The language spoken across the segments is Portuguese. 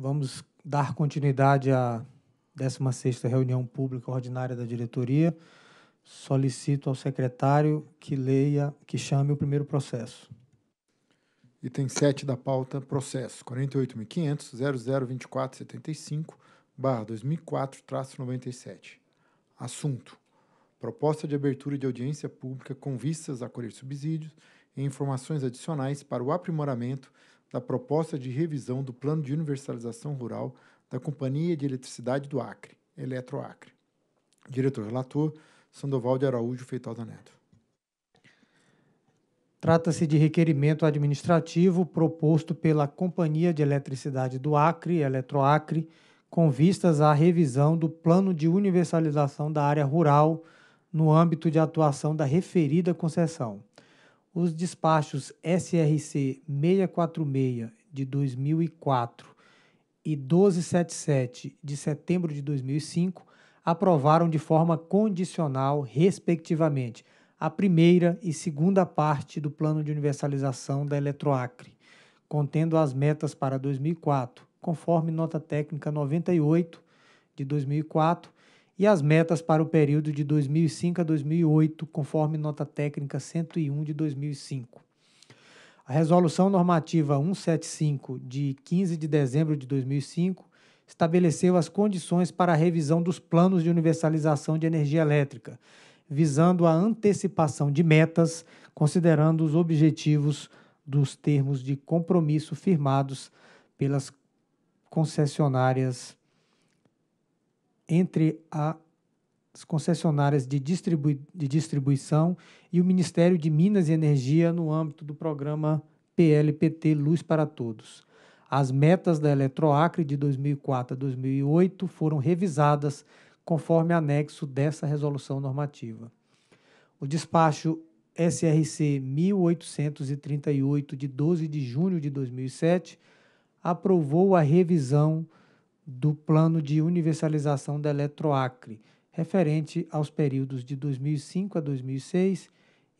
Vamos dar continuidade à 16ª reunião pública ordinária da diretoria. Solicito ao secretário que leia, que chame o primeiro processo. Item 7 da pauta, processo 48.500.002475, barra 2004, 97. Assunto. Proposta de abertura de audiência pública com vistas a colher subsídios e informações adicionais para o aprimoramento da proposta de revisão do Plano de Universalização Rural da Companhia de Eletricidade do Acre, Eletroacre. Diretor relator, Sandoval de Araújo Feital da Neto. Trata-se de requerimento administrativo proposto pela Companhia de Eletricidade do Acre, Eletroacre, com vistas à revisão do plano de universalização da área rural no âmbito de atuação da referida concessão. Os despachos SRC 646 de 2004 e 1277 de setembro de 2005 aprovaram de forma condicional, respectivamente, a primeira e segunda parte do plano de universalização da Eletroacre, contendo as metas para 2004, conforme nota técnica 98 de 2004 e as metas para o período de 2005 a 2008, conforme nota técnica 101 de 2005. A resolução normativa 175 de 15 de dezembro de 2005 estabeleceu as condições para a revisão dos planos de universalização de energia elétrica, visando a antecipação de metas, considerando os objetivos dos termos de compromisso firmados pelas concessionárias entre as concessionárias de, distribui de distribuição e o Ministério de Minas e Energia no âmbito do programa PLPT Luz para Todos. As metas da Eletroacre de 2004 a 2008 foram revisadas conforme anexo dessa resolução normativa. O despacho SRC 1838 de 12 de junho de 2007 aprovou a revisão do Plano de Universalização da Eletroacre, referente aos períodos de 2005 a 2006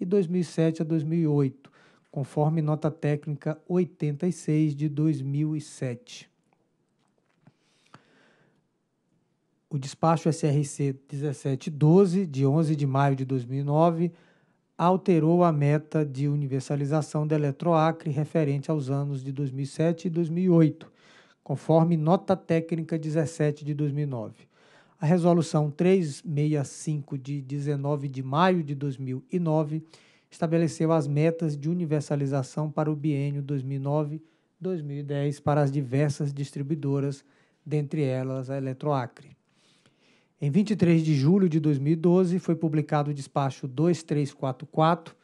e 2007 a 2008, conforme nota técnica 86 de 2007. O despacho SRC 1712, de 11 de maio de 2009, alterou a meta de universalização da Eletroacre referente aos anos de 2007 e 2008, conforme nota técnica 17 de 2009. A resolução 365 de 19 de maio de 2009 estabeleceu as metas de universalização para o biênio 2009-2010 para as diversas distribuidoras, dentre elas a Eletroacre. Em 23 de julho de 2012 foi publicado o despacho 2344,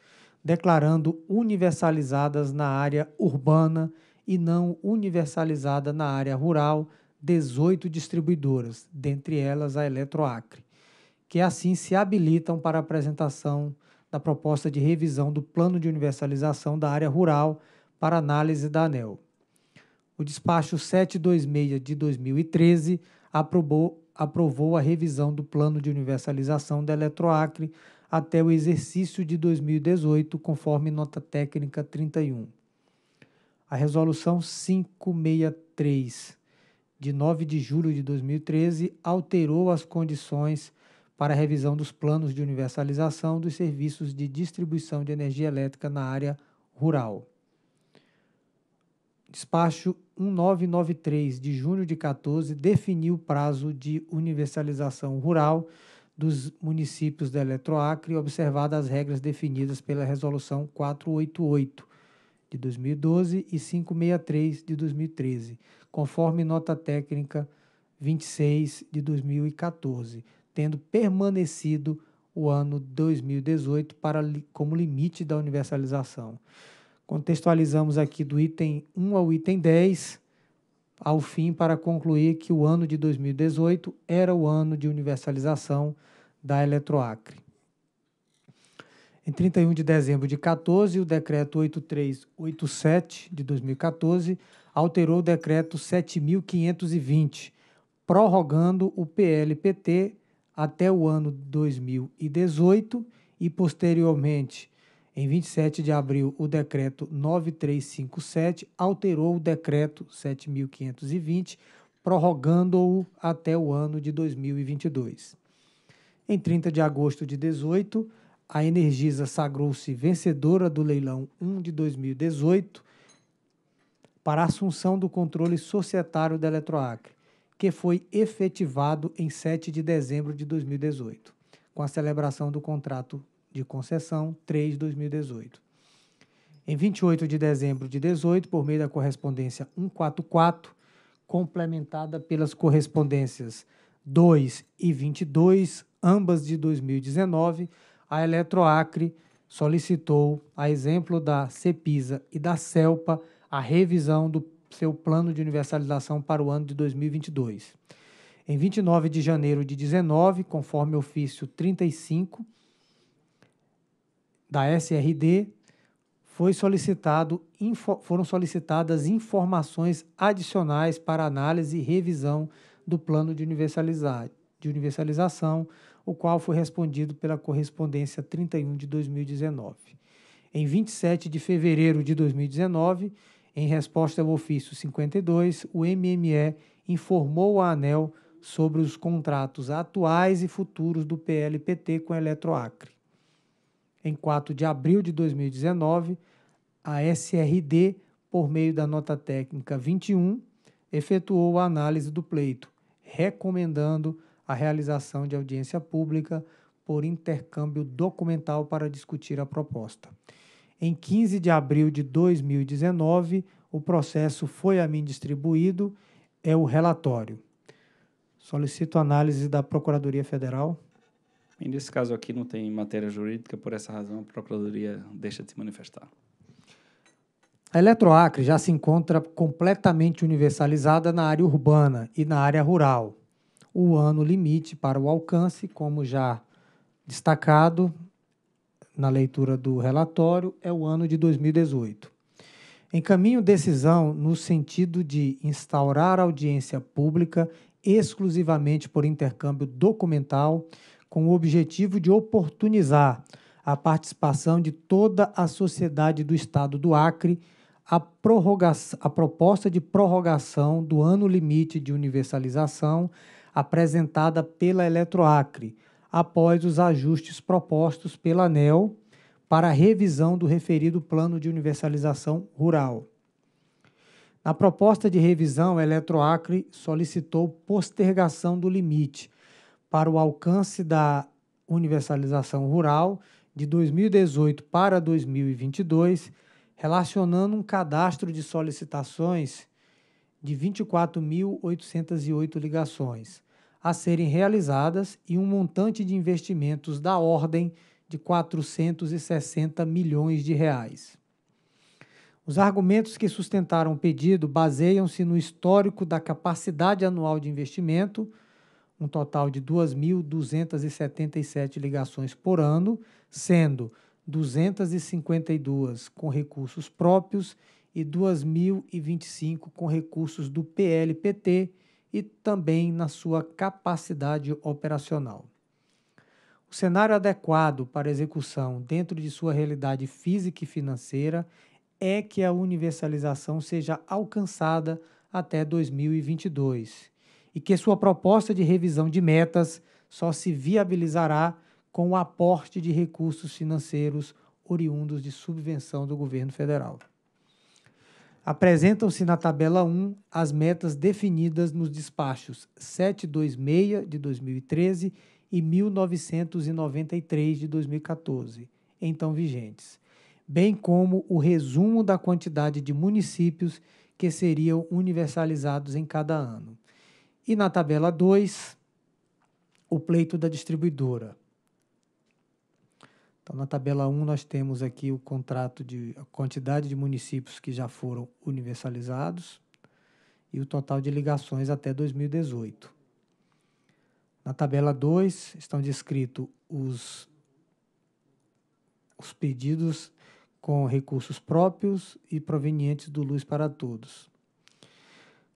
declarando universalizadas na área urbana e não universalizada na área rural, 18 distribuidoras, dentre elas a Eletroacre, que assim se habilitam para a apresentação da proposta de revisão do Plano de Universalização da Área Rural para análise da ANEL. O despacho 726 de 2013 aprovou, aprovou a revisão do Plano de Universalização da Eletroacre até o exercício de 2018, conforme nota técnica 31 a Resolução 563, de 9 de julho de 2013, alterou as condições para a revisão dos planos de universalização dos serviços de distribuição de energia elétrica na área rural. Despacho 1993, de junho de 14, definiu o prazo de universalização rural dos municípios da Eletroacre, observadas as regras definidas pela Resolução 488, de 2012 e 563 de 2013, conforme nota técnica 26 de 2014, tendo permanecido o ano 2018 para, como limite da universalização. Contextualizamos aqui do item 1 ao item 10, ao fim para concluir que o ano de 2018 era o ano de universalização da Eletroacre em 31 de dezembro de 14, o decreto 8387 de 2014 alterou o decreto 7520, prorrogando o PLPT até o ano 2018 e posteriormente em 27 de abril, o decreto 9357 alterou o decreto 7520, prorrogando-o até o ano de 2022. Em 30 de agosto de 18, a Energisa sagrou-se vencedora do leilão 1 de 2018 para assunção do controle societário da Eletroacre, que foi efetivado em 7 de dezembro de 2018, com a celebração do contrato de concessão 3 de 2018. Em 28 de dezembro de 18, por meio da correspondência 144, complementada pelas correspondências 2 e 22, ambas de 2019, a Eletroacre solicitou, a exemplo da CEPISA e da CELPA, a revisão do seu plano de universalização para o ano de 2022. Em 29 de janeiro de 19, conforme ofício 35 da SRD, foi solicitado, info, foram solicitadas informações adicionais para análise e revisão do plano de, universalizar, de universalização o qual foi respondido pela correspondência 31 de 2019. Em 27 de fevereiro de 2019, em resposta ao ofício 52, o MME informou a ANEL sobre os contratos atuais e futuros do PLPT com a Eletroacre. Em 4 de abril de 2019, a SRD, por meio da nota técnica 21, efetuou a análise do pleito, recomendando a realização de audiência pública por intercâmbio documental para discutir a proposta. Em 15 de abril de 2019, o processo foi a mim distribuído, é o relatório. Solicito análise da Procuradoria Federal. E nesse caso aqui não tem matéria jurídica, por essa razão a Procuradoria deixa de se manifestar. A Eletroacre já se encontra completamente universalizada na área urbana e na área rural o ano limite para o alcance, como já destacado na leitura do relatório, é o ano de 2018. Encaminho decisão no sentido de instaurar audiência pública exclusivamente por intercâmbio documental, com o objetivo de oportunizar a participação de toda a sociedade do Estado do Acre a, a proposta de prorrogação do ano limite de universalização apresentada pela Eletroacre, após os ajustes propostos pela ANEL para a revisão do referido Plano de Universalização Rural. Na proposta de revisão, a Eletroacre solicitou postergação do limite para o alcance da universalização rural de 2018 para 2022, relacionando um cadastro de solicitações de 24.808 ligações, a serem realizadas e um montante de investimentos da ordem de 460 milhões de reais. Os argumentos que sustentaram o pedido baseiam-se no histórico da capacidade anual de investimento, um total de 2.277 ligações por ano, sendo 252 com recursos próprios e 2.025 com recursos do PLPT e também na sua capacidade operacional. O cenário adequado para execução dentro de sua realidade física e financeira é que a universalização seja alcançada até 2022 e que sua proposta de revisão de metas só se viabilizará com o aporte de recursos financeiros oriundos de subvenção do governo federal apresentam-se na tabela 1 as metas definidas nos despachos 726 de 2013 e 1993 de 2014, então vigentes, bem como o resumo da quantidade de municípios que seriam universalizados em cada ano. E na tabela 2, o pleito da distribuidora, então, na tabela 1, nós temos aqui o contrato de a quantidade de municípios que já foram universalizados e o total de ligações até 2018. Na tabela 2, estão descritos os, os pedidos com recursos próprios e provenientes do Luz para Todos.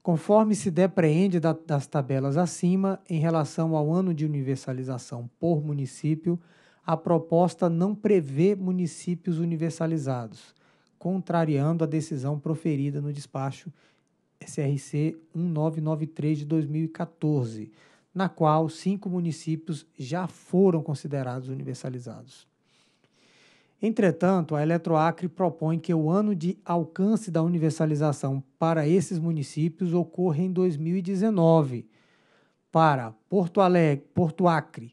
Conforme se depreende da, das tabelas acima, em relação ao ano de universalização por município, a proposta não prevê municípios universalizados, contrariando a decisão proferida no despacho SRC 1993 de 2014, na qual cinco municípios já foram considerados universalizados. Entretanto, a Eletroacre propõe que o ano de alcance da universalização para esses municípios ocorra em 2019, para Porto, Alegre, Porto Acre,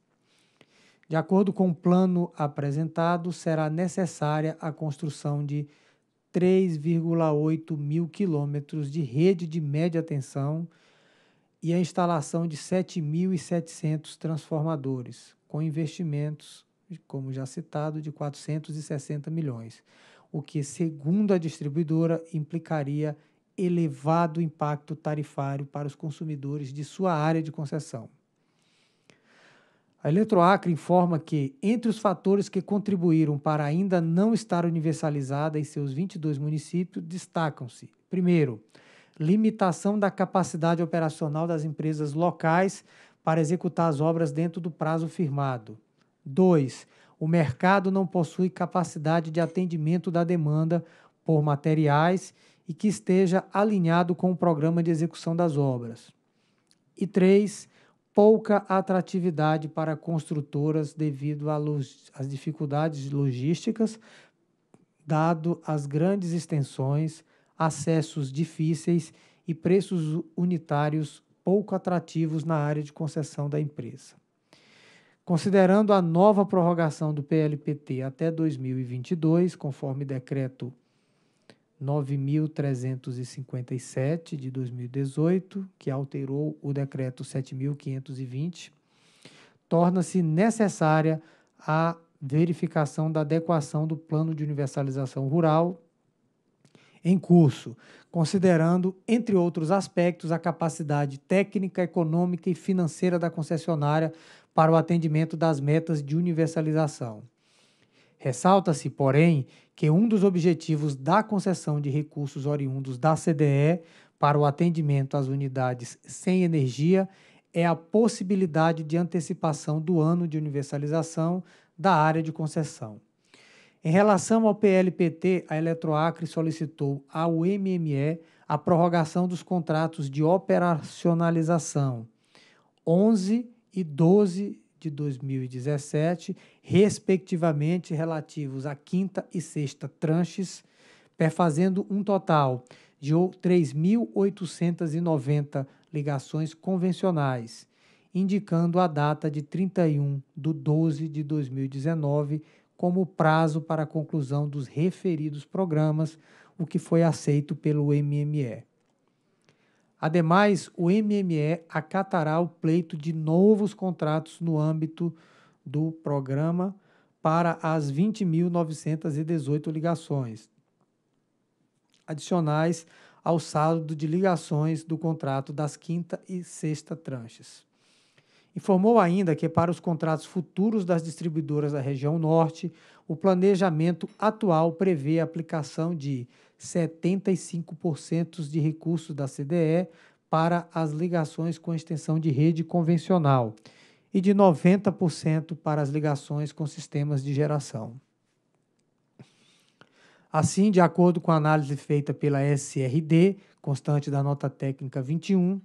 De acordo com o plano apresentado, será necessária a construção de 3,8 mil quilômetros de rede de média tensão e a instalação de 7.700 transformadores, com investimentos, como já citado, de 460 milhões, o que, segundo a distribuidora, implicaria elevado impacto tarifário para os consumidores de sua área de concessão. A Eletroacre informa que, entre os fatores que contribuíram para ainda não estar universalizada em seus 22 municípios, destacam-se: primeiro, limitação da capacidade operacional das empresas locais para executar as obras dentro do prazo firmado. dois, O mercado não possui capacidade de atendimento da demanda por materiais e que esteja alinhado com o programa de execução das obras. E três pouca atratividade para construtoras devido às dificuldades logísticas, dado as grandes extensões, acessos difíceis e preços unitários pouco atrativos na área de concessão da empresa. Considerando a nova prorrogação do PLPT até 2022, conforme decreto 9.357 de 2018, que alterou o decreto 7.520, torna-se necessária a verificação da adequação do plano de universalização rural em curso, considerando, entre outros aspectos, a capacidade técnica, econômica e financeira da concessionária para o atendimento das metas de universalização. Ressalta-se, porém, que um dos objetivos da concessão de recursos oriundos da CDE para o atendimento às unidades sem energia é a possibilidade de antecipação do ano de universalização da área de concessão. Em relação ao PLPT, a Eletroacre solicitou ao MME a prorrogação dos contratos de operacionalização 11 e 12 de 2017, respectivamente relativos à quinta e sexta tranches, perfazendo um total de 3.890 ligações convencionais, indicando a data de 31 de 12 de 2019 como prazo para a conclusão dos referidos programas, o que foi aceito pelo MME. Ademais, o MME acatará o pleito de novos contratos no âmbito do programa para as 20.918 ligações, adicionais ao saldo de ligações do contrato das quinta e sexta tranches. Informou ainda que, para os contratos futuros das distribuidoras da região norte, o planejamento atual prevê a aplicação de 75% de recursos da CDE para as ligações com extensão de rede convencional e de 90% para as ligações com sistemas de geração. Assim, de acordo com a análise feita pela SRD, constante da nota técnica 21,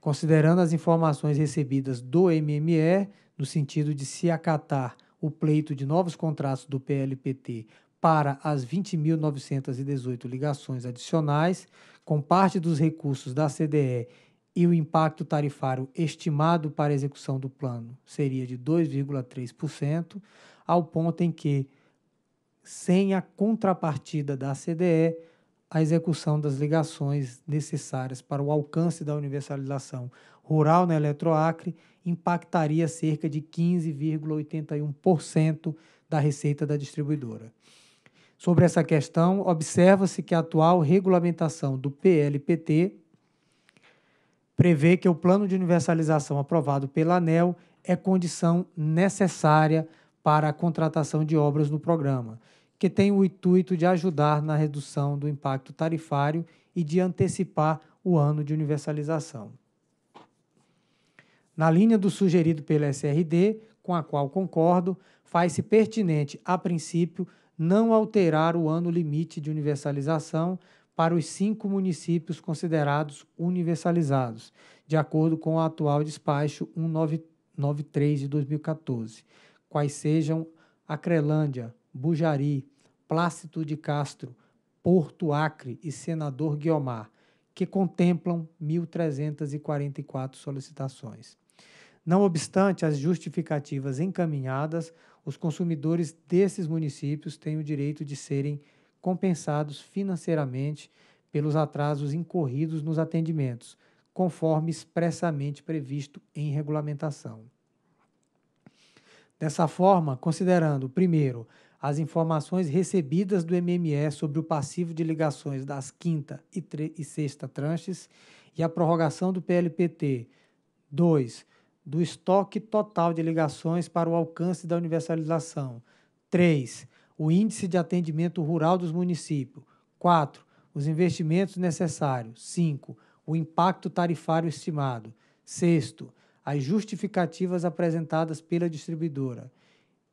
considerando as informações recebidas do MME, no sentido de se acatar o pleito de novos contratos do PLPT para as 20.918 ligações adicionais, com parte dos recursos da CDE e o impacto tarifário estimado para a execução do plano seria de 2,3%, ao ponto em que, sem a contrapartida da CDE, a execução das ligações necessárias para o alcance da universalização rural na Eletroacre impactaria cerca de 15,81% da receita da distribuidora. Sobre essa questão, observa-se que a atual regulamentação do PLPT prevê que o plano de universalização aprovado pela ANEL é condição necessária para a contratação de obras no programa, que tem o intuito de ajudar na redução do impacto tarifário e de antecipar o ano de universalização. Na linha do sugerido pela SRD, com a qual concordo, faz-se pertinente, a princípio, não alterar o ano limite de universalização para os cinco municípios considerados universalizados, de acordo com o atual despacho 193 de 2014, quais sejam Acrelândia, Bujari, Plácido de Castro, Porto Acre e Senador Guiomar, que contemplam 1.344 solicitações. Não obstante as justificativas encaminhadas, os consumidores desses municípios têm o direito de serem compensados financeiramente pelos atrasos incorridos nos atendimentos, conforme expressamente previsto em regulamentação. Dessa forma, considerando, primeiro, as informações recebidas do MME sobre o passivo de ligações das quinta e, e sexta tranches e a prorrogação do PLPT. dois do estoque total de ligações para o alcance da universalização. 3. O índice de atendimento rural dos municípios. 4. Os investimentos necessários. 5. O impacto tarifário estimado. 6. As justificativas apresentadas pela distribuidora.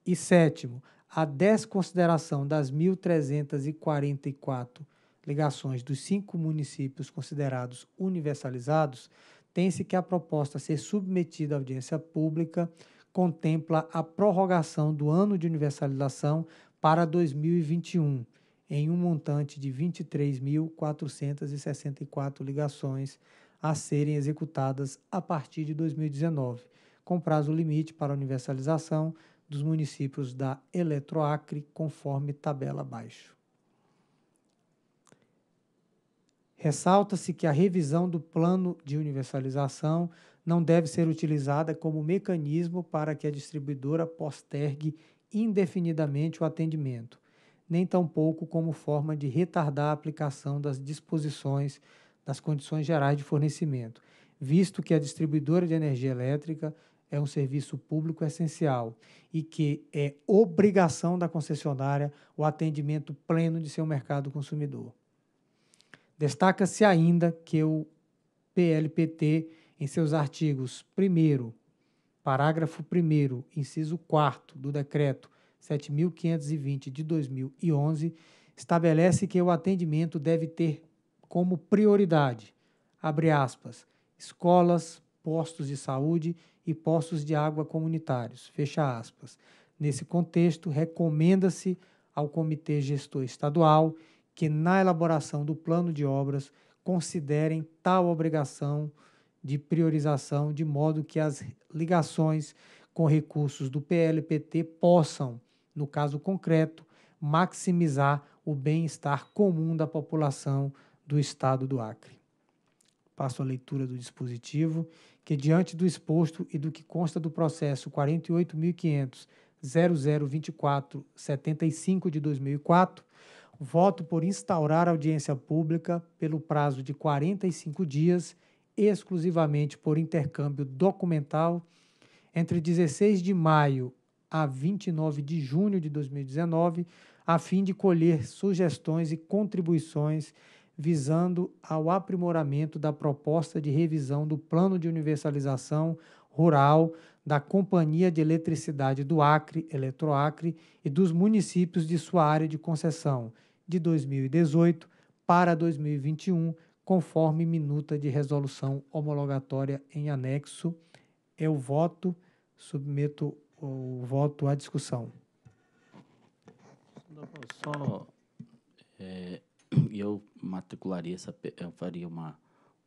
E sétimo, a desconsideração das 1.344 ligações dos cinco municípios considerados universalizados tem-se que a proposta a ser submetida à audiência pública contempla a prorrogação do ano de universalização para 2021, em um montante de 23.464 ligações a serem executadas a partir de 2019, com prazo limite para universalização dos municípios da Eletroacre, conforme tabela abaixo. Ressalta-se que a revisão do plano de universalização não deve ser utilizada como mecanismo para que a distribuidora postergue indefinidamente o atendimento, nem tampouco como forma de retardar a aplicação das disposições das condições gerais de fornecimento, visto que a distribuidora de energia elétrica é um serviço público essencial e que é obrigação da concessionária o atendimento pleno de seu mercado consumidor. Destaca-se ainda que o PLPT, em seus artigos 1, parágrafo 1, inciso 4 do Decreto 7.520 de 2011, estabelece que o atendimento deve ter como prioridade, abre aspas, escolas, postos de saúde e postos de água comunitários, fecha aspas. Nesse contexto, recomenda-se ao Comitê Gestor Estadual que, na elaboração do plano de obras, considerem tal obrigação de priorização, de modo que as ligações com recursos do PLPT possam, no caso concreto, maximizar o bem-estar comum da população do Estado do Acre. Passo a leitura do dispositivo, que, diante do exposto e do que consta do processo 48.500.0024.75 de 2004, voto por instaurar audiência pública pelo prazo de 45 dias, exclusivamente por intercâmbio documental, entre 16 de maio a 29 de junho de 2019, a fim de colher sugestões e contribuições visando ao aprimoramento da proposta de revisão do Plano de Universalização Rural da Companhia de Eletricidade do Acre, Eletroacre, e dos municípios de sua área de concessão, de 2018 para 2021, conforme minuta de resolução homologatória em anexo. Eu voto, submeto o voto à discussão. Só é, eu matricularia essa, eu faria uma,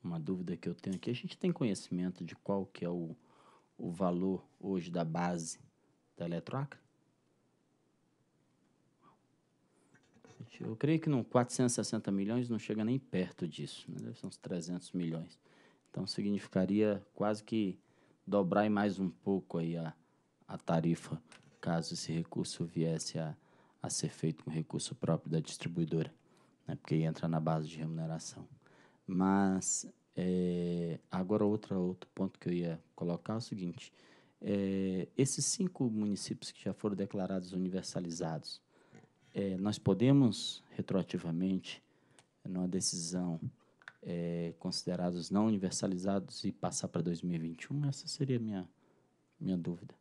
uma dúvida que eu tenho aqui. A gente tem conhecimento de qual que é o, o valor hoje da base da Eletroacre? Eu creio que não 460 milhões não chega nem perto disso, né? deve ser uns 300 milhões. Então significaria quase que dobrar mais um pouco aí a, a tarifa, caso esse recurso viesse a, a ser feito com recurso próprio da distribuidora, né? porque entra na base de remuneração. Mas é, agora outro, outro ponto que eu ia colocar é o seguinte, é, esses cinco municípios que já foram declarados universalizados, é, nós podemos retroativamente, numa decisão, é, considerados não universalizados e passar para 2021? Essa seria a minha, minha dúvida.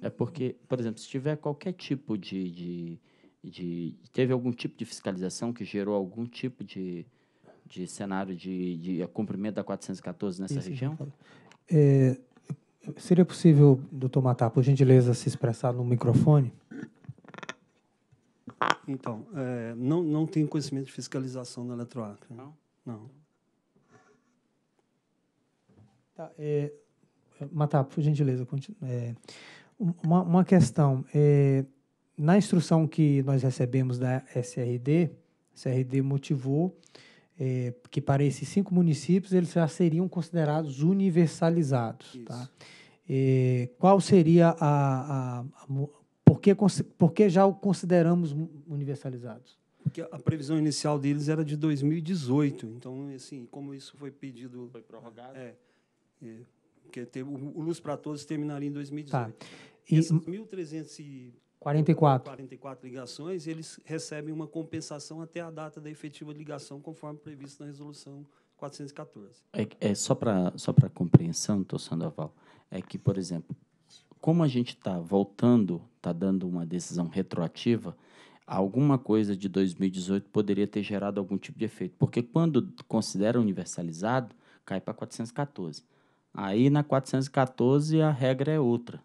É porque, por exemplo, se tiver qualquer tipo de, de, de, Teve algum tipo de fiscalização que gerou algum tipo de, de cenário de, de cumprimento da 414 nessa Isso, região? É, seria possível, doutor Matar, por gentileza, se expressar no microfone? Então, é, não, não tenho conhecimento de fiscalização da Eletroacre. Não? Não. Tá, é, é Matar, por gentileza, é, uma, uma questão. É, na instrução que nós recebemos da SRD, a SRD motivou é, que para esses cinco municípios eles já seriam considerados universalizados. Tá? Isso. Tá? É, qual seria a. a, a por, que, por que já o consideramos universalizados? Porque a previsão inicial deles era de 2018. Então, assim, como isso foi pedido. Foi prorrogado? É. é porque teve, o Luz para Todos terminaria em 2018. Tá. E, 1.300 44. 44 ligações, eles recebem uma compensação até a data da efetiva ligação, conforme previsto na resolução 414. É, é só para só para compreensão, doutor Sandoval, é que, por exemplo, como a gente está voltando, está dando uma decisão retroativa, alguma coisa de 2018 poderia ter gerado algum tipo de efeito, porque quando considera universalizado, cai para 414. Aí na 414 a regra é outra.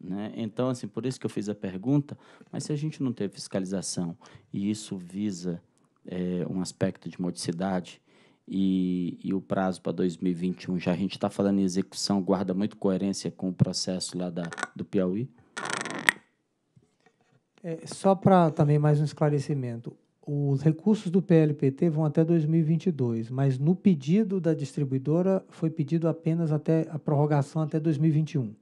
Né? Então, assim, por isso que eu fiz a pergunta, mas se a gente não tem fiscalização e isso visa é, um aspecto de modicidade e, e o prazo para 2021 já a gente está falando em execução, guarda muito coerência com o processo lá da, do Piauí? É, só para também mais um esclarecimento, os recursos do PLPT vão até 2022, mas no pedido da distribuidora foi pedido apenas até a prorrogação até 2021.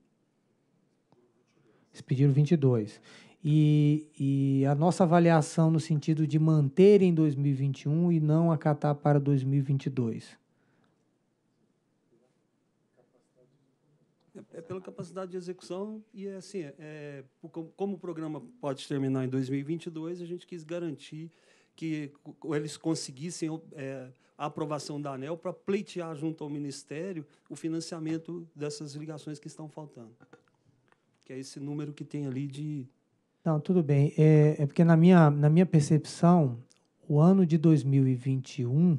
Eles pediram 22. E, e a nossa avaliação no sentido de manter em 2021 e não acatar para 2022? É, é pela capacidade de execução e é assim, é, é como o programa pode terminar em 2022, a gente quis garantir que eles conseguissem é, a aprovação da ANEL para pleitear junto ao Ministério o financiamento dessas ligações que estão faltando que é esse número que tem ali de. Não, tudo bem. É, é porque na minha, na minha percepção, o ano de 2021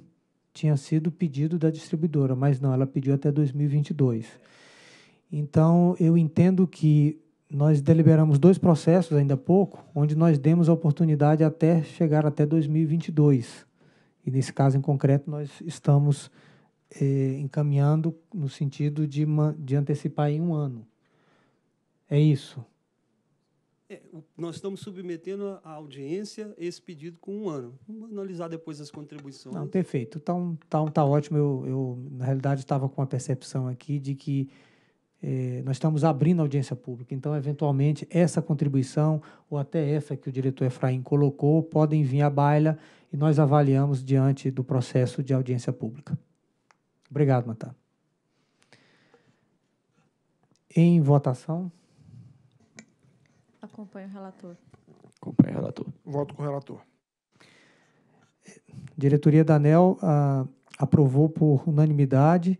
tinha sido pedido da distribuidora, mas não, ela pediu até 2022. Então, eu entendo que nós deliberamos dois processos ainda há pouco, onde nós demos a oportunidade até chegar até 2022. E nesse caso em concreto, nós estamos eh, encaminhando no sentido de, de antecipar em um ano. É isso. É, nós estamos submetendo à audiência esse pedido com um ano. Vamos analisar depois as contribuições. Não, perfeito. Então, tá, tá, tá ótimo. Eu, eu, na realidade, estava com a percepção aqui de que é, nós estamos abrindo a audiência pública. Então, eventualmente, essa contribuição ou até essa que o diretor Efraim colocou podem vir à baila e nós avaliamos diante do processo de audiência pública. Obrigado, Matá. Em votação. Acompanho o relator. Acompanho o relator. Voto com o relator. Diretoria da ANEL ah, aprovou por unanimidade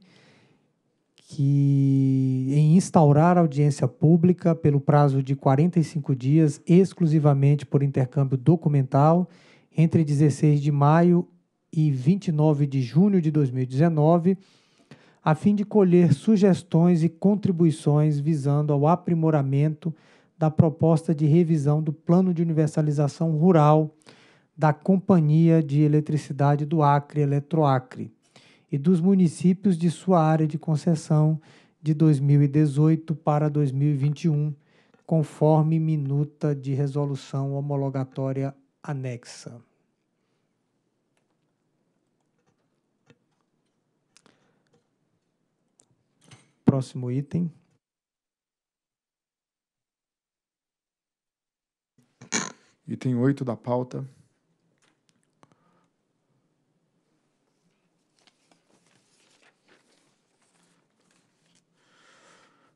que em instaurar audiência pública pelo prazo de 45 dias, exclusivamente por intercâmbio documental, entre 16 de maio e 29 de junho de 2019, a fim de colher sugestões e contribuições visando ao aprimoramento da proposta de revisão do Plano de Universalização Rural da Companhia de Eletricidade do Acre, Eletroacre, e dos municípios de sua área de concessão de 2018 para 2021, conforme minuta de resolução homologatória anexa. Próximo item. Item 8 da pauta.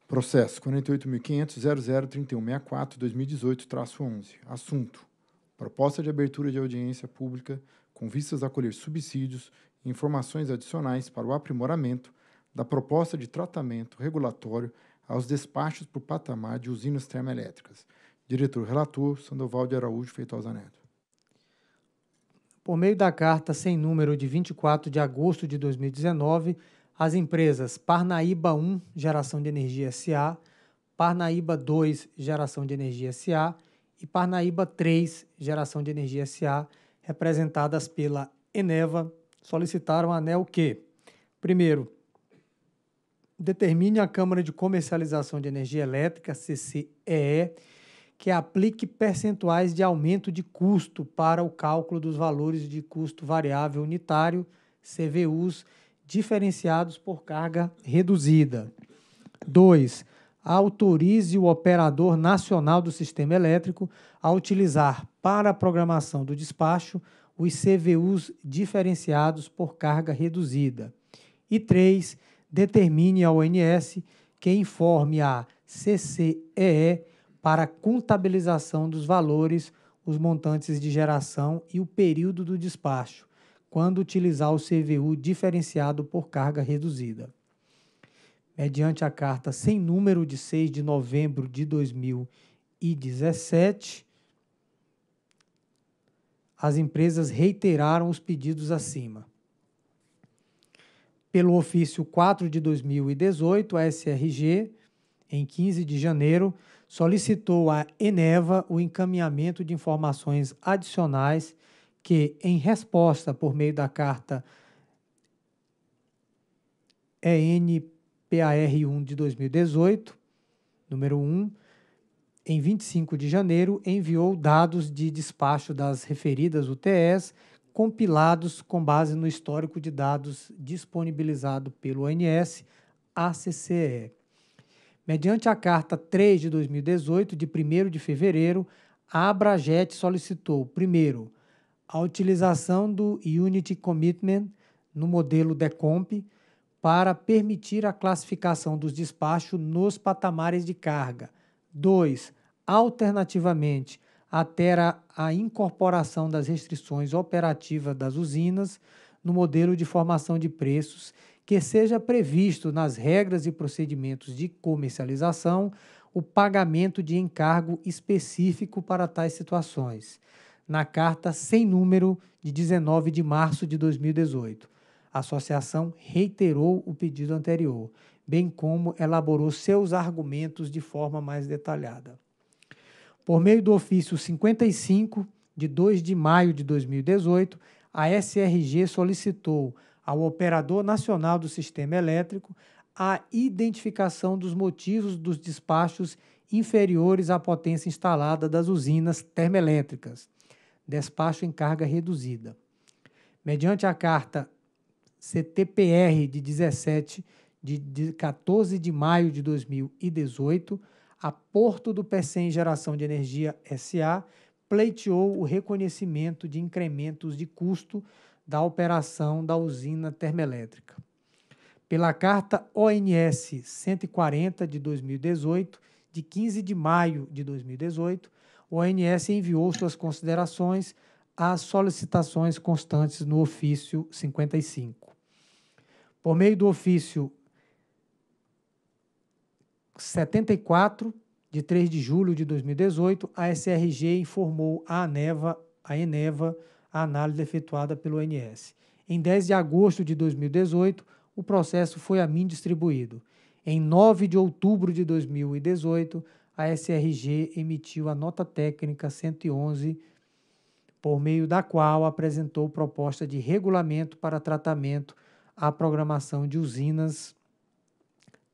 Processo 48500003164 11 Assunto. Proposta de abertura de audiência pública com vistas a colher subsídios e informações adicionais para o aprimoramento da proposta de tratamento regulatório aos despachos por patamar de usinas termoelétricas – Diretor relator Sandoval de Araújo Feitosa Neto. Por meio da carta sem número de 24 de agosto de 2019, as empresas Parnaíba 1 Geração de Energia SA, Parnaíba 2 Geração de Energia SA e Parnaíba 3 Geração de Energia SA, representadas pela Eneva, solicitaram a ANEL que, primeiro, determine a Câmara de Comercialização de Energia Elétrica, CCEE, que aplique percentuais de aumento de custo para o cálculo dos valores de custo variável unitário, CVUs, diferenciados por carga reduzida. 2. Autorize o operador nacional do sistema elétrico a utilizar para a programação do despacho os CVUs diferenciados por carga reduzida. E 3. Determine ao ONS que informe a CCEE para a contabilização dos valores, os montantes de geração e o período do despacho, quando utilizar o CVU diferenciado por carga reduzida. Mediante a carta sem número de 6 de novembro de 2017, as empresas reiteraram os pedidos acima. Pelo ofício 4 de 2018, a SRG, em 15 de janeiro, solicitou à Eneva o encaminhamento de informações adicionais que, em resposta por meio da carta ENPAR1 de 2018, número 1, em 25 de janeiro, enviou dados de despacho das referidas UTS compilados com base no histórico de dados disponibilizado pelo ONS ACCE. Mediante a Carta 3 de 2018, de 1 de fevereiro, a Abrajet solicitou, primeiro, a utilização do Unity Commitment no modelo DECOMP para permitir a classificação dos despachos nos patamares de carga. 2. Alternativamente, até a incorporação das restrições operativas das usinas no modelo de formação de preços que seja previsto nas regras e procedimentos de comercialização o pagamento de encargo específico para tais situações, na carta sem número de 19 de março de 2018. A associação reiterou o pedido anterior, bem como elaborou seus argumentos de forma mais detalhada. Por meio do ofício 55, de 2 de maio de 2018, a SRG solicitou ao operador nacional do sistema elétrico a identificação dos motivos dos despachos inferiores à potência instalada das usinas termoelétricas. Despacho em carga reduzida. Mediante a carta CTPR de 17 de, 14 de maio de 2018, a Porto do Pecém Geração de Energia SA pleiteou o reconhecimento de incrementos de custo da operação da usina termoelétrica. Pela carta ONS 140 de 2018, de 15 de maio de 2018, o ONS enviou suas considerações às solicitações constantes no ofício 55. Por meio do ofício 74, de 3 de julho de 2018, a SRG informou à ANEVA, a Eneva, a análise efetuada pelo ONS. Em 10 de agosto de 2018, o processo foi a mim distribuído. Em 9 de outubro de 2018, a SRG emitiu a nota técnica 111, por meio da qual apresentou proposta de regulamento para tratamento à programação de usinas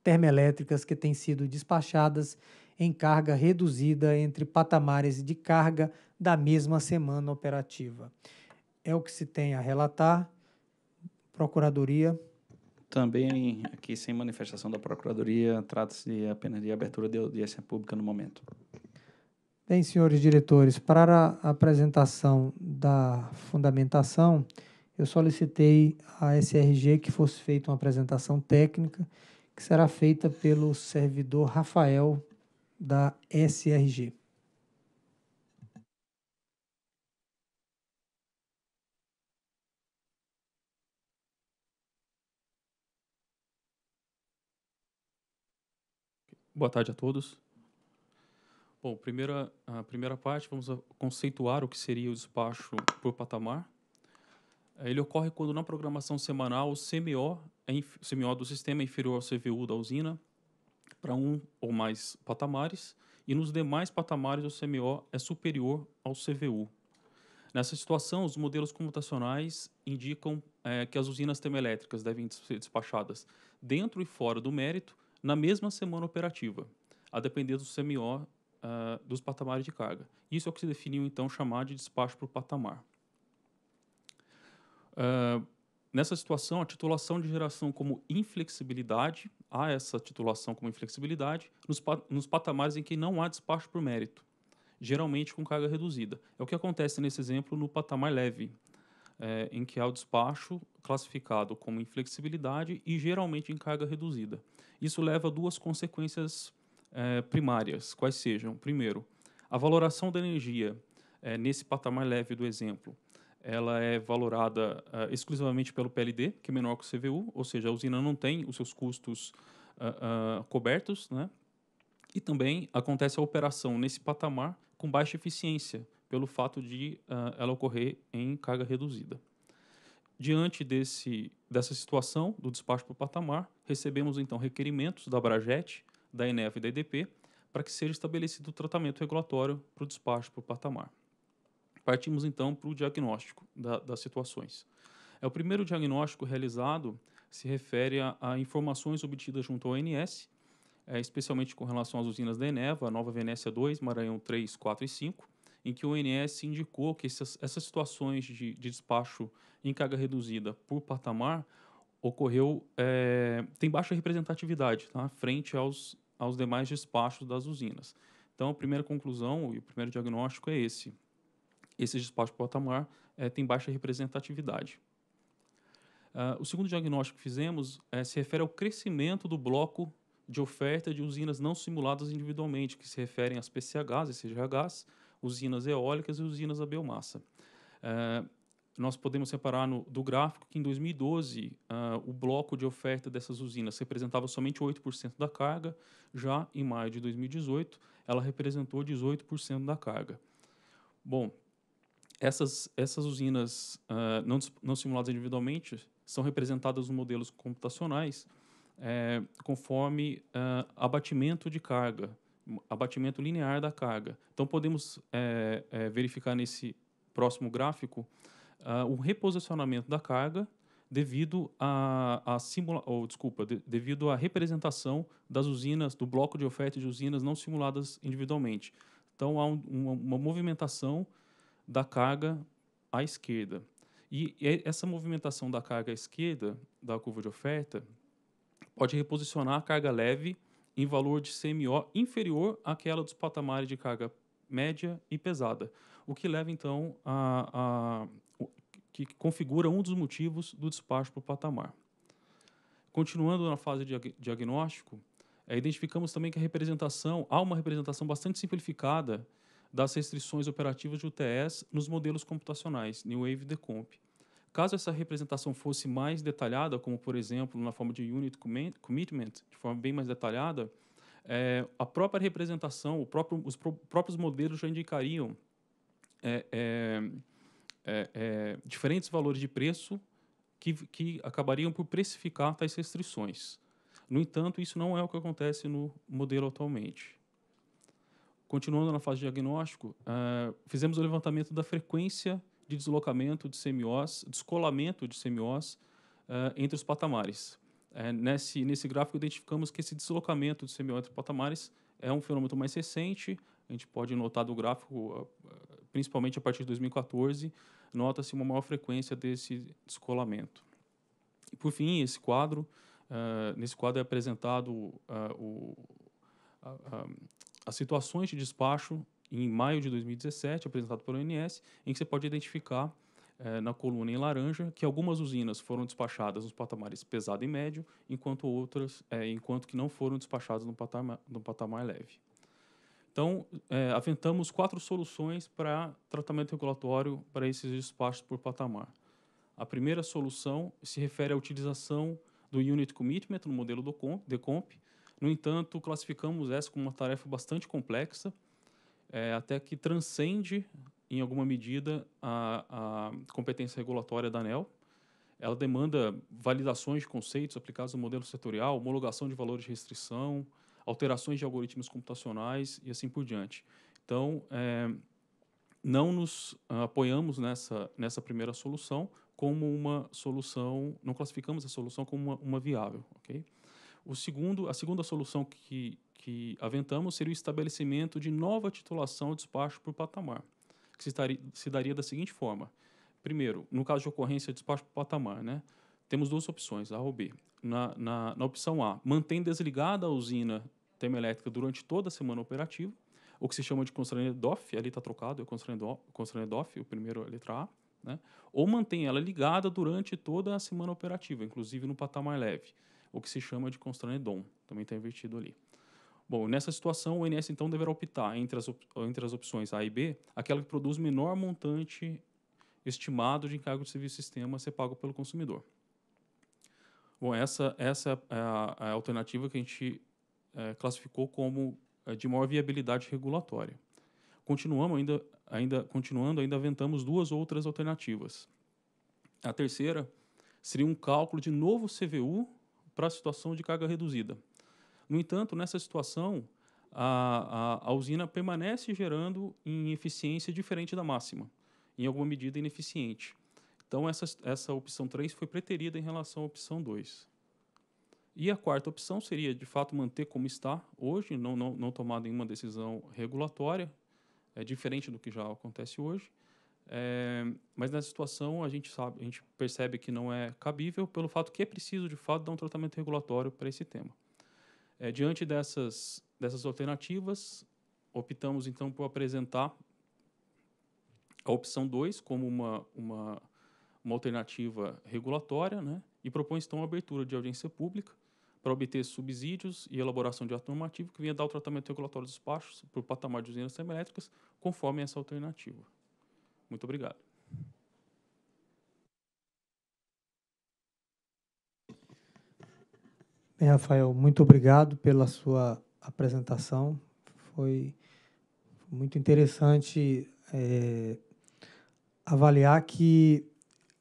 termoelétricas que têm sido despachadas em carga reduzida entre patamares de carga da mesma semana operativa. É o que se tem a relatar. Procuradoria. Também aqui sem manifestação da Procuradoria, trata-se apenas de abertura de audiência pública no momento. Bem, senhores diretores, para a apresentação da fundamentação, eu solicitei à SRG que fosse feita uma apresentação técnica, que será feita pelo servidor Rafael da SRG. Boa tarde a todos. Bom, primeira, a primeira parte, vamos conceituar o que seria o despacho por patamar. É, ele ocorre quando na programação semanal o CMO, é CMO do sistema é inferior ao CVU da usina para um ou mais patamares, e nos demais patamares o CMO é superior ao CVU. Nessa situação, os modelos computacionais indicam é, que as usinas termoelétricas devem ser despachadas dentro e fora do mérito na mesma semana operativa, a depender do CMO uh, ah, dos patamares de carga. Isso é o que se definiu, então, chamar de despacho por patamar. Uh, Nessa situação, a titulação de geração como inflexibilidade, há essa titulação como inflexibilidade nos, pa nos patamares em que não há despacho por mérito, geralmente com carga reduzida. É o que acontece nesse exemplo no patamar leve, é, em que há o despacho classificado como inflexibilidade e geralmente em carga reduzida. Isso leva a duas consequências é, primárias, quais sejam. Primeiro, a valoração da energia é, nesse patamar leve do exemplo ela é valorada uh, exclusivamente pelo PLD, que é menor que o CVU, ou seja, a usina não tem os seus custos uh, uh, cobertos, né? E também acontece a operação nesse patamar com baixa eficiência, pelo fato de ela ocorrer em carga reduzida. Diante desse, dessa situação do despacho para o patamar, recebemos então requerimentos da Braget, da Eneva e da EDP para que seja estabelecido o tratamento regulatório para o despacho para o patamar. Partimos então para o diagnóstico da, das situações. É o primeiro diagnóstico realizado se refere a, a informações obtidas junto ao ONS, é, especialmente com relação às usinas da Eneva, Nova Venécia 2, Maranhão 3, 4 e 5, em que o ONS indicou que essas, essas situações de, de, despacho em carga reduzida por patamar ocorreu é, tem baixa representatividade tá? frente aos, aos demais despachos das usinas. Então, a primeira conclusão e o primeiro diagnóstico é esse esses espaços de porta é, eh, têm baixa representatividade. Uh, o segundo diagnóstico que fizemos é, se refere ao crescimento do bloco de oferta de usinas não simuladas individualmente, que se referem às PCHs e CGHs, usinas eólicas e usinas a biomassa. Uh, nós podemos separar no, do gráfico que em 2012 uh, ah, o bloco de oferta dessas usinas representava somente 8% da carga, já em maio de 2018 ela representou 18% da carga. Bom, essas, essas usinas uh, não, não simuladas individualmente são representadas nos modelos computacionais é, conforme uh, abatimento de carga, abatimento linear da carga. Então, podemos é, é, verificar nesse próximo gráfico uh, o reposicionamento da carga devido à a, a simula ou desculpa de, devido à representação das usinas do bloco de oferta de usinas não simuladas individualmente então há um, uma, uma movimentação da carga à esquerda. E essa movimentação da carga à esquerda da curva de oferta pode reposicionar a carga leve em valor de CMO inferior àquela dos patamares de carga média e pesada, o que leva então a, a que configura um dos motivos do despacho para o patamar. Continuando na fase de diagnóstico, é, identificamos também que a representação há uma representação bastante simplificada das restrições operativas de UTS nos modelos computacionais, New Wave e Decomp. Caso essa representação fosse mais detalhada, como por exemplo na forma de Unit Commitment, de forma bem mais detalhada, é, a própria representação, próprio, os próprios modelos já indicariam é é, é, é, diferentes valores de preço que, que acabariam por precificar tais restrições. No entanto, isso não é o que acontece no modelo atualmente. Continuando na fase de diagnóstico, uh, fizemos o levantamento da frequência de deslocamento de CMOs, descolamento de CMOs uh, é, entre os patamares. Uh, nesse, nesse gráfico, identificamos que esse deslocamento de semiós entre patamares é um fenômeno mais recente. A gente pode notar do gráfico, principalmente a partir de 2014, nota-se uma maior frequência desse descolamento. E, por fim, esse quadro, nesse quadro é apresentado o, a, as situações de despacho em maio de 2017, apresentado pelo ONS, em que você pode identificar eh, na coluna em laranja que algumas usinas foram despachadas nos patamares pesado e médio, enquanto outras, eh, enquanto que não foram despachadas no patamar, no patamar leve. Então, eh, aventamos quatro soluções para tratamento regulatório para esses despachos por patamar. A primeira solução se refere à utilização do Unit Commitment no modelo do Comp, DECOMP, no entanto, classificamos essa como uma tarefa bastante complexa, é, até que transcende, em alguma medida, a, a competência regulatória da ANEL. Ela demanda validações de conceitos aplicados ao modelo setorial, homologação de valores de restrição, alterações de algoritmos computacionais e assim por diante. Então, é, não nos ah, apoiamos nessa, nessa primeira solução como uma solução, não classificamos a solução como uma, uma viável, ok? O segundo, a segunda solução que, que aventamos seria o estabelecimento de nova titulação de despacho por patamar, que se, estaria se daria da seguinte forma. Primeiro, no caso de ocorrência de despacho por patamar, né, temos duas opções, A ou B. Na, na, na opção A, mantém desligada a usina termoelétrica durante toda a semana operativa, o que se chama de constrained ali está trocado, é constrained o primeiro a letra A, né? ou mantém ela ligada durante toda a semana operativa, inclusive no patamar leve o que se chama de constrangedom, também está invertido ali. Bom, nessa situação, o INS então deverá optar entre as, op entre as opções A e B, aquela que produz menor montante estimado de encargo de serviço sistema a ser pago pelo consumidor. Bom, essa, essa é a, é a alternativa que a gente é, classificou como é, de maior viabilidade regulatória. Continuamos ainda, ainda, continuando, ainda aventamos duas outras alternativas. A terceira seria um cálculo de novo CVU para a situação de carga reduzida. No entanto, nessa situação, a, a, a, usina permanece gerando em eficiência diferente da máxima, em alguma medida ineficiente. Então, essa, essa opção 3 foi preterida em relação à opção 2. E a quarta opção seria, de fato, manter como está hoje, não, não, não tomar nenhuma decisão regulatória, é diferente do que já acontece hoje, é, mas nessa situação a gente sabe, a gente percebe que não é cabível pelo fato que é preciso de fato dar um tratamento regulatório para esse tema. É, diante dessas dessas alternativas, optamos então por apresentar a opção 2 como uma, uma uma alternativa regulatória, né? E propõe então a abertura de audiência pública para obter subsídios e elaboração de ato normativo que venha dar o tratamento regulatório dos baixos para o patamar de usinas termelétricas conforme essa alternativa. Muito obrigado. Bem, Rafael, muito obrigado pela sua apresentação. Foi muito interessante é, avaliar que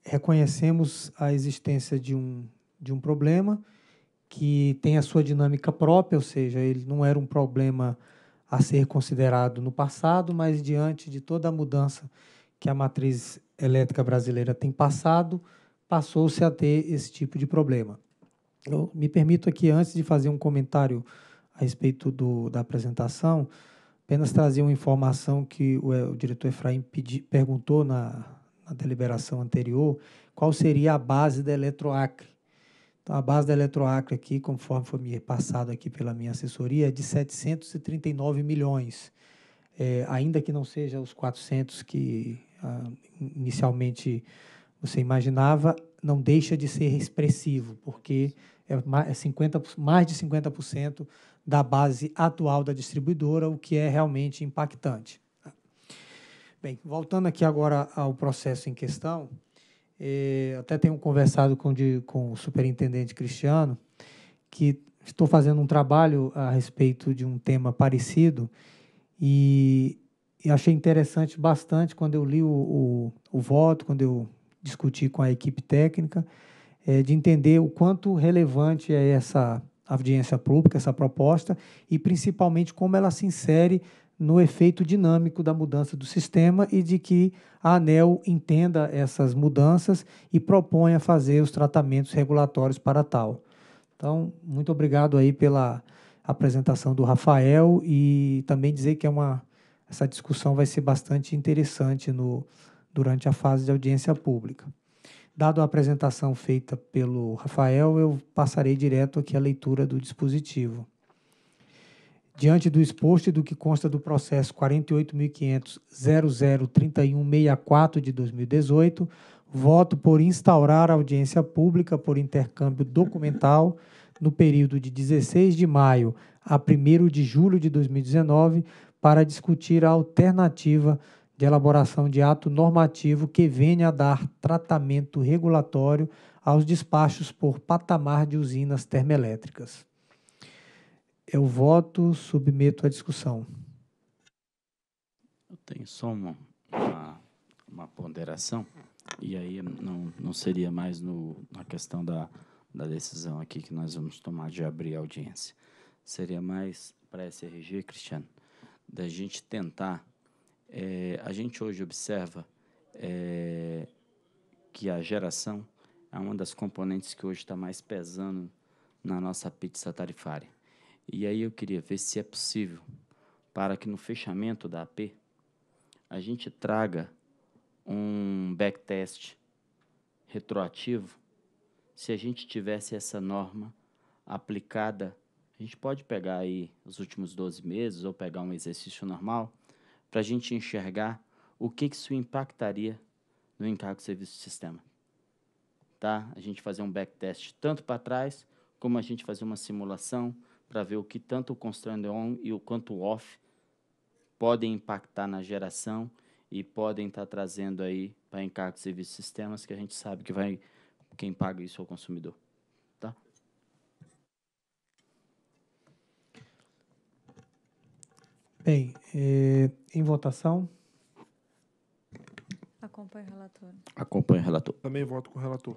reconhecemos a existência de um, de um problema que tem a sua dinâmica própria, ou seja, ele não era um problema a ser considerado no passado, mas diante de toda a mudança que a matriz elétrica brasileira tem passado, passou-se a ter esse tipo de problema. Eu me permito aqui, antes de fazer um comentário a respeito do, da apresentação, apenas trazer uma informação que o, é, o diretor Efraim pedi, perguntou na, na, deliberação anterior, qual seria a base da Eletroacre. Então, a base da Eletroacre aqui, conforme foi me passado aqui pela minha assessoria, é de 739 milhões. É, ainda que não seja os 400 que ah, inicialmente você imaginava, não deixa de ser expressivo, porque é 50, é mais de 50% da base atual da distribuidora, o que é realmente impactante. Né? Bem, voltando aqui agora ao processo em questão, eh, até tenho conversado com, de, com o superintendente Cristiano, que estou fazendo um trabalho a respeito de um tema parecido, e e achei interessante bastante quando eu li o, o, o, voto, quando eu discuti com a equipe técnica, é, de entender o quanto relevante é essa audiência pública, essa proposta, e principalmente como ela se insere no efeito dinâmico da mudança do sistema e de que a ANEL entenda essas mudanças e proponha fazer os tratamentos regulatórios para tal. Então, muito obrigado aí pela apresentação do Rafael e também dizer que é uma essa discussão vai ser bastante interessante no, durante a fase de audiência pública. Dado a apresentação feita pelo Rafael, eu passarei direto aqui à leitura do dispositivo. Diante do exposto e do que consta do processo 48.500.003164 de 2018, voto por instaurar audiência pública por intercâmbio documental no período de 16 de maio a 1 de julho de 2019 para discutir a alternativa de elaboração de ato normativo que venha a dar tratamento regulatório aos despachos por patamar de usinas termoelétricas. Eu voto, submeto à discussão. Eu tenho só uma, uma, uma ponderação, e aí não, não seria mais no, na questão da, da decisão aqui que nós vamos tomar de abrir a audiência. Seria mais para a SRG, Cristiano? da gente tentar. É, a gente hoje observa é, que a geração é uma das componentes que hoje está mais pesando na nossa pizza tarifária. E aí eu queria ver se é possível para que no fechamento da AP a gente traga um backtest retroativo se a gente tivesse essa norma aplicada a gente pode pegar aí os últimos 12 meses ou pegar um exercício normal para a gente enxergar o que, que isso impactaria no encargo de serviço de sistema. Tá? A gente fazer um backtest tanto para trás, como a gente fazer uma simulação para ver o que tanto o constraint on e o quanto o off podem impactar na geração e podem estar tá trazendo aí para encargo de serviço de sistemas que a gente sabe que vai quem paga isso é o consumidor. Bem, eh, em votação. Acompanho o relator. Acompanho o relator. Também voto com o relator.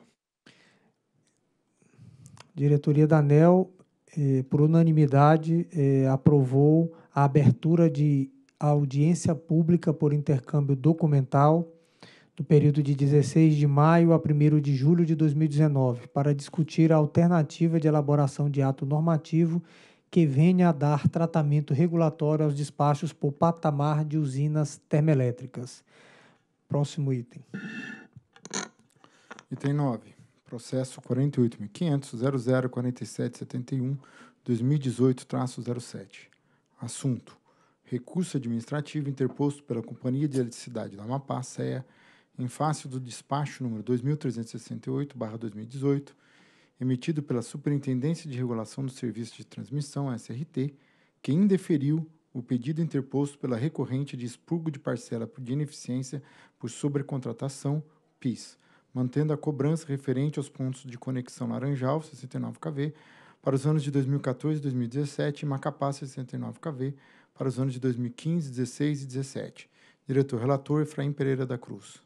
Diretoria da ANEL, eh, por unanimidade, eh, aprovou a abertura de audiência pública por intercâmbio documental do período de 16 de maio a 1 de julho de 2019, para discutir a alternativa de elaboração de ato normativo que venha a dar tratamento regulatório aos despachos por patamar de usinas termoelétricas. Próximo item. Item 9. Processo 48.500.004771-2018-07. Assunto. Recurso administrativo interposto pela Companhia de Eletricidade da Amapá, CEA, em face do despacho número 2368-2018, emitido pela Superintendência de Regulação do Serviço de Transmissão, SRT, que indeferiu o pedido interposto pela recorrente de expurgo de parcela de ineficiência por sobrecontratação, PIS, mantendo a cobrança referente aos pontos de conexão Laranjal, 69 kV, para os anos de 2014 e 2017 e Macapá, 69 kV, para os anos de 2015, 2016 e 2017. Diretor-relator Efraim Pereira da Cruz.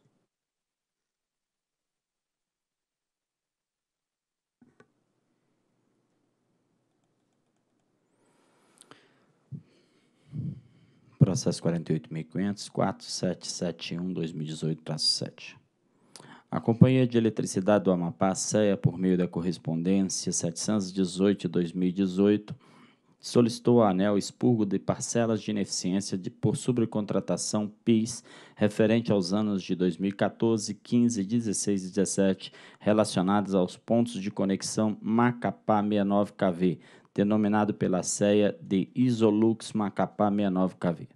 processo 48.500.4771-2018-7. A Companhia de Eletricidade do Amapá, CEA, por meio da correspondência 718-2018, solicitou à ANEL expurgo de parcelas de ineficiência de, por subcontratação PIS referente aos anos de 2014, 15, 16 e 17, relacionados aos pontos de conexão Macapá 69KV, denominado pela CEA de Isolux Macapá 69KV.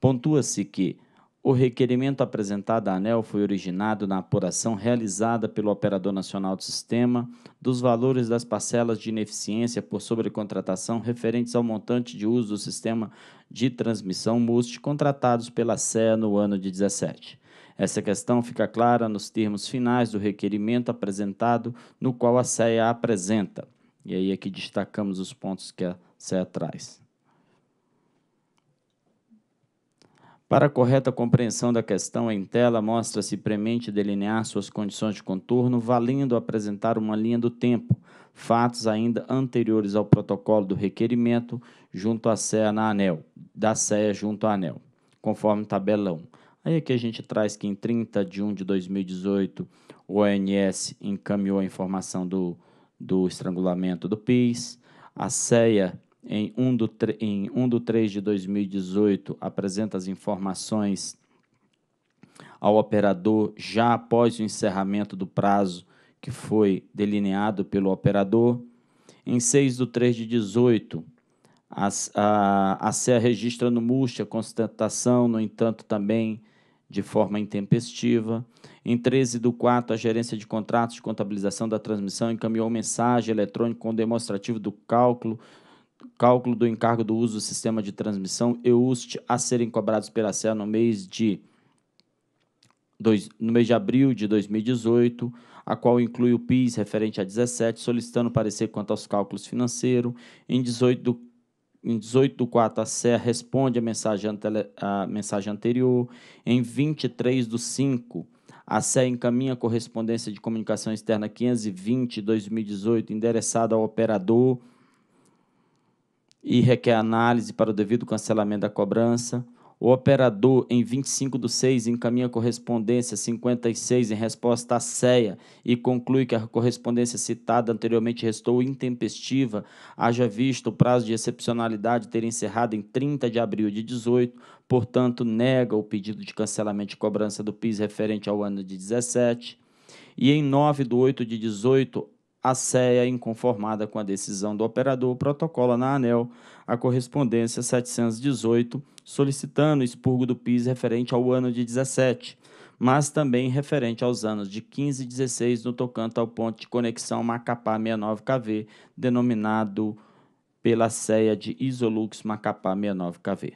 Pontua-se que o requerimento apresentado à ANEL foi originado na apuração realizada pelo Operador Nacional do Sistema dos valores das parcelas de ineficiência por sobrecontratação referentes ao montante de uso do sistema de transmissão MUST contratados pela CEA no ano de 17. Essa questão fica clara nos termos finais do requerimento apresentado, no qual a CEA apresenta e aí aqui destacamos os pontos que a CEA traz. Para a correta compreensão da questão, em tela mostra-se premente delinear suas condições de contorno, valendo apresentar uma linha do tempo, fatos ainda anteriores ao protocolo do requerimento junto à CEA na ANEL, da CEA junto à ANEL, conforme tabela 1. Aí aqui a gente traz que em 30 de 1 de 2018, o ONS encaminhou a informação do do estrangulamento do PIS, a CEA em 1 do, em 1 do 3 de 2018 apresenta as informações ao operador já após o encerramento do prazo que foi delineado pelo operador. Em 6 do 3 de 18, a, a, a CEA registra no MUST a constatação, no entanto, também de forma intempestiva. Em 13 do 4, a gerência de contratos de contabilização da transmissão encaminhou mensagem eletrônica com demonstrativo do cálculo cálculo do encargo do uso do sistema de transmissão EUST a serem cobrados pela CEA no mês de dois, no mês de abril de 2018, a qual inclui o PIS referente a 17, solicitando parecer quanto aos cálculos financeiros. Em 18 do em 18 do 4, a CEA responde a mensagem, a mensagem anterior. Em 23 do 5, a SE encaminha correspondência de comunicação externa 520-2018, endereçada ao operador e requer análise para o devido cancelamento da cobrança. O operador, em 25 do 6, encaminha correspondência 56 em resposta à CEA e conclui que a correspondência citada anteriormente restou intempestiva, haja visto o prazo de excepcionalidade ter encerrado em 30 de abril de 18, portanto, nega o pedido de cancelamento de cobrança do PIS referente ao ano de 17. E em 9 do 8 de 18, a CEA, é inconformada com a decisão do operador, protocola na ANEL a correspondência 718 solicitando expurgo do PIS referente ao ano de 17, mas também referente aos anos de 15 e 16 no tocante ao ponto de conexão Macapá 69KV, denominado pela CEA de Isolux Macapá 69KV.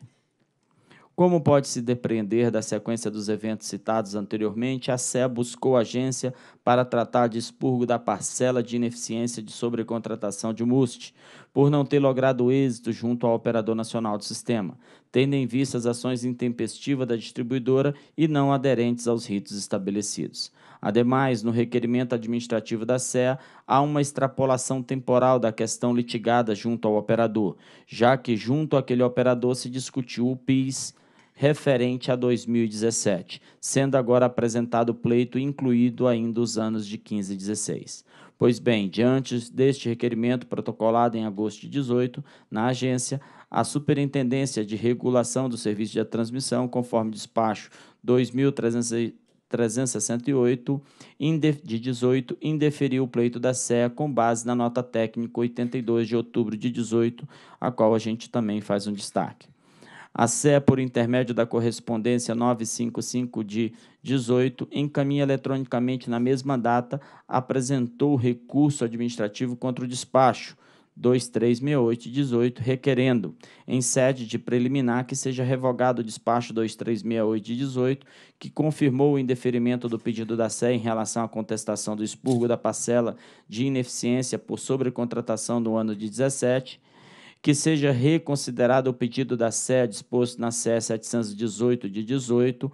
Como pode-se depreender da sequência dos eventos citados anteriormente, a CE buscou agência para tratar de expurgo da parcela de ineficiência de sobrecontratação de MUST, por não ter logrado êxito junto ao operador nacional do sistema, tendo em vista as ações intempestivas da distribuidora e não aderentes aos ritos estabelecidos. Ademais, no requerimento administrativo da SEA, há uma extrapolação temporal da questão litigada junto ao operador, já que junto àquele operador se discutiu o PIS, referente a 2017, sendo agora apresentado o pleito incluído ainda os anos de 15 e 16. Pois bem, diante deste requerimento protocolado em agosto de 18, na agência, a Superintendência de Regulação do Serviço de Transmissão, conforme despacho 2368 de 18, indeferiu o pleito da CEA com base na nota técnica 82 de outubro de 18, a qual a gente também faz um destaque. A SE, por intermédio da correspondência 955 de 18, encaminha eletronicamente na mesma data, apresentou recurso administrativo contra o despacho 2368 18, requerendo, em sede de preliminar, que seja revogado o despacho 2368 de 18, que confirmou o indeferimento do pedido da SE em relação à contestação do expurgo da parcela de ineficiência por sobrecontratação do ano de 17, que seja reconsiderado o pedido da SE disposto na CE 718 de 18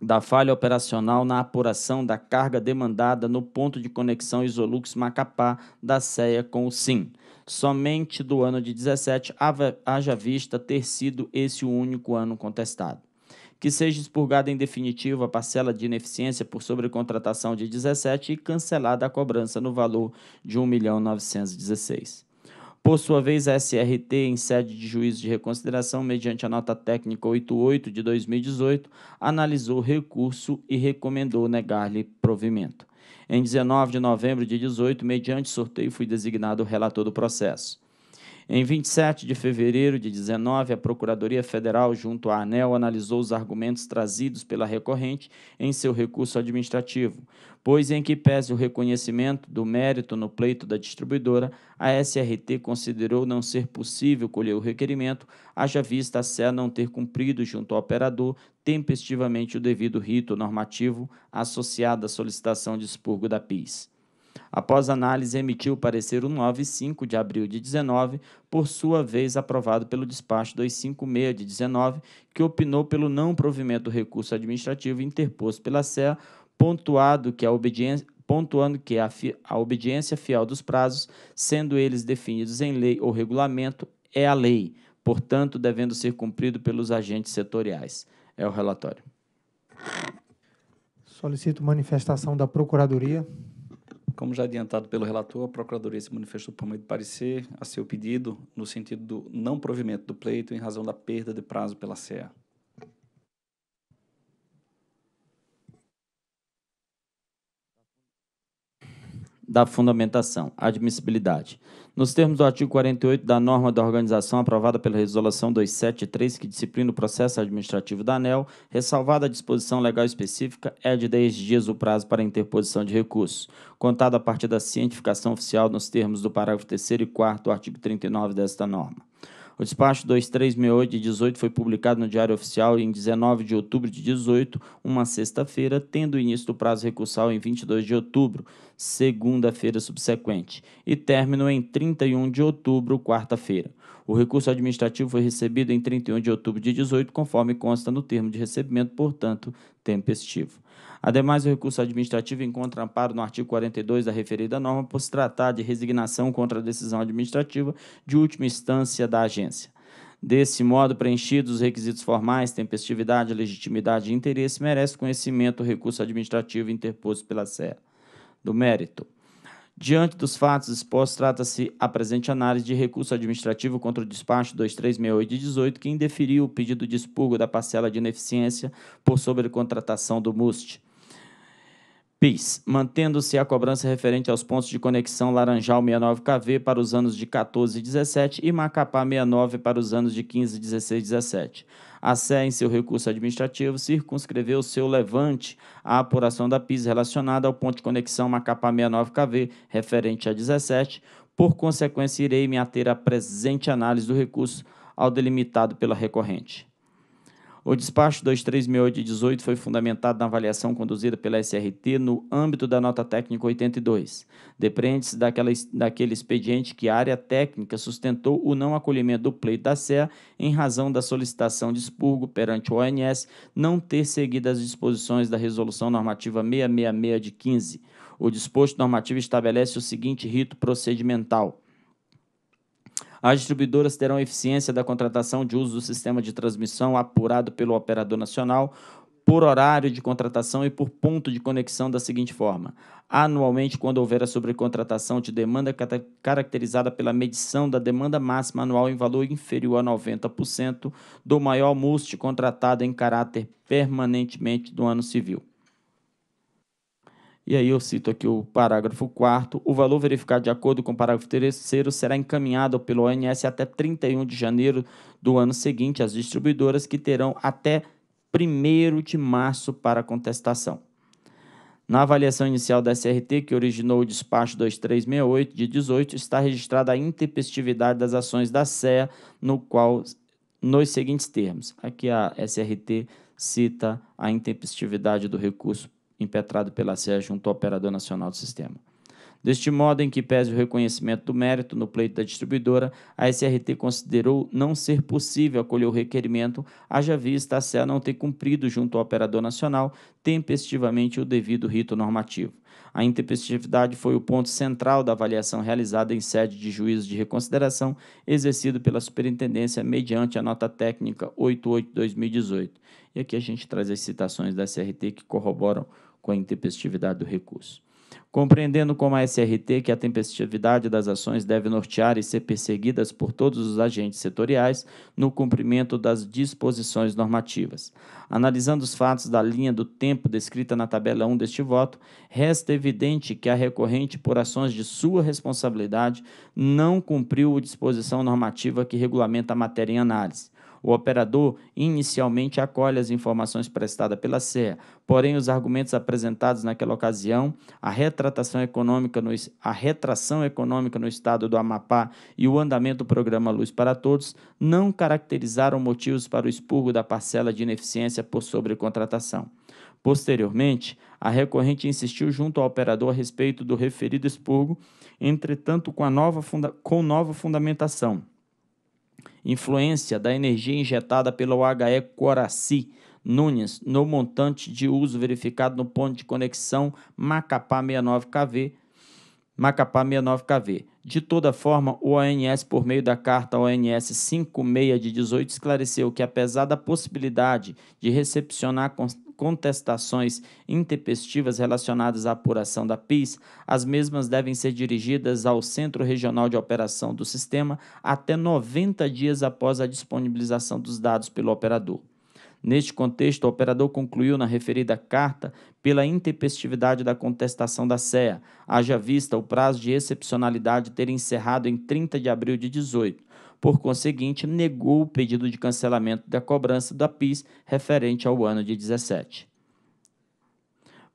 da falha operacional na apuração da carga demandada no ponto de conexão Isolux Macapá da CEA com o SIM. Somente do ano de 17 haja vista ter sido esse o único ano contestado. Que seja expurgada em definitivo a parcela de ineficiência por sobrecontratação de 17 e cancelada a cobrança no valor de R$ 1.916. Por sua vez, a SRT, em sede de juízo de reconsideração, mediante a nota técnica 88 de 2018, analisou o recurso e recomendou negar-lhe provimento. Em 19 de novembro de 18, mediante sorteio, fui designado relator do processo. Em 27 de fevereiro de 19, a Procuradoria Federal, junto à ANEL, analisou os argumentos trazidos pela recorrente em seu recurso administrativo, pois em que pese o reconhecimento do mérito no pleito da distribuidora, a SRT considerou não ser possível colher o requerimento, haja vista a SEA não ter cumprido junto ao operador tempestivamente o devido rito normativo associado à solicitação de expurgo da PIS. Após análise, emitiu o parecer 195 de abril de 19, por sua vez aprovado pelo despacho 256 de 19, que opinou pelo não provimento do recurso administrativo interposto pela SEA pontuado que a obediência pontuando que a, fi, a obediência fiel dos prazos, sendo eles definidos em lei ou regulamento, é a lei, portanto, devendo ser cumprido pelos agentes setoriais. É o relatório. Solicito manifestação da Procuradoria. Como já adiantado pelo relator, a Procuradoria se manifestou por meio de parecer a seu pedido no sentido do não provimento do pleito em razão da perda de prazo pela SEA. da fundamentação, admissibilidade. Nos termos do artigo 48 da norma da organização aprovada pela Resolução 273, que disciplina o processo administrativo da ANEL, ressalvada a disposição legal específica, é de 10 dias o prazo para interposição de recursos, contado a partir da cientificação oficial nos termos do parágrafo 3 e 4 do artigo 39 desta norma. O despacho 2368 de 18 foi publicado no Diário Oficial em 19 de outubro de 18, uma sexta-feira, tendo início do prazo recursal em 22 de outubro, segunda-feira subsequente, e término em 31 de outubro, quarta-feira. O recurso administrativo foi recebido em 31 de outubro de 18, conforme consta no termo de recebimento, portanto, tempestivo. Ademais, o recurso administrativo encontra amparo no artigo 42 da referida norma por se tratar de resignação contra a decisão administrativa de última instância da agência. Desse modo, preenchidos os requisitos formais, tempestividade, legitimidade e interesse, merece conhecimento o recurso administrativo interposto pela SEA. Do mérito. Diante dos fatos expostos, trata-se a presente análise de recurso administrativo contra o despacho 2368 de 18, que indeferiu o pedido de expurgo da parcela de ineficiência por sobrecontratação do MUST. PIS, mantendo-se a cobrança referente aos pontos de conexão Laranjal 69KV para os anos de 14 e 17 e Macapá 69 para os anos de 15, 16 e 17. A SE, em seu recurso administrativo, circunscreveu seu levante à apuração da PIS relacionada ao ponto de conexão Macapá 69KV, referente a 17. Por consequência, irei me ater à presente análise do recurso ao delimitado pela recorrente. O despacho 2368 de 18 foi fundamentado na avaliação conduzida pela SRT no âmbito da nota técnica 82. Depreende-se daquele expediente que a área técnica sustentou o não acolhimento do pleito da SEA em razão da solicitação de expurgo perante o ONS não ter seguido as disposições da Resolução Normativa 666 de 15. O disposto normativo estabelece o seguinte rito procedimental. As distribuidoras terão eficiência da contratação de uso do sistema de transmissão apurado pelo operador nacional, por horário de contratação e por ponto de conexão da seguinte forma: anualmente, quando houver a sobrecontratação de demanda caracterizada pela medição da demanda máxima anual em valor inferior a 90% do maior MUST contratado em caráter permanentemente do ano civil. E aí eu cito aqui o parágrafo 4 o valor verificado de acordo com o parágrafo 3 será encaminhado pelo ONS até 31 de janeiro do ano seguinte às distribuidoras que terão até 1 de março para contestação. Na avaliação inicial da SRT, que originou o despacho 2368 de 18, está registrada a intempestividade das ações da CEA, no qual nos seguintes termos. Aqui a SRT cita a intempestividade do recurso impetrado pela SEA junto ao operador nacional do sistema. Deste modo, em que pese o reconhecimento do mérito no pleito da distribuidora, a SRT considerou não ser possível acolher o requerimento, haja vista a SEA não ter cumprido junto ao operador nacional tempestivamente o devido rito normativo. A intempestividade foi o ponto central da avaliação realizada em sede de juízo de reconsideração, exercido pela superintendência mediante a nota técnica 88-2018. E aqui a gente traz as citações da SRT que corroboram com a intempestividade do recurso. Compreendendo como a SRT que é a tempestividade das ações deve nortear e ser perseguidas por todos os agentes setoriais no cumprimento das disposições normativas. Analisando os fatos da linha do tempo descrita na tabela 1 deste voto, resta evidente que a recorrente, por ações de sua responsabilidade, não cumpriu a disposição normativa que regulamenta a matéria em análise o operador inicialmente acolhe as informações prestadas pela CEA, porém os argumentos apresentados naquela ocasião, a retratação econômica no, a retração econômica no estado do Amapá e o andamento do programa Luz para Todos não caracterizaram motivos para o expurgo da parcela de ineficiência por sobrecontratação. Posteriormente, a recorrente insistiu junto ao operador a respeito do referido expurgo, entretanto com, nova com nova fundamentação Influência da energia injetada pelo HE Coraci Nunes no montante de uso verificado no ponto de conexão Macapá 69KV. Macapá 69KV. De toda forma, o ONS, por meio da carta ONS 56 de 18, esclareceu que, apesar da possibilidade de recepcionar contestações intempestivas relacionadas à apuração da PIS, as mesmas devem ser dirigidas ao Centro Regional de Operação do Sistema até 90 dias após a disponibilização dos dados pelo operador. Neste contexto, o operador concluiu na referida carta pela intempestividade da contestação da CEA, haja vista o prazo de excepcionalidade ter encerrado em 30 de abril de 18, por conseguinte, negou o pedido de cancelamento da cobrança da PIS referente ao ano de 17.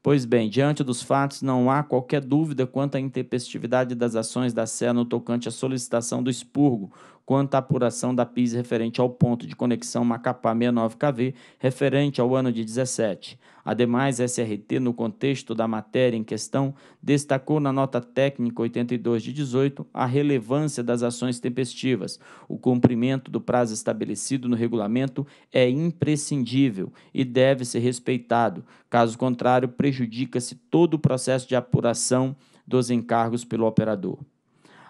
Pois bem, diante dos fatos, não há qualquer dúvida quanto à intempestividade das ações da SEA no tocante à solicitação do expurgo, quanto à apuração da PIS referente ao ponto de conexão Macapá-69KV, referente ao ano de 17. Ademais, SRT, no contexto da matéria em questão, destacou na nota técnica 82 de 18 a relevância das ações tempestivas. O cumprimento do prazo estabelecido no regulamento é imprescindível e deve ser respeitado. Caso contrário, prejudica-se todo o processo de apuração dos encargos pelo operador.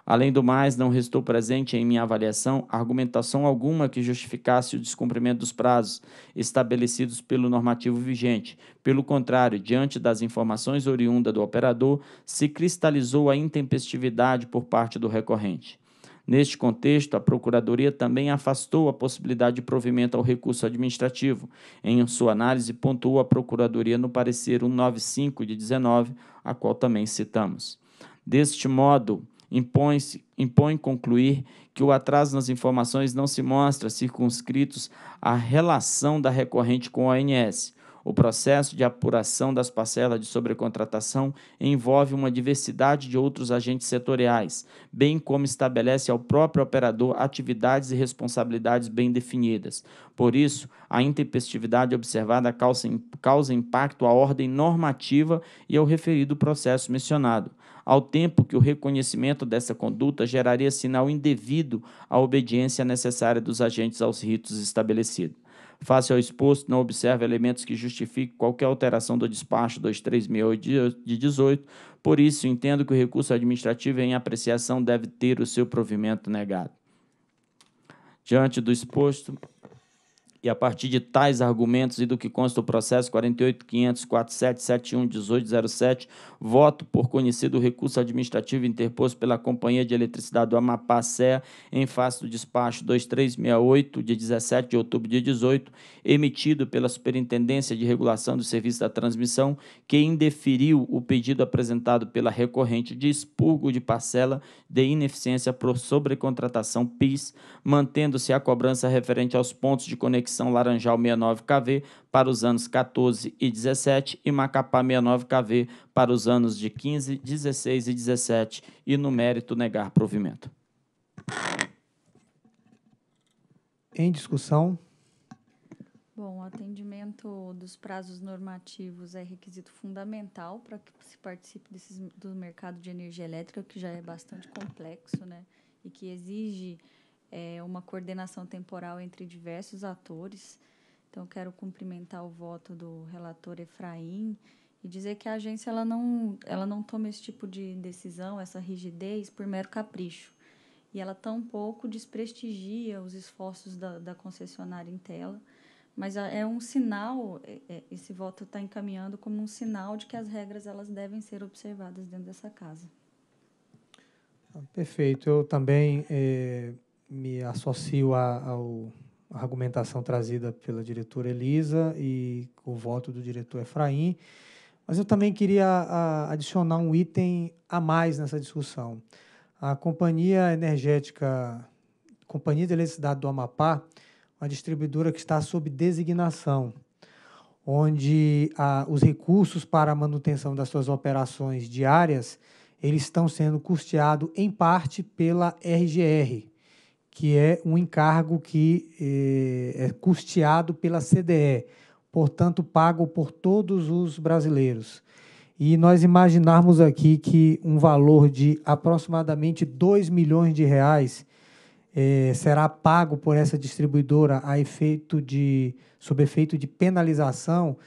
Além do mais, não restou presente em minha avaliação argumentação alguma que justificasse o descumprimento dos prazos estabelecidos pelo normativo vigente. Pelo contrário, diante das informações oriundas do operador, se cristalizou a intempestividade por parte do recorrente. Neste contexto, a Procuradoria também afastou a possibilidade de provimento ao recurso administrativo. Em sua análise, pontuou a Procuradoria no parecer 195 de 19, a qual também citamos. Deste modo, impõe, impõe concluir que o atraso nas informações não se mostra circunscritos à relação da recorrente com a ONS. O processo de apuração das parcelas de sobrecontratação envolve uma diversidade de outros agentes setoriais, bem como estabelece ao próprio operador atividades e responsabilidades bem definidas. Por isso, a intempestividade observada causa, causa impacto à ordem normativa e ao referido processo mencionado ao tempo que o reconhecimento dessa conduta geraria sinal indevido à obediência necessária dos agentes aos ritos estabelecidos. Face ao exposto, não observa elementos que justifiquem qualquer alteração do despacho 2368 de 18. Por isso, entendo que o recurso administrativo em apreciação deve ter o seu provimento negado. Diante do exposto, e a partir de tais argumentos e do que consta o processo 48.500.4771.1807, voto por conhecido recurso administrativo interposto pela Companhia de Eletricidade do Amapá, CEA, em face do despacho 2368, de 17 de outubro de 18, emitido pela Superintendência de Regulação do Serviço da Transmissão, que indeferiu o pedido apresentado pela recorrente de expurgo de parcela de ineficiência por sobrecontratação PIS, mantendo-se a cobrança referente aos pontos de conexão conexão Laranjal 69KV para os anos 14 e 17 e Macapá 69KV para os anos de 15, 16 e 17 e no mérito negar provimento. Em discussão. Bom, o atendimento dos prazos normativos é requisito fundamental para que se participe desses, do mercado de energia elétrica, que já é bastante complexo, né? E que exige é, uma coordenação temporal entre diversos atores. Então, quero cumprimentar o voto do relator Efraim e dizer que a agência ela não, ela não toma esse tipo de decisão, essa rigidez, por mero capricho. E ela tampouco desprestigia os esforços da, da concessionária em tela, mas é um sinal, é, é, esse voto está encaminhando como um sinal de que as regras elas devem ser observadas dentro dessa casa. Perfeito. Eu também eh, me associo à, argumentação trazida pela diretora Elisa e o voto do diretor Efraim, mas eu também queria a, adicionar um item a mais nessa discussão. A Companhia Energética, Companhia de Eletricidade do Amapá, uma distribuidora que está sob designação, onde a, os recursos para a manutenção das suas operações diárias eles estão sendo custeados em parte pela RGR, que é um encargo que eh, é custeado pela CDE, portanto, pago por todos os brasileiros. E nós imaginarmos aqui que um valor de aproximadamente 2 milhões de reais é, será pago por essa distribuidora a efeito de, sob efeito de penalização,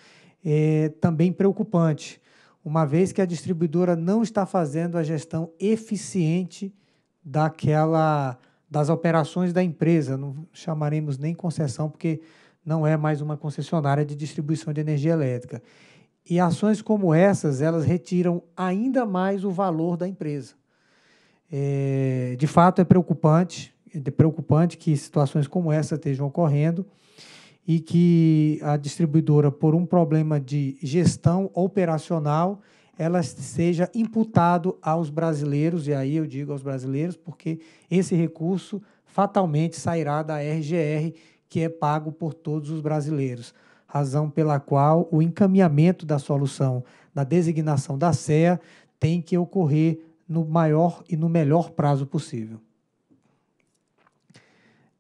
é também preocupante, uma vez que a distribuidora não está fazendo a gestão eficiente daquela das operações da empresa, não chamaremos nem concessão, porque não é mais uma concessionária de distribuição de energia elétrica. E ações como essas, elas retiram ainda mais o valor da empresa. É, de fato, é preocupante, é preocupante que situações como essa estejam ocorrendo e que a distribuidora, por um problema de gestão operacional, ela seja imputado aos brasileiros, e aí eu digo aos brasileiros, porque esse recurso fatalmente sairá da RGR, que é pago por todos os brasileiros. Razão pela qual o encaminhamento da solução da designação da CEA tem que ocorrer no maior e no melhor prazo possível.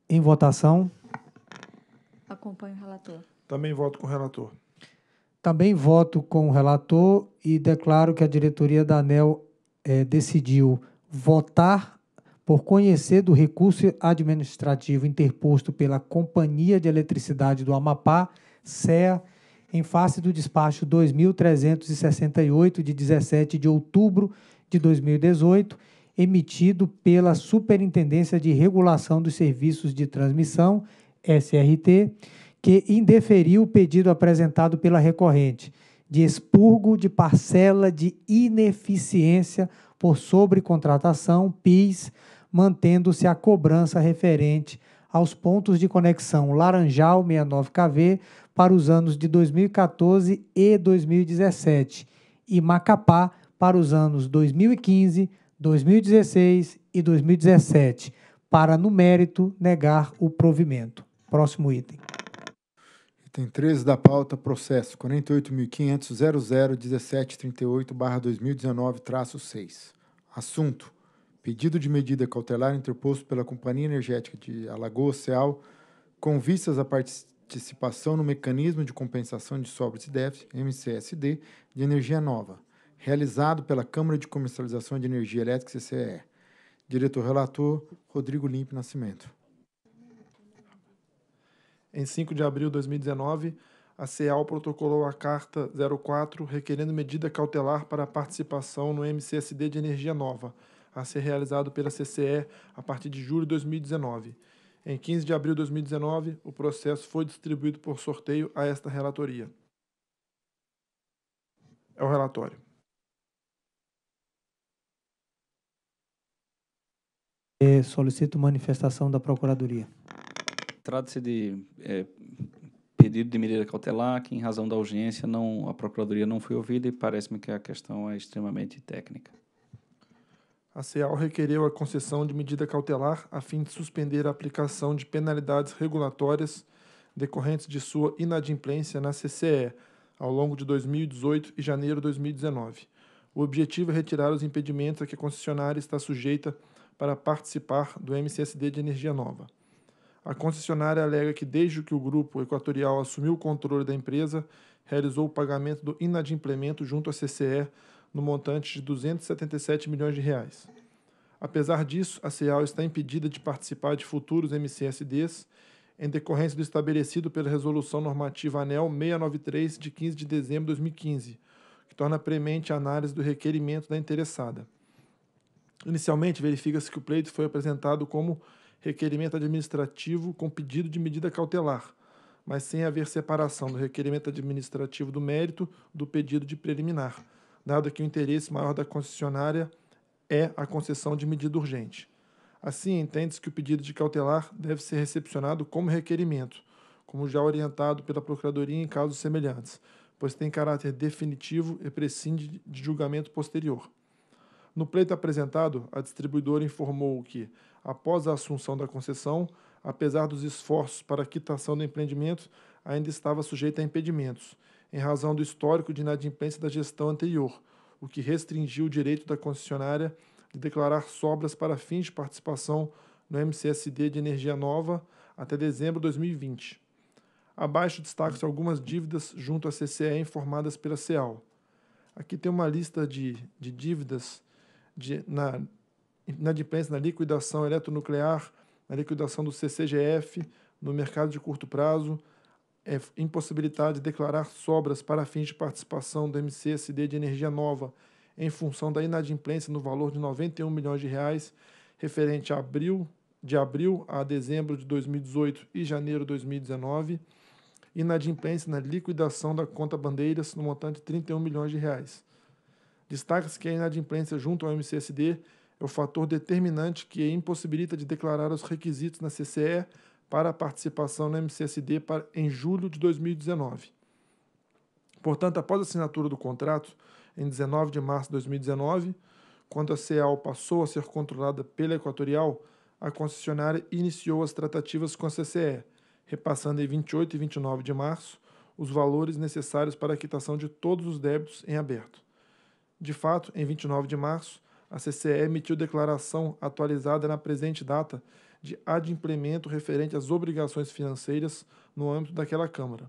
Em votação. Acompanho o relator. Também voto com o relator. Também voto com o relator e declaro que a diretoria da ANEL eh, decidiu votar por conhecer do recurso administrativo interposto pela Companhia de Eletricidade do Amapá, CEA, em face do despacho 2368 de 17 de outubro de 2018, emitido pela Superintendência de Regulação dos Serviços de Transmissão, SRT, que indeferiu o pedido apresentado pela recorrente de expurgo de parcela de ineficiência por sobrecontratação, PIS, mantendo-se a cobrança referente aos pontos de conexão Laranjal 69KV para os anos de 2014 e 2017 e Macapá para os anos 2015, 2016 e 2017, para, no mérito, negar o provimento. Próximo item. Item 13 da pauta, processo 48.500.001738-2019-6. Assunto: Pedido de medida cautelar interposto pela Companhia Energética de Alagoas CEAL com vistas à participação no mecanismo de compensação de sobras e déficit, MCSD, de energia nova, realizado pela Câmara de Comercialização de Energia Elétrica, CCE. Diretor relator Rodrigo Limpe Nascimento. Em 5 de abril de 2019, a CEAL protocolou a Carta 04 requerendo medida cautelar para a participação no MCSD de Energia Nova, a ser realizado pela CCE a partir de julho de 2019. Em 15 de abril de 2019, o processo foi distribuído por sorteio a esta relatoria. É o relatório. É, solicito manifestação da Procuradoria. Trata-se de é, pedido de medida cautelar que, em razão da urgência, não, a Procuradoria não foi ouvida e parece-me que a questão é extremamente técnica. A CEAL requereu a concessão de medida cautelar a fim de suspender a aplicação de penalidades regulatórias decorrentes de sua inadimplência na CCE ao longo de 2018 e janeiro de 2019. O objetivo é retirar os impedimentos a que a concessionária está sujeita para participar do MCSD de energia nova. A concessionária alega que desde que o grupo equatorial assumiu o controle da empresa, realizou o pagamento do inadimplemento junto à CCE no montante de 277 milhões de reais. Apesar disso, a CEAL está impedida de participar de futuros MCSDs em decorrência do estabelecido pela Resolução Normativa ANEL 693 de 15 de dezembro de 2015, que torna premente a análise do requerimento da interessada. Inicialmente, verifica-se que o pleito foi apresentado como requerimento administrativo com pedido de medida cautelar, mas sem haver separação do requerimento administrativo do mérito do pedido de preliminar, dado que o interesse maior da concessionária é a concessão de medida urgente. Assim, entende-se que o pedido de cautelar deve ser recepcionado como requerimento, como já orientado pela Procuradoria em casos semelhantes, pois tem caráter definitivo e prescinde de julgamento posterior. No pleito apresentado, a distribuidora informou que após a assunção da concessão, apesar dos esforços para a quitação do empreendimento, ainda estava sujeita a impedimentos, em razão do histórico de inadimplência da gestão anterior, o que restringiu o direito da concessionária de declarar sobras para fins de participação no MCSD de energia nova até dezembro de 2020. Abaixo destacam-se algumas dívidas junto à CCE informadas pela CEAL. Aqui tem uma lista de, de dívidas de, na inadimplência na liquidação eletronuclear, na liquidação do CCGF, no mercado de curto prazo, é, impossibilidade de declarar sobras para fins de participação do MCSD de energia nova, em função da inadimplência no valor de 91 milhões de reais, referente a abril, de abril a dezembro de 2018 e janeiro de 2019, inadimplência na liquidação da conta bandeiras no montante de 31 milhões de reais. Destaca-se que a inadimplência junto ao MCSD é o fator determinante que impossibilita de declarar os requisitos na CCE para a participação na MCSD em julho de 2019. Portanto, após a assinatura do contrato, em 19 de março de 2019, quando a CEAL passou a ser controlada pela Equatorial, a concessionária iniciou as tratativas com a CCE, repassando em 28 e 29 de março os valores necessários para a quitação de todos os débitos em aberto. De fato, em 29 de março, a CCE emitiu declaração atualizada na presente data de adimplemento referente às obrigações financeiras no âmbito daquela Câmara.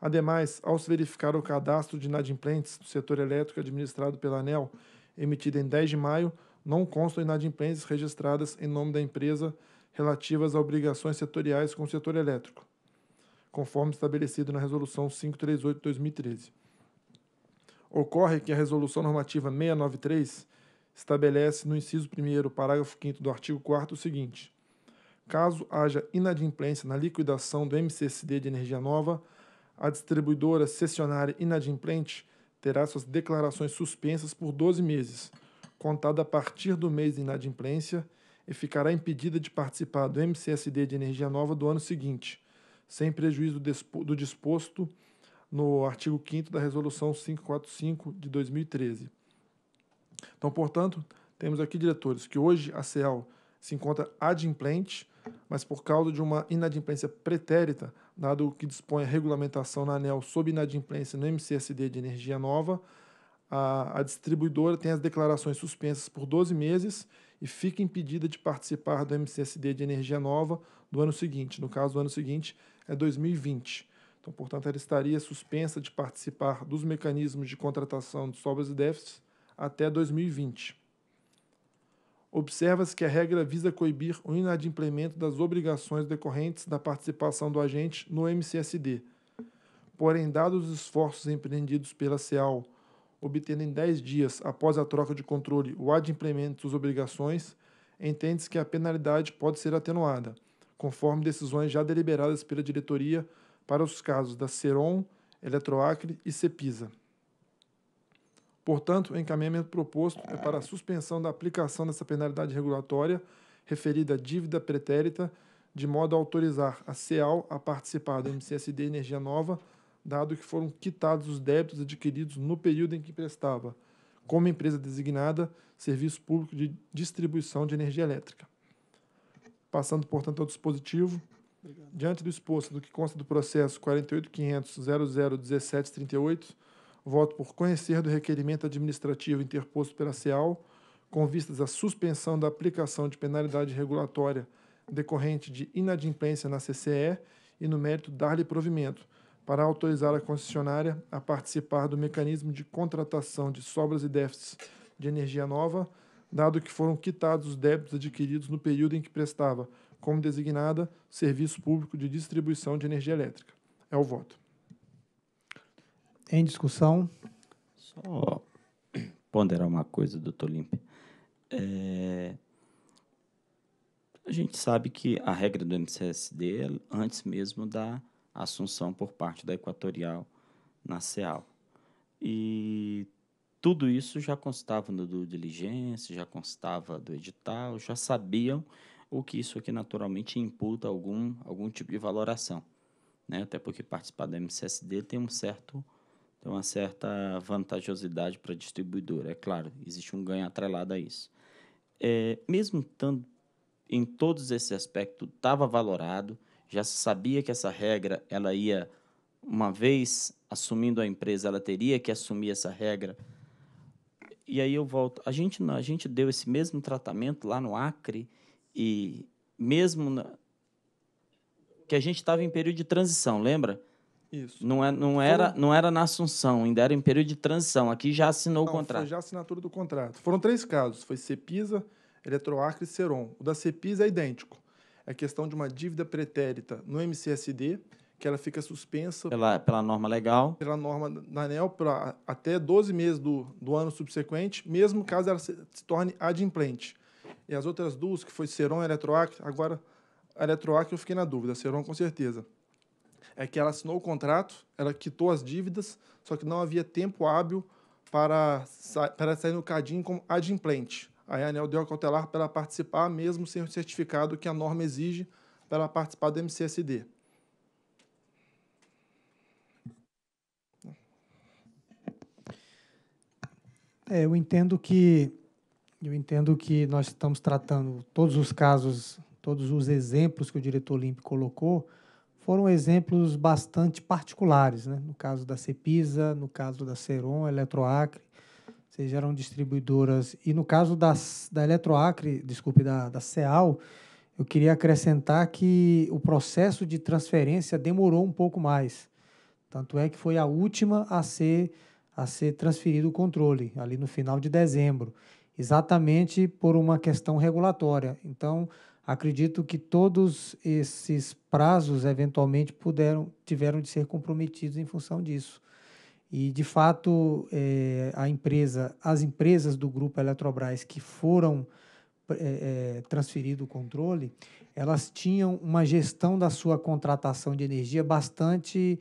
Ademais, ao se verificar o cadastro de inadimplentes do setor elétrico administrado pela ANEL, emitido em 10 de maio, não constam inadimplentes registradas em nome da empresa relativas a obrigações setoriais com o setor elétrico, conforme estabelecido na Resolução 538-2013. Ocorre que a Resolução Normativa 693 estabelece no inciso 1 parágrafo 5 do artigo 4 o seguinte: Caso haja inadimplência na liquidação do MCSD de energia nova, a distribuidora cessionária inadimplente terá suas declarações suspensas por 12 meses, contada a partir do mês de inadimplência, e ficará impedida de participar do MCSD de energia nova do ano seguinte, sem prejuízo do disposto no artigo 5 da Resolução 545 de 2013. Então, portanto, temos aqui, diretores, que hoje a Cel se encontra adimplente, mas por causa de uma inadimplência pretérita, dado que dispõe a regulamentação na ANEL sob inadimplência no MCSD de energia nova, a, a distribuidora tem as declarações suspensas por 12 meses e fica impedida de participar do MCSD de energia nova do ano seguinte. No caso, do ano seguinte é 2020. Então, portanto, ela estaria suspensa de participar dos mecanismos de contratação de sobras e déficits até 2020. Observa-se que a regra visa coibir o inadimplemento das obrigações decorrentes da participação do agente no MCSD. Porém, dados os esforços empreendidos pela CEAL, obtendo em 10 dias após a troca de controle o adimplemento das obrigações, entende-se que a penalidade pode ser atenuada, conforme decisões já deliberadas pela diretoria para os casos da Ceron, Eletroacre e Cepisa. Portanto, o encaminhamento proposto é para a suspensão da aplicação dessa penalidade regulatória referida à dívida pretérita, de modo a autorizar a CEAL a participar do MCSD Energia Nova, dado que foram quitados os débitos adquiridos no período em que prestava, como empresa designada, Serviço Público de Distribuição de Energia Elétrica. Passando, portanto, ao dispositivo, Obrigado. diante do exposto do que consta do processo 48500001738 voto por conhecer do requerimento administrativo interposto pela CEAL, com vistas à suspensão da aplicação de penalidade regulatória decorrente de inadimplência na CCE e, no mérito, dar-lhe provimento para autorizar a concessionária a participar do mecanismo de contratação de sobras e déficits de energia nova, dado que foram quitados os débitos adquiridos no período em que prestava, como designada, serviço público de distribuição de energia elétrica. É o voto. Em discussão? Só ponderar uma coisa, doutor Limpe. É, a gente sabe que a regra do MCSD é antes mesmo da assunção por parte da Equatorial na CEAL. E tudo isso já constava no do diligência, já constava do edital, já sabiam o que isso aqui naturalmente imputa algum, algum tipo de valoração. Né? Até porque participar do MCSD tem um certo tem uma certa vantajosidade para a distribuidora. É claro, existe um ganho atrelado a isso. É, mesmo tanto em todos esses aspectos, estava valorado, já se sabia que essa regra ela ia, uma vez assumindo a empresa, ela teria que assumir essa regra. E aí eu volto. A gente, a gente deu esse mesmo tratamento lá no Acre e mesmo na, que a gente estava em período de transição, lembra? Isso. Não, é, não, Foram... era, não era na Assunção, ainda era em período de transição. Aqui já assinou não, o contrato. Foi já assinatura do contrato. Foram três casos: foi Cepisa, Eletroacre e Seron. O da Cepisa é idêntico. É questão de uma dívida pretérita no MCSD, que ela fica suspensa. Pela, pela norma legal. Pela norma da ANEL, pra, até 12 meses do, do ano subsequente, mesmo caso ela se, se torne adimplente. E as outras duas, que foi Seron e Eletroacre, agora Eletroacre eu fiquei na dúvida, Seron com certeza é que ela assinou o contrato, ela quitou as dívidas, só que não havia tempo hábil para, sa para sair no cadinho como adimplente. Aí a ANEL deu a cautelar para ela participar, mesmo sem o certificado que a norma exige para ela participar do MCSD. É, eu entendo que eu entendo que nós estamos tratando todos os casos, todos os exemplos que o diretor Olímpio colocou, foram exemplos bastante particulares, né? no caso da Cepisa, no caso da Ceron, Eletroacre, vocês eram distribuidoras. E no caso das, da Eletroacre, desculpe, da, da CEAL, eu queria acrescentar que o processo de transferência demorou um pouco mais. Tanto é que foi a última a ser, a ser transferido o controle, ali no final de dezembro, exatamente por uma questão regulatória. Então, acredito que todos esses prazos eventualmente puderam tiveram de ser comprometidos em função disso. E de fato é, a empresa, as empresas do grupo Eletrobras que foram é, é, transferido o controle, elas tinham uma gestão da sua contratação de energia bastante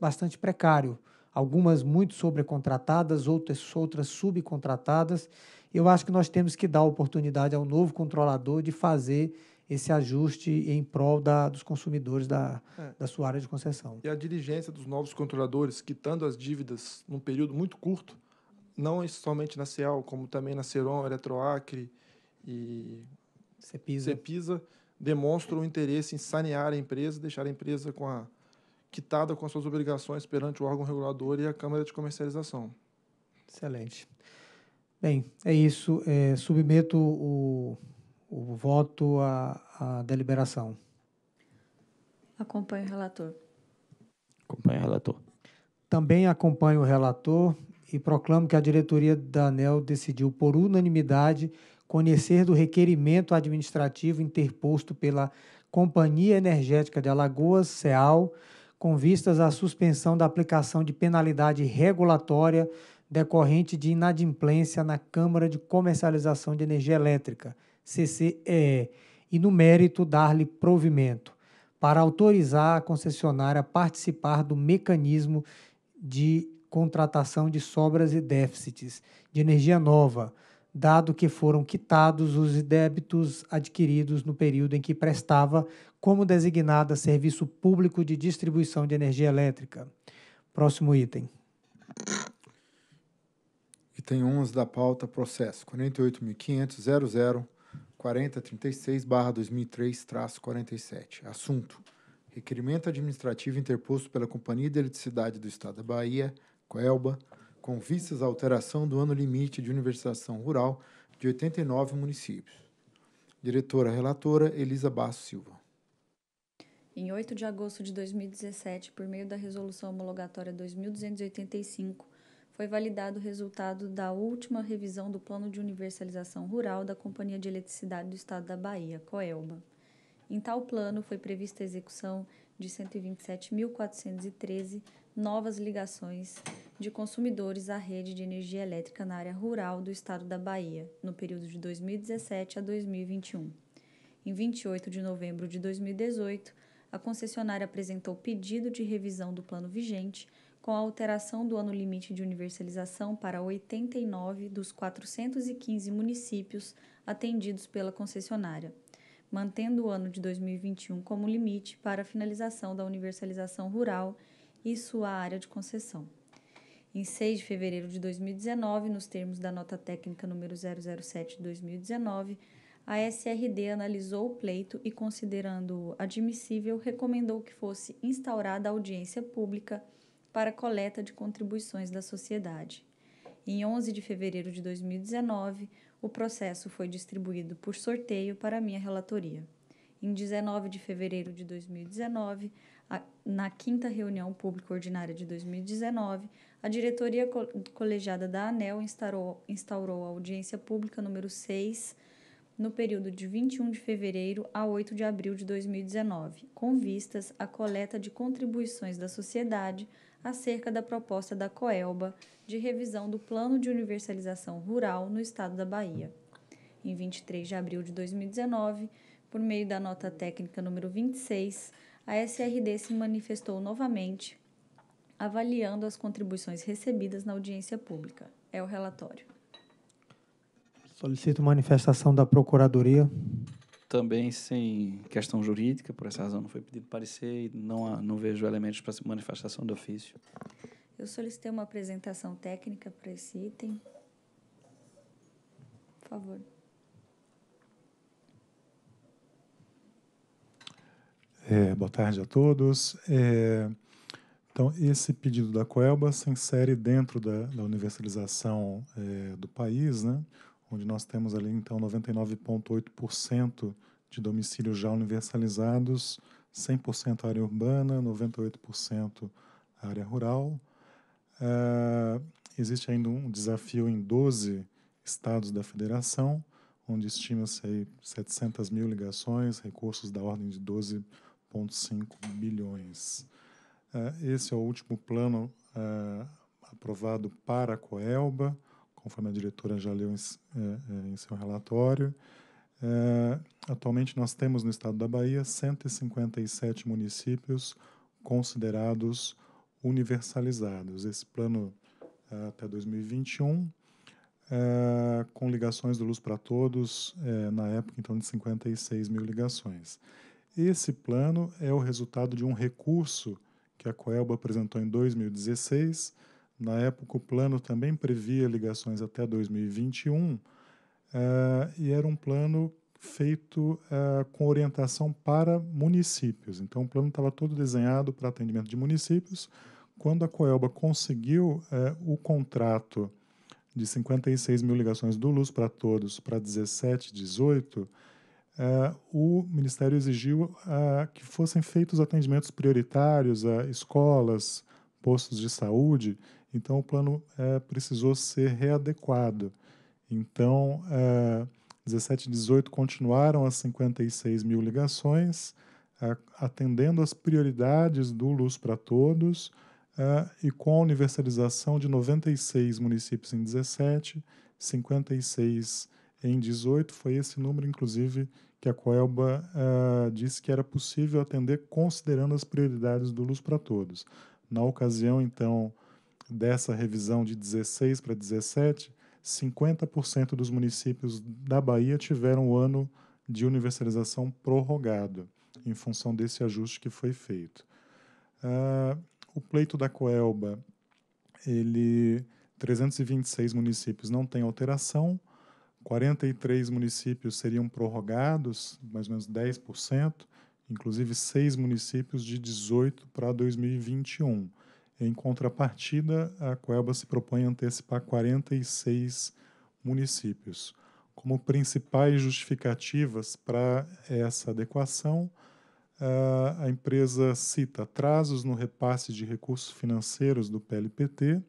bastante precário. Algumas muito sobrecontratadas, outras outras subcontratadas eu acho que nós temos que dar oportunidade ao novo controlador de fazer esse ajuste em prol da, dos consumidores da, é. da sua área de concessão. E a diligência dos novos controladores, quitando as dívidas num período muito curto, não é somente na CEAL, como também na Ceron, Eletroacre e Cepisa. Cepisa, demonstra o interesse em sanear a empresa, deixar a empresa com a quitada com as suas obrigações perante o órgão regulador e a Câmara de Comercialização. Excelente. Bem, é isso. É, submeto o, o voto à, à deliberação. Acompanho o relator. Acompanho o relator. Também acompanho o relator e proclamo que a diretoria da ANEL decidiu, por unanimidade, conhecer do requerimento administrativo interposto pela Companhia Energética de Alagoas, CEAL, com vistas à suspensão da aplicação de penalidade regulatória decorrente de inadimplência na Câmara de Comercialização de Energia Elétrica, CCEE, e no mérito dar-lhe provimento, para autorizar a concessionária a participar do mecanismo de contratação de sobras e déficits de energia nova, dado que foram quitados os débitos adquiridos no período em que prestava como designada serviço público de distribuição de energia elétrica. Próximo item. Item 11 da pauta, processo 48.500.00.4036-2003-47. Assunto: Requerimento administrativo interposto pela Companhia de Eletricidade do Estado da Bahia, Coelba, com vistas à alteração do ano limite de universalização rural de 89 municípios. Diretora relatora Elisa Basso Silva. Em 8 de agosto de 2017, por meio da Resolução Homologatória 2285, foi validado o resultado da última revisão do Plano de Universalização Rural da Companhia de Eletricidade do Estado da Bahia, Coelba. Em tal plano, foi prevista a execução de 127.413 novas ligações de consumidores à rede de energia elétrica na área rural do estado da Bahia, no período de 2017 a 2021. Em 28 de novembro de 2018, a concessionária apresentou pedido de revisão do plano vigente com a alteração do ano limite de universalização para 89 dos 415 municípios atendidos pela concessionária, mantendo o ano de 2021 como limite para a finalização da universalização rural e sua área de concessão. Em 6 de fevereiro de 2019, nos termos da nota técnica número 007 de 2019, a SRD analisou o pleito e, considerando-o admissível, recomendou que fosse instaurada audiência pública para coleta de contribuições da sociedade. Em 11 de fevereiro de 2019, o processo foi distribuído por sorteio para minha relatoria. Em 19 de fevereiro de 2019, na quinta reunião pública ordinária de 2019, a diretoria colegiada da ANEL instaurou, instaurou a audiência pública número 6 no período de 21 de fevereiro a 8 de abril de 2019, com vistas à coleta de contribuições da sociedade acerca da proposta da Coelba de revisão do Plano de Universalização Rural no estado da Bahia. Em 23 de abril de 2019, por meio da nota técnica número 26, a SRD se manifestou novamente, avaliando as contribuições recebidas na audiência pública. É o relatório. Solicito manifestação da Procuradoria também sem questão jurídica, por essa razão não foi pedido parecer e não, há, não vejo elementos para manifestação do ofício. Eu solicitei uma apresentação técnica para esse item. Por favor. É, boa tarde a todos. É, então, esse pedido da Coelba se insere dentro da, da universalização é, do país, né? onde nós temos ali então 99,8% de domicílios já universalizados, 100% área urbana, 98% área rural. Uh, existe ainda um desafio em 12 estados da federação, onde estima-se 700 mil ligações, recursos da ordem de 12,5 bilhões. Uh, esse é o último plano uh, aprovado para a Coelba conforme a diretora já leu em, é, é, em seu relatório. É, atualmente nós temos no estado da Bahia 157 municípios considerados universalizados. Esse plano até 2021 com ligações do Luz para Todos, na época, então, de 56 mil ligações. Esse plano é o resultado de um recurso que a Coelba apresentou em 2016 na época, o plano também previa ligações até 2021 eh, e era um plano feito eh, com orientação para municípios. Então, o plano estava todo desenhado para atendimento de municípios. Quando a Coelba conseguiu eh, o contrato de 56 mil ligações do Luz para Todos para 17, 18, Uh, o Ministério exigiu uh, que fossem feitos atendimentos prioritários a escolas, postos de saúde, então, o plano é, precisou ser readequado. Então, é, 17 e 18 continuaram as 56 mil ligações, é, atendendo as prioridades do Luz para Todos é, e com a universalização de 96 municípios em 17, 56 em 18. Foi esse número, inclusive, que a Coelba é, disse que era possível atender considerando as prioridades do Luz para Todos. Na ocasião, então, dessa revisão de 16 para 17, 50% dos municípios da Bahia tiveram o ano de universalização prorrogado, em função desse ajuste que foi feito. Uh, o pleito da Coelba, ele 326 municípios não tem alteração, 43 municípios seriam prorrogados, mais ou menos 10%, inclusive seis municípios de 18 para 2021. Em contrapartida, a Coelba se propõe a antecipar 46 municípios. Como principais justificativas para essa adequação, a empresa cita atrasos no repasse de recursos financeiros do PLPT,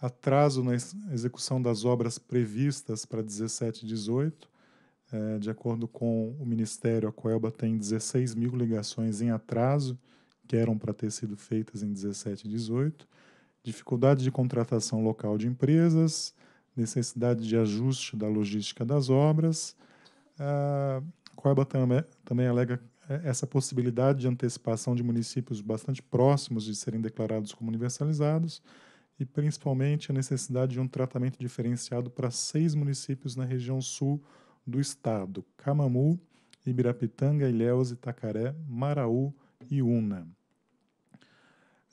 atraso na execução das obras previstas para 17 e 18. De acordo com o Ministério, a Coelba tem 16 mil ligações em atraso que eram para ter sido feitas em 17 e 18, dificuldade de contratação local de empresas, necessidade de ajuste da logística das obras. A Coeba também alega é, essa possibilidade de antecipação de municípios bastante próximos de serem declarados como universalizados e principalmente a necessidade de um tratamento diferenciado para seis municípios na região sul do estado: Camamu, Ibirapitanga, Ilhéus, Itacaré, Maraú e Una.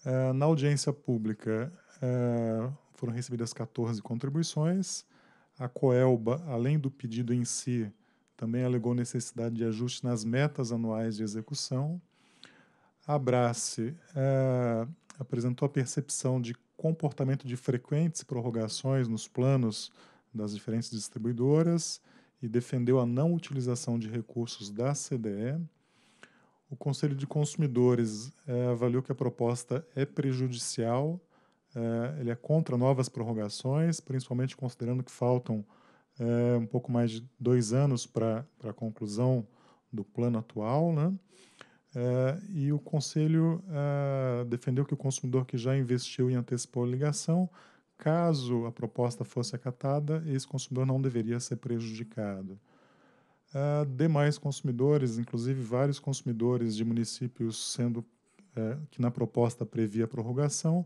É, na audiência pública é, foram recebidas 14 contribuições. A Coelba, além do pedido em si, também alegou necessidade de ajuste nas metas anuais de execução. A Abrace é, apresentou a percepção de comportamento de frequentes prorrogações nos planos das diferentes distribuidoras e defendeu a não utilização de recursos da CDE. O Conselho de Consumidores é, avaliou que a proposta é prejudicial, é, ele é contra novas prorrogações, principalmente considerando que faltam é, um pouco mais de dois anos para a conclusão do plano atual. Né? É, e o Conselho é, defendeu que o consumidor que já investiu e antecipou a ligação, caso a proposta fosse acatada, esse consumidor não deveria ser prejudicado demais consumidores, inclusive vários consumidores de municípios sendo é, que na proposta previa prorrogação,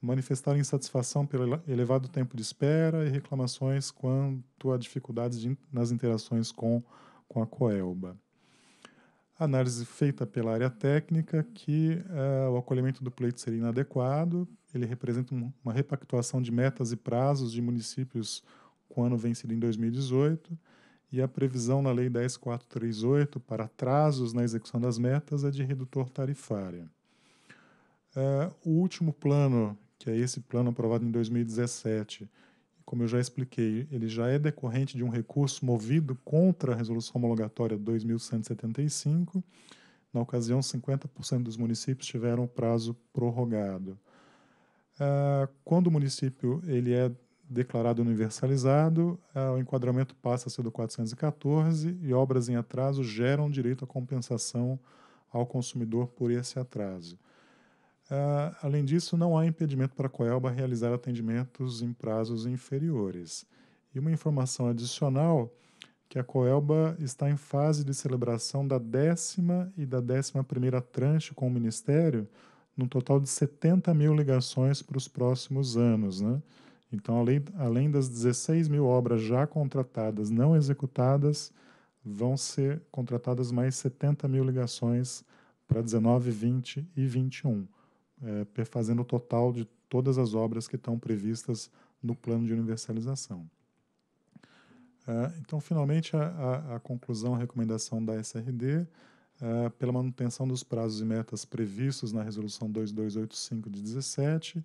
manifestaram insatisfação pelo elevado tempo de espera e reclamações quanto a dificuldades nas interações com, com a Coelba. análise feita pela área técnica que é, o acolhimento do pleito seria inadequado, ele representa uma repactuação de metas e prazos de municípios com o ano vencido em 2018 e a previsão na Lei 10438 para atrasos na execução das metas é de redutor tarifária. É, o último plano, que é esse plano aprovado em 2017, como eu já expliquei, ele já é decorrente de um recurso movido contra a Resolução Homologatória 2175. Na ocasião, 50% dos municípios tiveram o prazo prorrogado. Uh, quando o município ele é declarado universalizado, é, o enquadramento passa a ser do 414 e obras em atraso geram direito à compensação ao consumidor por esse atraso. Uh, além disso, não há impedimento para a Coelba realizar atendimentos em prazos inferiores. E uma informação adicional que a Coelba está em fase de celebração da décima e da décima primeira tranche com o Ministério, num total de 70 mil ligações para os próximos anos, né? Então, além, além das 16 mil obras já contratadas, não executadas, vão ser contratadas mais 70 mil ligações para 19, 20 e 21, é, fazendo o total de todas as obras que estão previstas no plano de universalização. É, então, finalmente, a, a, a, conclusão, a recomendação da SRD, é, pela manutenção dos prazos e metas previstos na Resolução 2285 de 17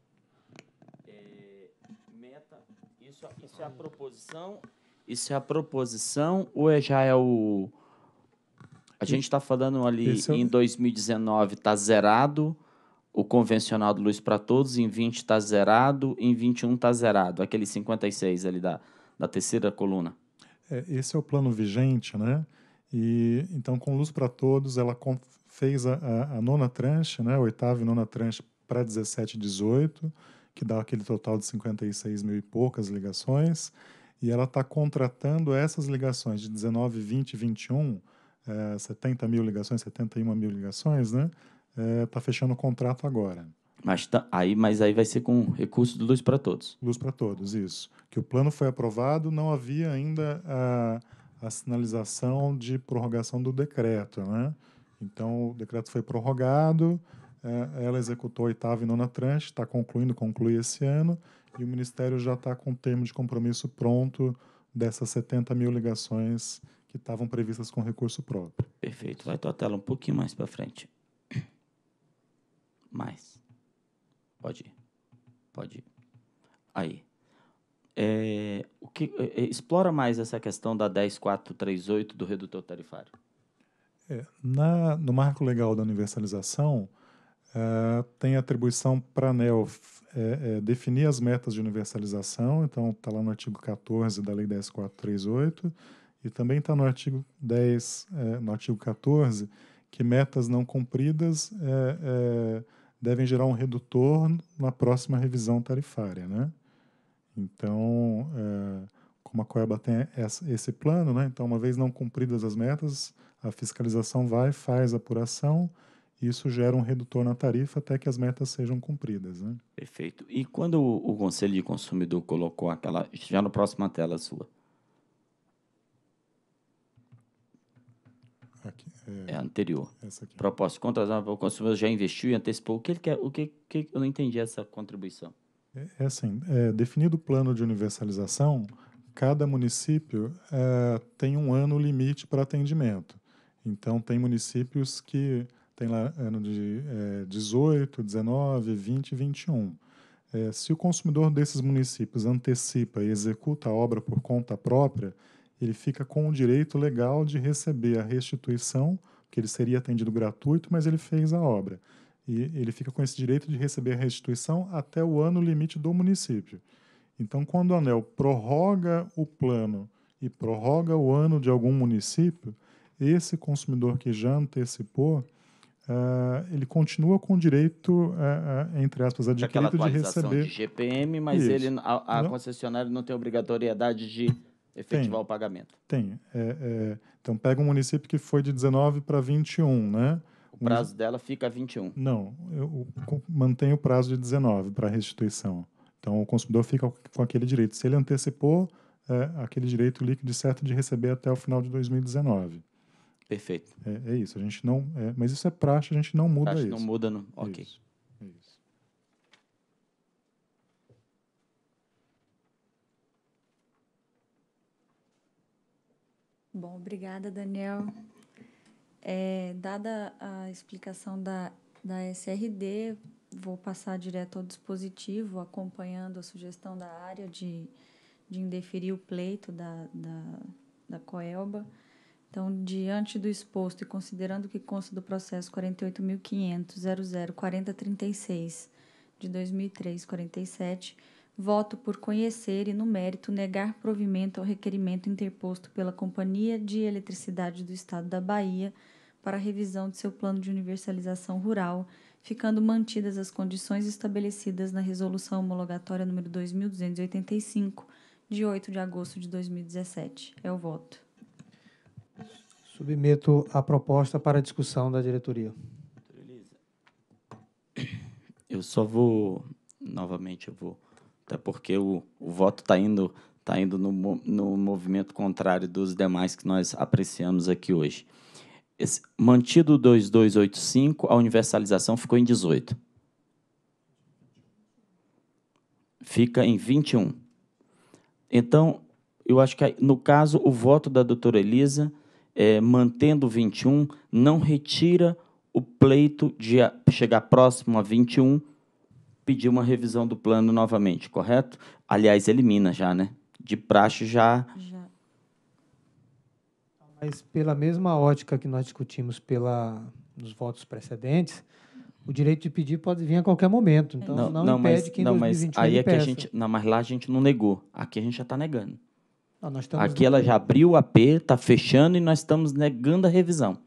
Isso, isso é a proposição? Isso é a proposição ou é, já é o. A gente está falando ali é... em 2019 está zerado o convencional do Luz para Todos, em 20 está zerado, em 21 está zerado, aquele 56 ali da, da terceira coluna. É, esse é o plano vigente, né? E então com Luz para Todos ela fez a, a, a nona tranche, né? Oitava e nona tranche para 17 e 18 que dá aquele total de 56 mil e poucas ligações, e ela está contratando essas ligações de 19, 20, 21, é, 70 mil ligações, 71 mil ligações, né? Está é, tá fechando o contrato agora. Mas, tá, aí, mas aí vai ser com recurso do Luz para Todos. Luz para Todos, isso. Que o plano foi aprovado, não havia ainda a, a sinalização de prorrogação do decreto, né? Então, o decreto foi prorrogado, é, ela executou a oitava e nona tranche, está concluindo, conclui esse ano, e o Ministério já está com o termo de compromisso pronto dessas 70 mil ligações que estavam previstas com recurso próprio. Perfeito. Vai tua tela um pouquinho mais para frente. Mais. Pode ir. Pode ir. Aí. É, o que, é, é explora mais essa questão da 10438 do redutor tarifário. É, na, no marco legal da universalização, ah, tem atribuição para a ANEL é, é, definir as metas de universalização, então está lá no artigo 14 da Lei 10.438, e também está no artigo 10, é, no artigo 14, que metas não cumpridas é, é, devem gerar um redutor na próxima revisão tarifária. Né? Então, é, como a Coeba tem essa, esse plano, né? então, uma vez não cumpridas as metas, a fiscalização vai, faz a apuração, isso gera um redutor na tarifa até que as metas sejam cumpridas. Né? Perfeito. E quando o, o Conselho de Consumidor colocou aquela. Já na próxima tela sua. Aqui, é, é, anterior. Proposta contratada o consumidor já investiu e antecipou. O que ele quer? O que, que eu não entendi essa contribuição? É, é assim, é, definido o plano de universalização, cada município é, tem um ano limite para atendimento. Então tem municípios que tem lá ano de é, 18, 19, 20 e 21. É, eh, se o consumidor desses municípios antecipa e executa a obra por conta própria, ele fica com o direito legal de receber a restituição, que ele seria atendido gratuito, mas ele fez a obra. E ele fica com esse direito de receber a restituição até o ano limite do município. Então, quando o ANEL prorroga o plano e prorroga o ano de algum município, esse consumidor que já antecipou, Uh, ele continua com o direito, uh, uh, entre aspas, adquirido de receber. de GPM, mas Isso. ele, a, a não. concessionária não tem obrigatoriedade de efetivar tem. o pagamento. Tem. É, é, então, pega um município que foi de 19 para 21, né? O prazo um... dela fica 21. Não, eu, eu mantenho o prazo de 19 para restituição. Então, o consumidor fica com aquele direito. Se ele antecipou, é, aquele direito líquido certo de receber até o final de 2019. Perfeito. É, é isso. A gente não. É, mas isso é praxe, a gente não muda praxe isso. Não muda, não. Ok. É isso. Bom, obrigada, Daniel. É, dada a explicação da, da SRD, vou passar direto ao dispositivo, acompanhando a sugestão da área de, de indeferir o pleito da, da, da COELBA. Então, diante do exposto e considerando que consta do processo 48.500.004036 de 2003, 47, voto por conhecer e, no mérito, negar provimento ao requerimento interposto pela Companhia de Eletricidade do Estado da Bahia para revisão de seu plano de universalização rural, ficando mantidas as condições estabelecidas na Resolução Homologatória número 2285, de 8 de agosto de 2017. É o voto. Submeto a proposta para discussão da diretoria. Eu só vou novamente eu vou até porque o, o voto está indo tá indo no, no movimento contrário dos demais que nós apreciamos aqui hoje. Esse, mantido o 2285, a universalização ficou em 18. Fica em 21. Então, eu acho que no caso o voto da doutora Elisa é, mantendo 21, não retira o pleito de chegar próximo a 21, pedir uma revisão do plano novamente, correto? Aliás, elimina já, né? De praxe já. já. Mas pela mesma ótica que nós discutimos pela nos votos precedentes, o direito de pedir pode vir a qualquer momento. Então não, não, não impede mas, que em não, 2021 mas aí é que a gente, não, mas lá a gente não negou. Aqui a gente já está negando. Não, Aqui no... ela já abriu o AP, está fechando e nós estamos negando a revisão.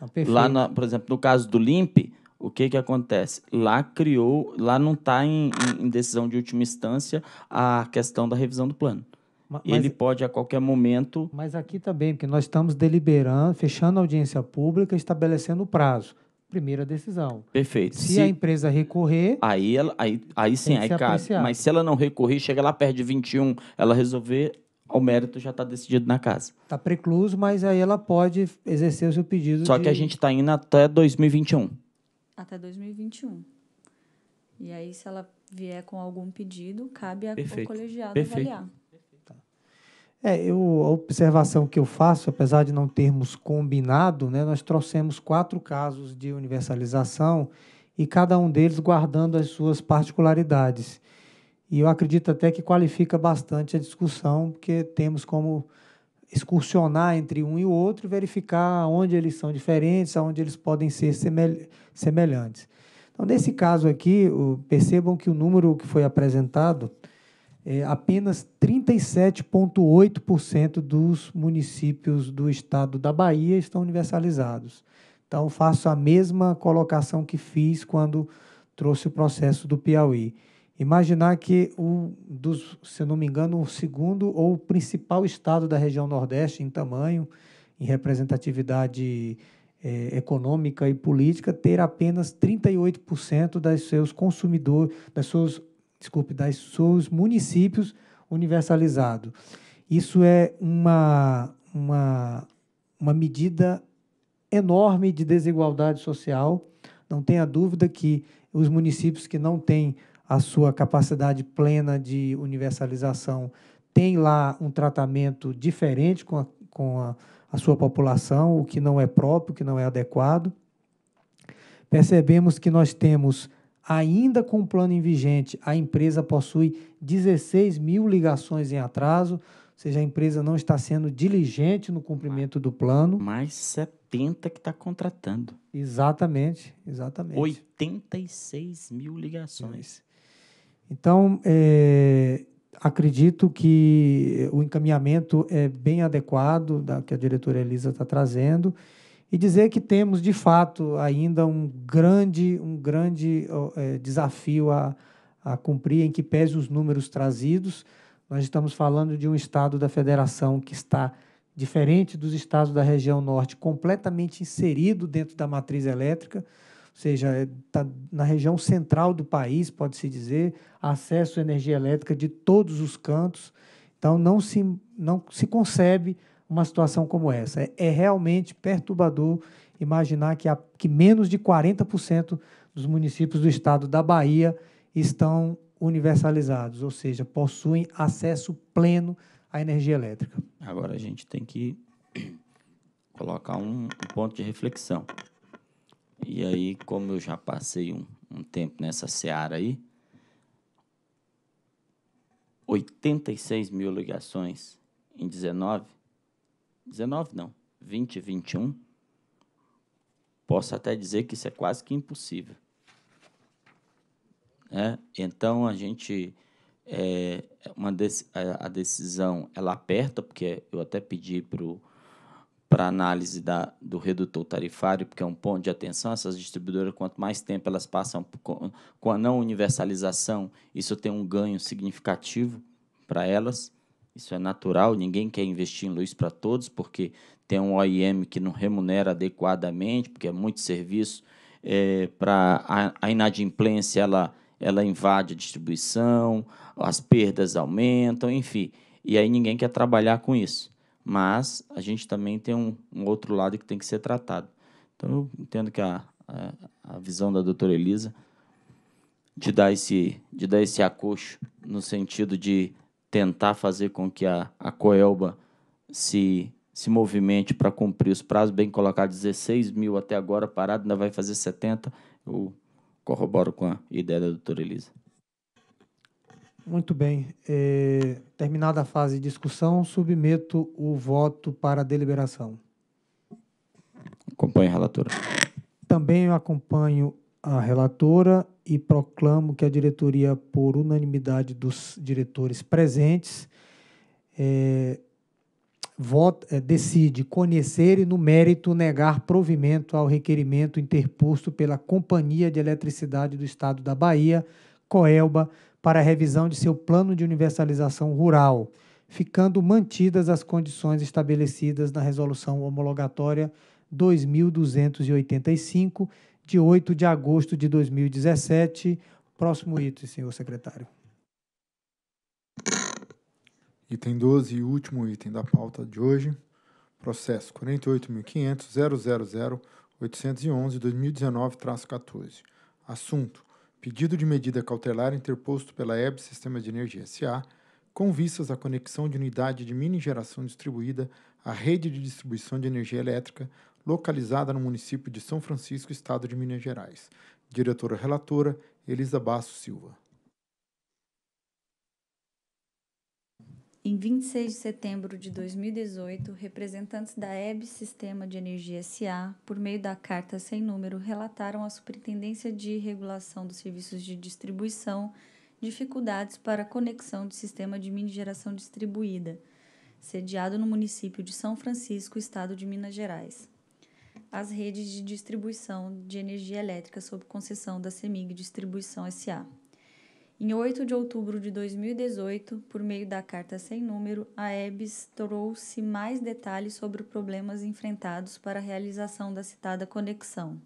Ah, lá, na, por exemplo, no caso do LIMP, o que, que acontece? Lá criou, lá não está em, em, decisão de última instância a questão da revisão do plano. Mas, Ele pode a qualquer momento. Mas aqui também, porque nós estamos deliberando, fechando a audiência pública, estabelecendo o prazo. Primeira decisão. Perfeito. Se, se a empresa recorrer. Aí, ela, aí, aí sim, aí cabe. Mas se ela não recorrer, chega lá, perde 21, ela resolver, o mérito já está decidido na casa. Está precluso, mas aí ela pode exercer o seu pedido. Só de... que a gente está indo até 2021. Até 2021. E aí, se ela vier com algum pedido, cabe Perfeito. ao colegiado Perfeito. avaliar. Tá. É, eu, a observação que eu faço, apesar de não termos combinado, né, nós trouxemos quatro casos de universalização e cada um deles guardando as suas particularidades. E eu acredito até que qualifica bastante a discussão, porque temos como excursionar entre um e o outro, verificar onde eles são diferentes, onde eles podem ser semelhantes. Então, nesse caso aqui, percebam que o número que foi apresentado é apenas 37,8% dos municípios do estado da Bahia estão universalizados. Então, faço a mesma colocação que fiz quando trouxe o processo do Piauí imaginar que o dos, se não me engano, o segundo ou o principal estado da região Nordeste em tamanho, em representatividade é, econômica e política, ter apenas 38% das seus consumidores, das suas desculpe, das seus municípios universalizados. Isso é uma, uma, uma medida enorme de desigualdade social. Não tenha dúvida que os municípios que não têm a sua capacidade plena de universalização tem lá um tratamento diferente com a, com a, a sua população, o que não é próprio, o que não é adequado. Percebemos que nós temos, ainda com o plano em vigente, a empresa possui 16 mil ligações em atraso, ou seja, a empresa não está sendo diligente no cumprimento do plano. Mais 70 que está contratando. Exatamente, exatamente. 86 mil ligações. Então, é, acredito que o encaminhamento é bem adequado da, que a diretora Elisa está trazendo e dizer que temos de fato ainda um grande um grande é, desafio a, a cumprir em que pese os números trazidos nós estamos falando de um estado da federação que está diferente dos estados da região norte completamente inserido dentro da matriz elétrica seja, está é, na região central do país, pode-se dizer, acesso à energia elétrica de todos os cantos. Então, não se, não se concebe uma situação como essa. É, é realmente perturbador imaginar que, há, que menos de 40% dos municípios do estado da Bahia estão universalizados, ou seja, possuem acesso pleno à energia elétrica. Agora a gente tem que colocar um ponto de reflexão. E aí, como eu já passei um, um tempo nessa seara aí, 86 mil ligações em 19, 19 não, 20 21, posso até dizer que isso é quase que impossível. É, então a gente é, uma dec a decisão ela aperta porque eu até pedi para o para análise da, do redutor tarifário, porque é um ponto de atenção. Essas distribuidoras, quanto mais tempo elas passam com, com a não universalização, isso tem um ganho significativo para elas. Isso é natural, ninguém quer investir em luz para todos, porque tem um OIM que não remunera adequadamente, porque é muito serviço. É, para a, a inadimplência, ela, ela invade a distribuição, as perdas aumentam, enfim. E aí ninguém quer trabalhar com isso mas a gente também tem um, um outro lado que tem que ser tratado. Então, eu entendo que a, a, a visão da doutora Elisa de dar esse, de dar esse acocho no sentido de tentar fazer com que a, a Coelba se, se movimente para cumprir os prazos, bem colocar 16 mil até agora parado, ainda vai fazer 70, eu corroboro com a ideia da doutora Elisa. Muito bem. É, terminada a fase de discussão, submeto o voto para deliberação. Acompanho a relatora. Também acompanho a relatora e proclamo que a diretoria, por unanimidade dos diretores presentes, é, vota, é, decide conhecer e, no mérito, negar provimento ao requerimento interposto pela Companhia de Eletricidade do Estado da Bahia, COELBA, para a revisão de seu plano de universalização rural, ficando mantidas as condições estabelecidas na Resolução Homologatória 2285, de 8 de agosto de 2017. Próximo item, senhor secretário. Item 12 e último item da pauta de hoje. Processo 48.500.000.811-2019-14. Assunto: pedido de medida cautelar interposto pela EB Sistema de Energia SA, com vistas à conexão de unidade de mini geração distribuída à rede de distribuição de energia elétrica localizada no município de São Francisco, estado de Minas Gerais. Diretora relatora Elisa Basso Silva. Em 26 de setembro de 2018, representantes da EB Sistema de Energia SA, por meio da carta sem número, relataram à Superintendência de Regulação dos Serviços de Distribuição dificuldades para a conexão de sistema de mini geração distribuída, sediado no município de São Francisco, estado de Minas Gerais. As redes de distribuição de energia elétrica sob concessão da CEMIG Distribuição SA. Em 8 de outubro de 2018, por meio da carta sem número, a EBS trouxe mais detalhes sobre problemas enfrentados para a realização da citada conexão.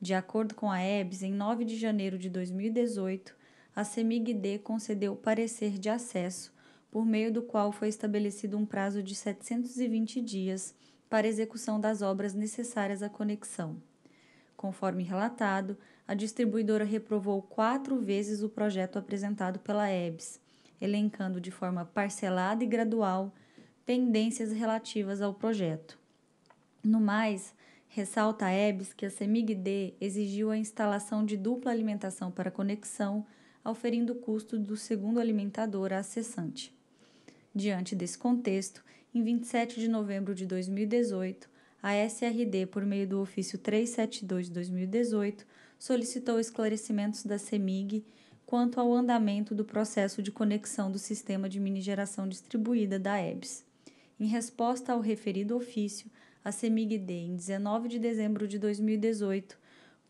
De acordo com a EBS, em 9 de janeiro de 2018, a CEMIG-D concedeu parecer de acesso, por meio do qual foi estabelecido um prazo de 720 dias para execução das obras necessárias à conexão. Conforme relatado, a distribuidora reprovou quatro vezes o projeto apresentado pela EBS, elencando de forma parcelada e gradual pendências relativas ao projeto. No mais, ressalta a EBS que a CEMIG-D exigiu a instalação de dupla alimentação para conexão, oferindo o custo do segundo alimentador à cessante. Diante desse contexto, em 27 de novembro de 2018, a SRD, por meio do ofício 372-2018, solicitou esclarecimentos da CEMIG quanto ao andamento do processo de conexão do sistema de minigeração distribuída da EBS. Em resposta ao referido ofício, a CEMIG-D, em 19 de dezembro de 2018,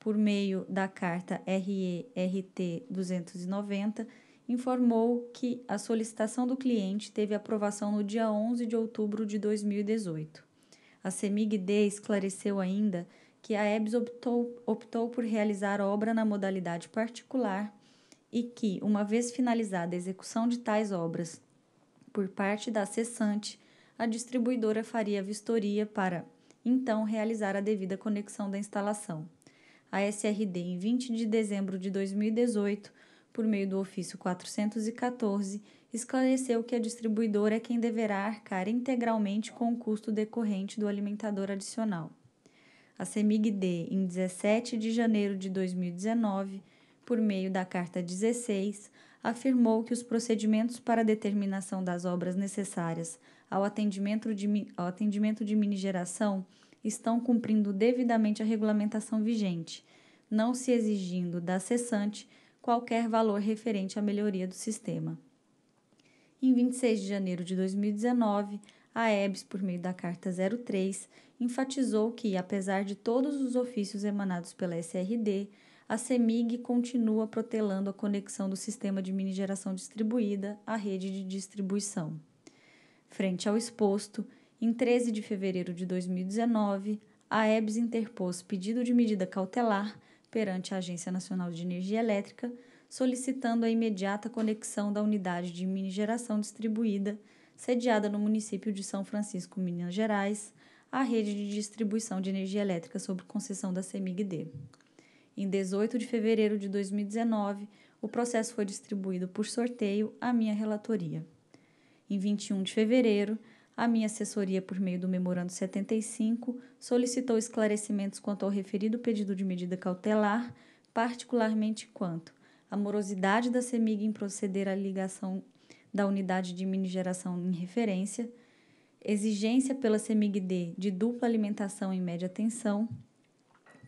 por meio da carta RERT 290, informou que a solicitação do cliente teve aprovação no dia 11 de outubro de 2018. A CEMIG-D esclareceu ainda que a EBS optou, optou por realizar obra na modalidade particular e que, uma vez finalizada a execução de tais obras por parte da cessante, a distribuidora faria a vistoria para, então, realizar a devida conexão da instalação. A SRD, em 20 de dezembro de 2018, por meio do ofício 414, esclareceu que a distribuidora é quem deverá arcar integralmente com o custo decorrente do alimentador adicional a CEMIG-D em 17 de janeiro de 2019, por meio da Carta 16, afirmou que os procedimentos para determinação das obras necessárias ao atendimento de, ao atendimento de minigeração estão cumprindo devidamente a regulamentação vigente, não se exigindo da cessante qualquer valor referente à melhoria do sistema. Em 26 de janeiro de 2019, a EBS, por meio da Carta 03, enfatizou que, apesar de todos os ofícios emanados pela SRD, a CEMIG continua protelando a conexão do sistema de minigeração distribuída à rede de distribuição. Frente ao exposto, em 13 de fevereiro de 2019, a EBS interpôs pedido de medida cautelar perante a Agência Nacional de Energia Elétrica, solicitando a imediata conexão da unidade de minigeração distribuída, sediada no município de São Francisco, Minas Gerais, à rede de distribuição de energia elétrica sob concessão da CEMIG-D. Em 18 de fevereiro de 2019, o processo foi distribuído por sorteio à minha relatoria. Em 21 de fevereiro, a minha assessoria, por meio do Memorando 75, solicitou esclarecimentos quanto ao referido pedido de medida cautelar, particularmente quanto à morosidade da CEMIG em proceder à ligação da unidade de minigeração em referência, exigência pela CMIG-D de dupla alimentação em média tensão,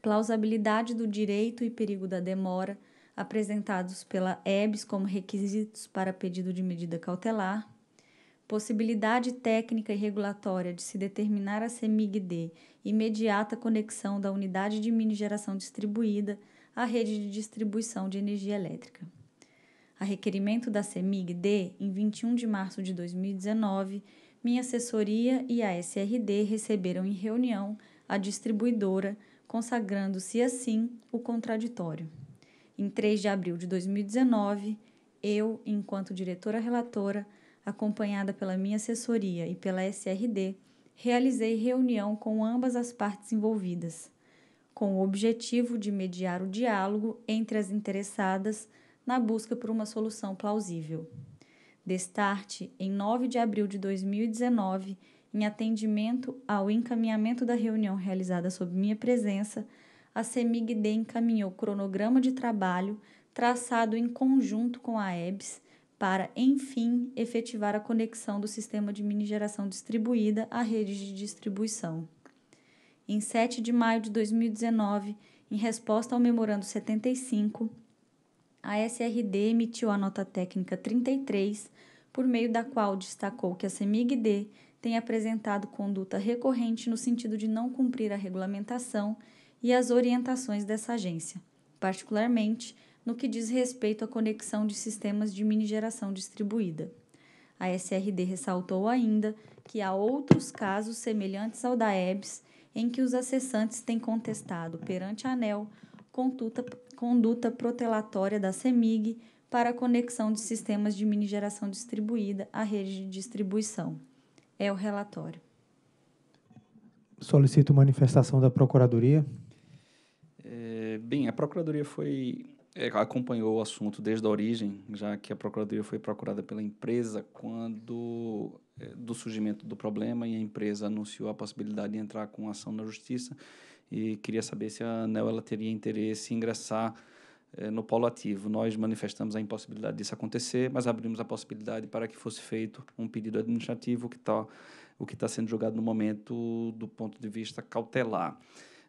plausibilidade do direito e perigo da demora apresentados pela EBS como requisitos para pedido de medida cautelar, possibilidade técnica e regulatória de se determinar a CMIG-D imediata conexão da unidade de minigeração distribuída à rede de distribuição de energia elétrica. A requerimento da CEMIG-D, em 21 de março de 2019, minha assessoria e a SRD receberam em reunião a distribuidora, consagrando-se assim o contraditório. Em 3 de abril de 2019, eu, enquanto diretora relatora, acompanhada pela minha assessoria e pela SRD, realizei reunião com ambas as partes envolvidas, com o objetivo de mediar o diálogo entre as interessadas na busca por uma solução plausível. Destarte, em 9 de abril de 2019, em atendimento ao encaminhamento da reunião realizada sob minha presença, a CEMIGD encaminhou cronograma de trabalho traçado em conjunto com a EBS para, enfim, efetivar a conexão do sistema de minigeração distribuída à rede de distribuição. Em 7 de maio de 2019, em resposta ao Memorando 75, a SRD emitiu a nota técnica 33, por meio da qual destacou que a CEMIG-D tem apresentado conduta recorrente no sentido de não cumprir a regulamentação e as orientações dessa agência, particularmente no que diz respeito à conexão de sistemas de minigeração distribuída. A SRD ressaltou ainda que há outros casos semelhantes ao da EBS em que os acessantes têm contestado perante a ANEL conduta, conduta protelatória da CEMIG para a conexão de sistemas de minigeração distribuída à rede de distribuição. É o relatório. Solicito manifestação da Procuradoria. É, bem, a Procuradoria foi é, acompanhou o assunto desde a origem, já que a Procuradoria foi procurada pela empresa quando é, do surgimento do problema e a empresa anunciou a possibilidade de entrar com ação na Justiça e queria saber se a ANEL ela teria interesse em ingressar eh, no polo ativo. Nós manifestamos a impossibilidade disso acontecer, mas abrimos a possibilidade para que fosse feito um pedido administrativo que está o que está sendo julgado no momento do ponto de vista cautelar.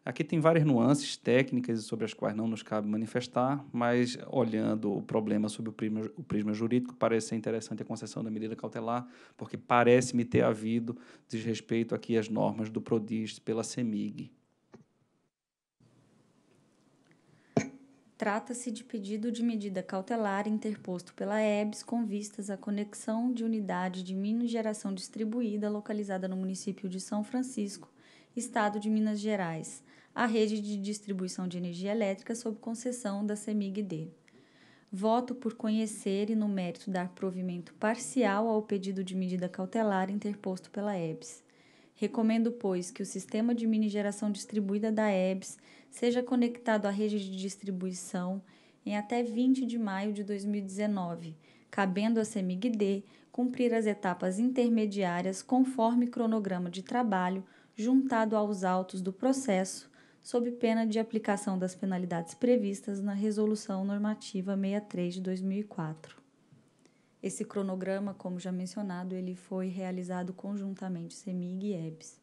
Aqui tem várias nuances técnicas sobre as quais não nos cabe manifestar, mas olhando o problema sob o prisma, o prisma jurídico, parece ser interessante a concessão da medida cautelar, porque parece-me ter havido desrespeito aqui às normas do PRODIS pela CEMIG. Trata-se de pedido de medida cautelar interposto pela EBS com vistas à conexão de unidade de minigeração distribuída localizada no município de São Francisco, estado de Minas Gerais, à rede de distribuição de energia elétrica sob concessão da CEMIG-D. Voto por conhecer e, no mérito, dar provimento parcial ao pedido de medida cautelar interposto pela EBS. Recomendo, pois, que o sistema de minigeração distribuída da EBS seja conectado à rede de distribuição em até 20 de maio de 2019, cabendo à CEMIG-D cumprir as etapas intermediárias conforme cronograma de trabalho juntado aos autos do processo, sob pena de aplicação das penalidades previstas na Resolução Normativa 63 de 2004. Esse cronograma, como já mencionado, ele foi realizado conjuntamente CEMIG e EBS.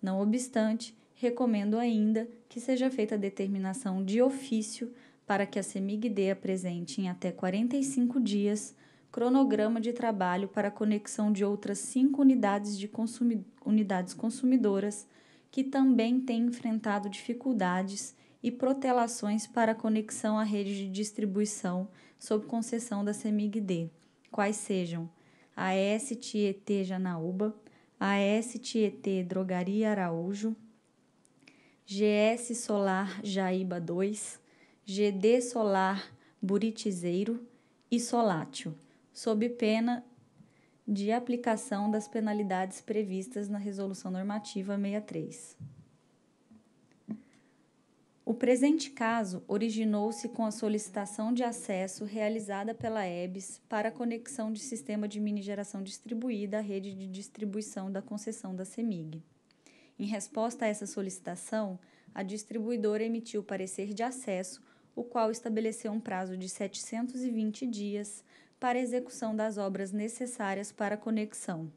Não obstante, recomendo ainda que seja feita a determinação de ofício para que a CEMIG-D apresente em até 45 dias cronograma de trabalho para a conexão de outras cinco unidades, de consumi unidades consumidoras que também têm enfrentado dificuldades e protelações para a conexão à rede de distribuição sob concessão da CEMIG-D, quais sejam a STET Janaúba, a STET Drogaria Araújo, GS Solar Jaíba 2, GD Solar Buritizeiro e Solátil, sob pena de aplicação das penalidades previstas na Resolução Normativa 63. O presente caso originou-se com a solicitação de acesso realizada pela EBS para a conexão de sistema de minigeração distribuída à rede de distribuição da concessão da CEMIG. Em resposta a essa solicitação, a distribuidora emitiu parecer de acesso, o qual estabeleceu um prazo de 720 dias para execução das obras necessárias para a conexão.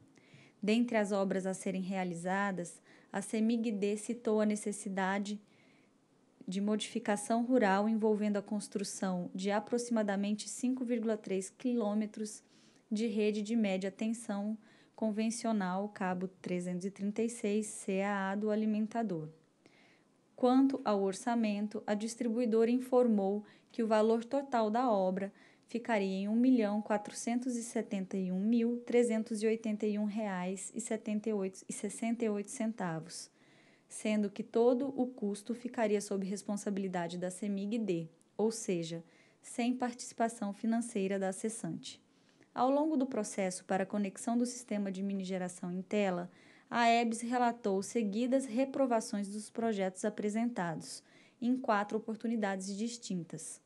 Dentre as obras a serem realizadas, a CEMIGD citou a necessidade de modificação rural envolvendo a construção de aproximadamente 5,3 quilômetros de rede de média tensão convencional cabo 336 CAA do alimentador. Quanto ao orçamento, a distribuidora informou que o valor total da obra ficaria em R$ 1.471.381,68, sendo que todo o custo ficaria sob responsabilidade da CEMIG-D, ou seja, sem participação financeira da acessante. Ao longo do processo para conexão do sistema de minigeração em tela, a EBS relatou seguidas reprovações dos projetos apresentados, em quatro oportunidades distintas.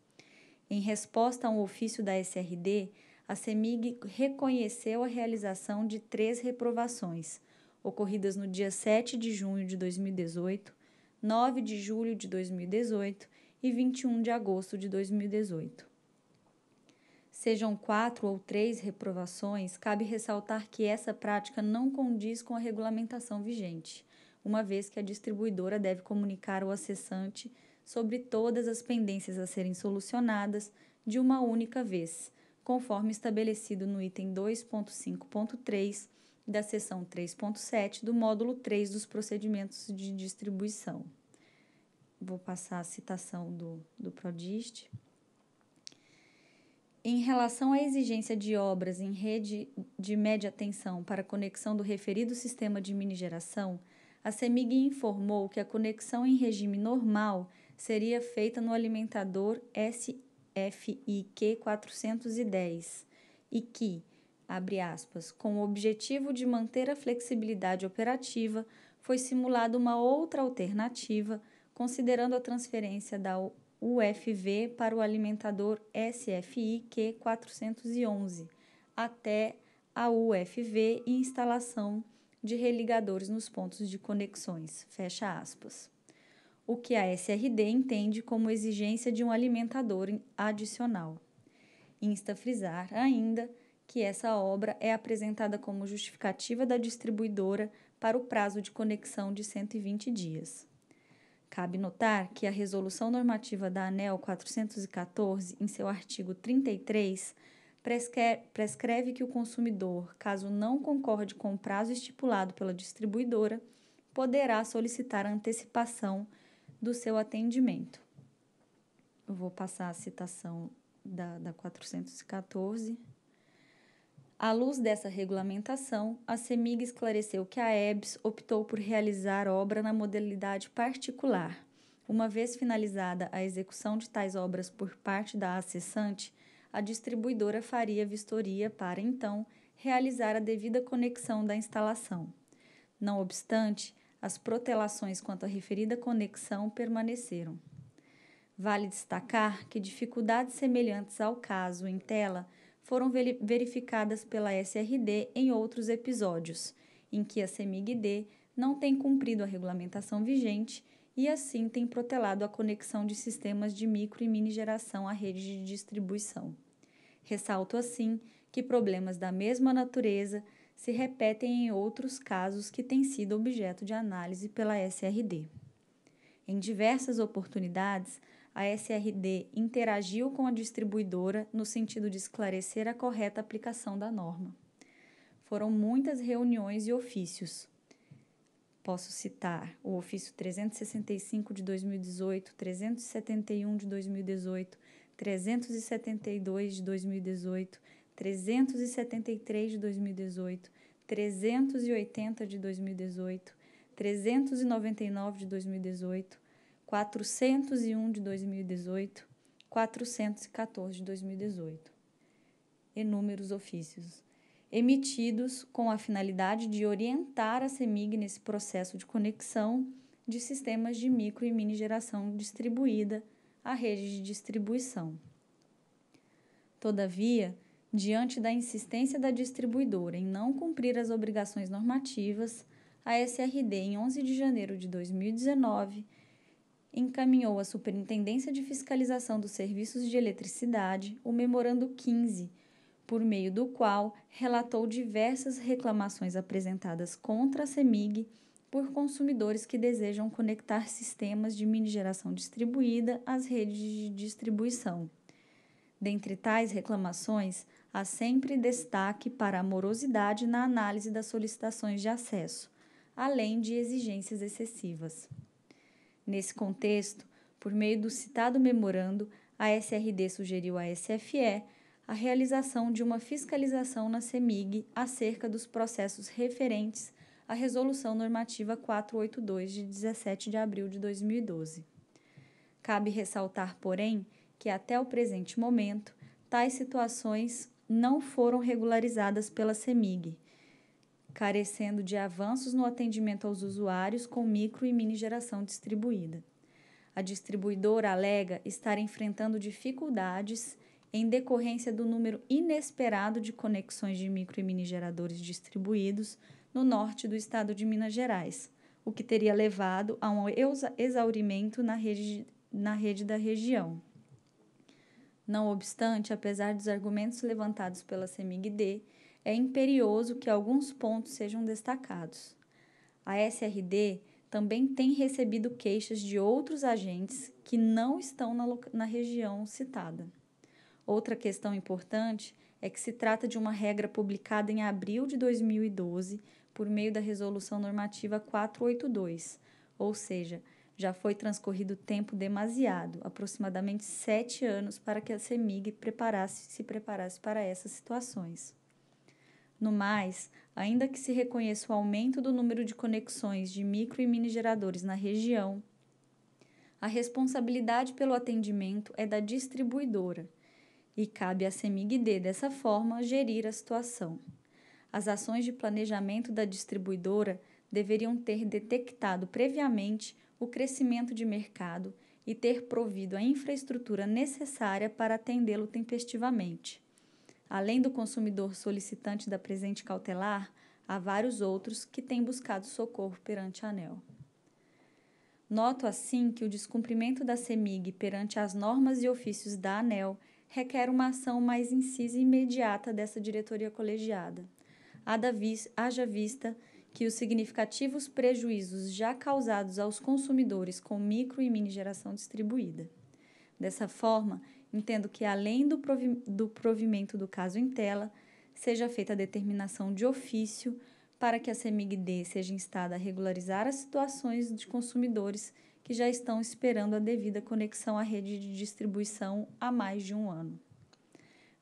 Em resposta a um ofício da SRD, a CEMIG reconheceu a realização de três reprovações, ocorridas no dia 7 de junho de 2018, 9 de julho de 2018 e 21 de agosto de 2018 sejam quatro ou três reprovações, cabe ressaltar que essa prática não condiz com a regulamentação vigente, uma vez que a distribuidora deve comunicar ao acessante sobre todas as pendências a serem solucionadas de uma única vez, conforme estabelecido no item 2.5.3 da seção 3.7 do módulo 3 dos procedimentos de distribuição. Vou passar a citação do, do Prodist. Em relação à exigência de obras em rede de média tensão para conexão do referido sistema de minigeração, a CEMIG informou que a conexão em regime normal seria feita no alimentador SFIQ 410 e que, abre aspas, com o objetivo de manter a flexibilidade operativa, foi simulada uma outra alternativa, considerando a transferência da UFV para o alimentador SFIQ 411 até a UFV e instalação de religadores nos pontos de conexões. Fecha aspas. O que a SRD entende como exigência de um alimentador adicional. Insta frisar ainda que essa obra é apresentada como justificativa da distribuidora para o prazo de conexão de 120 dias. Cabe notar que a resolução normativa da ANEL 414, em seu artigo 33, prescreve que o consumidor, caso não concorde com o prazo estipulado pela distribuidora, poderá solicitar antecipação do seu atendimento. Eu vou passar a citação da, da 414. À luz dessa regulamentação, a CEMIG esclareceu que a EBS optou por realizar obra na modalidade particular. Uma vez finalizada a execução de tais obras por parte da acessante, a distribuidora faria vistoria para, então, realizar a devida conexão da instalação. Não obstante, as protelações quanto à referida conexão permaneceram. Vale destacar que dificuldades semelhantes ao caso em tela foram verificadas pela SRD em outros episódios, em que a CEMIG-D não tem cumprido a regulamentação vigente e assim tem protelado a conexão de sistemas de micro e mini geração à rede de distribuição. Ressalto assim que problemas da mesma natureza se repetem em outros casos que têm sido objeto de análise pela SRD. Em diversas oportunidades, a SRD interagiu com a distribuidora no sentido de esclarecer a correta aplicação da norma. Foram muitas reuniões e ofícios. Posso citar o ofício 365 de 2018, 371 de 2018, 372 de 2018, 373 de 2018, 380 de 2018, 399 de 2018, 401 de 2018, 414 de 2018. Inúmeros ofícios emitidos com a finalidade de orientar a CEMIG nesse processo de conexão de sistemas de micro e mini geração distribuída à rede de distribuição. Todavia, diante da insistência da distribuidora em não cumprir as obrigações normativas, a SRD, em 11 de janeiro de 2019, encaminhou à Superintendência de Fiscalização dos Serviços de Eletricidade o Memorando 15, por meio do qual relatou diversas reclamações apresentadas contra a CEMIG por consumidores que desejam conectar sistemas de minigeração distribuída às redes de distribuição. Dentre tais reclamações, há sempre destaque para a morosidade na análise das solicitações de acesso, além de exigências excessivas. Nesse contexto, por meio do citado memorando, a SRD sugeriu à SFE a realização de uma fiscalização na CEMIG acerca dos processos referentes à Resolução Normativa 482 de 17 de abril de 2012. Cabe ressaltar, porém, que até o presente momento, tais situações não foram regularizadas pela CEMIG, carecendo de avanços no atendimento aos usuários com micro e mini geração distribuída. A distribuidora alega estar enfrentando dificuldades em decorrência do número inesperado de conexões de micro e mini geradores distribuídos no norte do estado de Minas Gerais, o que teria levado a um exaurimento na rede, na rede da região. Não obstante, apesar dos argumentos levantados pela CEMIG-D, é imperioso que alguns pontos sejam destacados. A SRD também tem recebido queixas de outros agentes que não estão na, na região citada. Outra questão importante é que se trata de uma regra publicada em abril de 2012 por meio da Resolução Normativa 482, ou seja, já foi transcorrido tempo demasiado, aproximadamente sete anos, para que a CEMIG preparasse, se preparasse para essas situações. No mais, ainda que se reconheça o aumento do número de conexões de micro e mini geradores na região, a responsabilidade pelo atendimento é da distribuidora e cabe à CEMIG-D, dessa forma, gerir a situação. As ações de planejamento da distribuidora deveriam ter detectado previamente o crescimento de mercado e ter provido a infraestrutura necessária para atendê-lo tempestivamente. Além do consumidor solicitante da presente cautelar, há vários outros que têm buscado socorro perante a ANEL. Noto assim que o descumprimento da CEMIG perante as normas e ofícios da ANEL requer uma ação mais incisa e imediata dessa diretoria colegiada. Haja vista que os significativos prejuízos já causados aos consumidores com micro e mini geração distribuída. Dessa forma, Entendo que, além do, provi do provimento do caso em tela, seja feita a determinação de ofício para que a CEMIG-D seja instada a regularizar as situações de consumidores que já estão esperando a devida conexão à rede de distribuição há mais de um ano.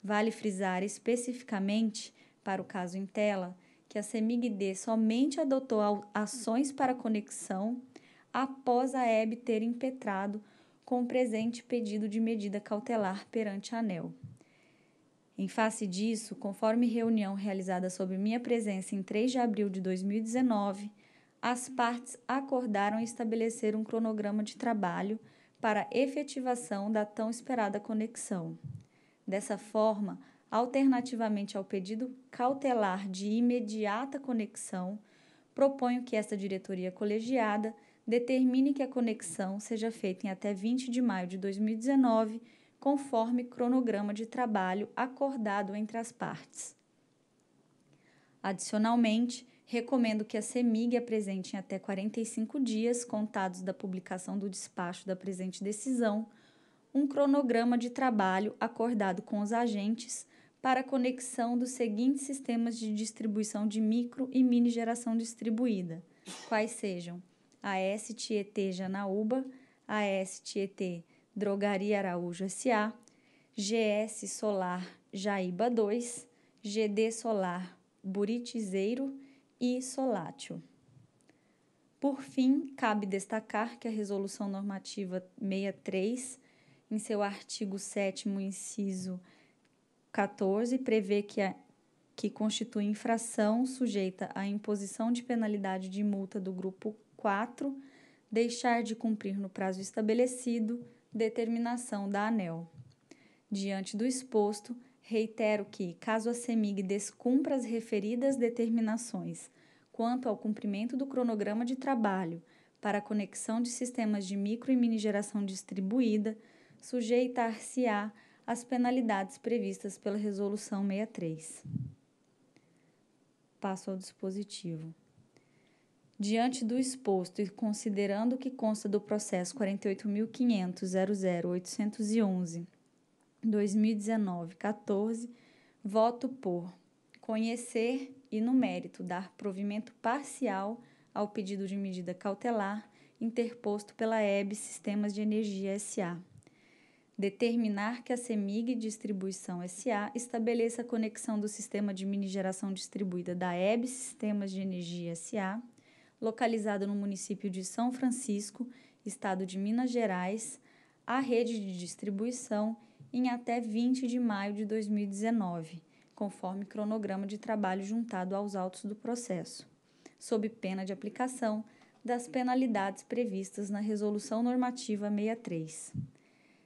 Vale frisar especificamente, para o caso em tela, que a CEMIG-D somente adotou ações para conexão após a EB ter impetrado com o presente pedido de medida cautelar perante a ANEL. Em face disso, conforme reunião realizada sob minha presença em 3 de abril de 2019, as partes acordaram estabelecer um cronograma de trabalho para efetivação da tão esperada conexão. Dessa forma, alternativamente ao pedido cautelar de imediata conexão, proponho que esta diretoria colegiada determine que a conexão seja feita em até 20 de maio de 2019, conforme cronograma de trabalho acordado entre as partes. Adicionalmente, recomendo que a CEMIG apresente em até 45 dias, contados da publicação do despacho da presente decisão, um cronograma de trabalho acordado com os agentes para conexão dos seguintes sistemas de distribuição de micro e mini geração distribuída, quais sejam AS Tietê Janaúba, AS Tietê Drogaria Araújo S.A., GS Solar Jaíba 2, GD Solar Buritizeiro e Solátil. Por fim, cabe destacar que a Resolução Normativa 63, em seu artigo 7, inciso 14, prevê que, a, que constitui infração sujeita à imposição de penalidade de multa do grupo 4. Deixar de cumprir no prazo estabelecido determinação da ANEL. Diante do exposto, reitero que, caso a CEMIG descumpra as referidas determinações quanto ao cumprimento do cronograma de trabalho para a conexão de sistemas de micro e mini geração distribuída, sujeitar-se-á às penalidades previstas pela Resolução 63. Passo ao dispositivo. Diante do exposto e considerando o que consta do processo 48.500.00811, 2019, 14, voto por conhecer e, no mérito, dar provimento parcial ao pedido de medida cautelar interposto pela EB Sistemas de Energia SA. Determinar que a CEMIG Distribuição SA estabeleça a conexão do sistema de minigeração distribuída da EB Sistemas de Energia SA localizada no município de São Francisco, estado de Minas Gerais, à rede de distribuição em até 20 de maio de 2019, conforme cronograma de trabalho juntado aos autos do processo, sob pena de aplicação das penalidades previstas na Resolução Normativa 63.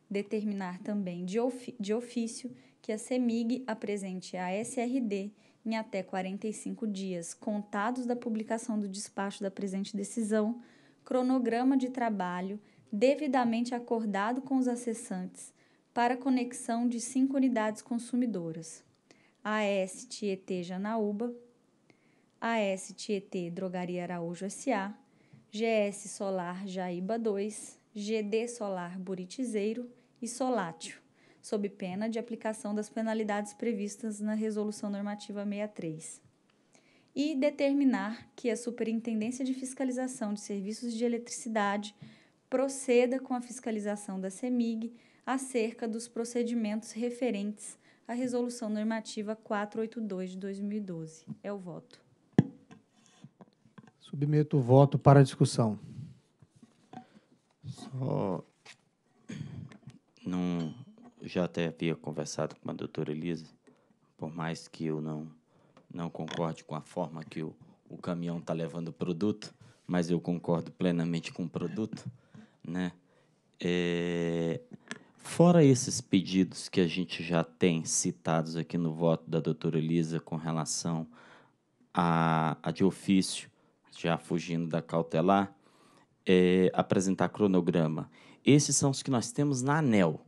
Determinar também de, ofício que a CEMIG apresente à SRD em até 45 dias contados da publicação do despacho da presente decisão, cronograma de trabalho devidamente acordado com os acessantes para conexão de cinco unidades consumidoras: AS Tietê Janaúba, AS Tietê Drogaria Araújo SA, GS Solar Jaíba 2, GD Solar Buritizeiro e Solátil sob pena de aplicação das penalidades previstas na Resolução Normativa 63. E determinar que a Superintendência de Fiscalização de Serviços de Eletricidade proceda com a fiscalização da CEMIG acerca dos procedimentos referentes à Resolução Normativa 482 de 2012. É o voto. Submeto o voto para discussão. Só não já até havia conversado com a doutora Elisa, por mais que eu não, não concorde com a forma que o, o caminhão está levando o produto, mas eu concordo plenamente com o produto, né? É, fora esses pedidos que a gente já tem citados aqui no voto da doutora Elisa com relação a, a de ofício, já fugindo da cautelar, é, apresentar cronograma. Esses são os que nós temos na ANEL.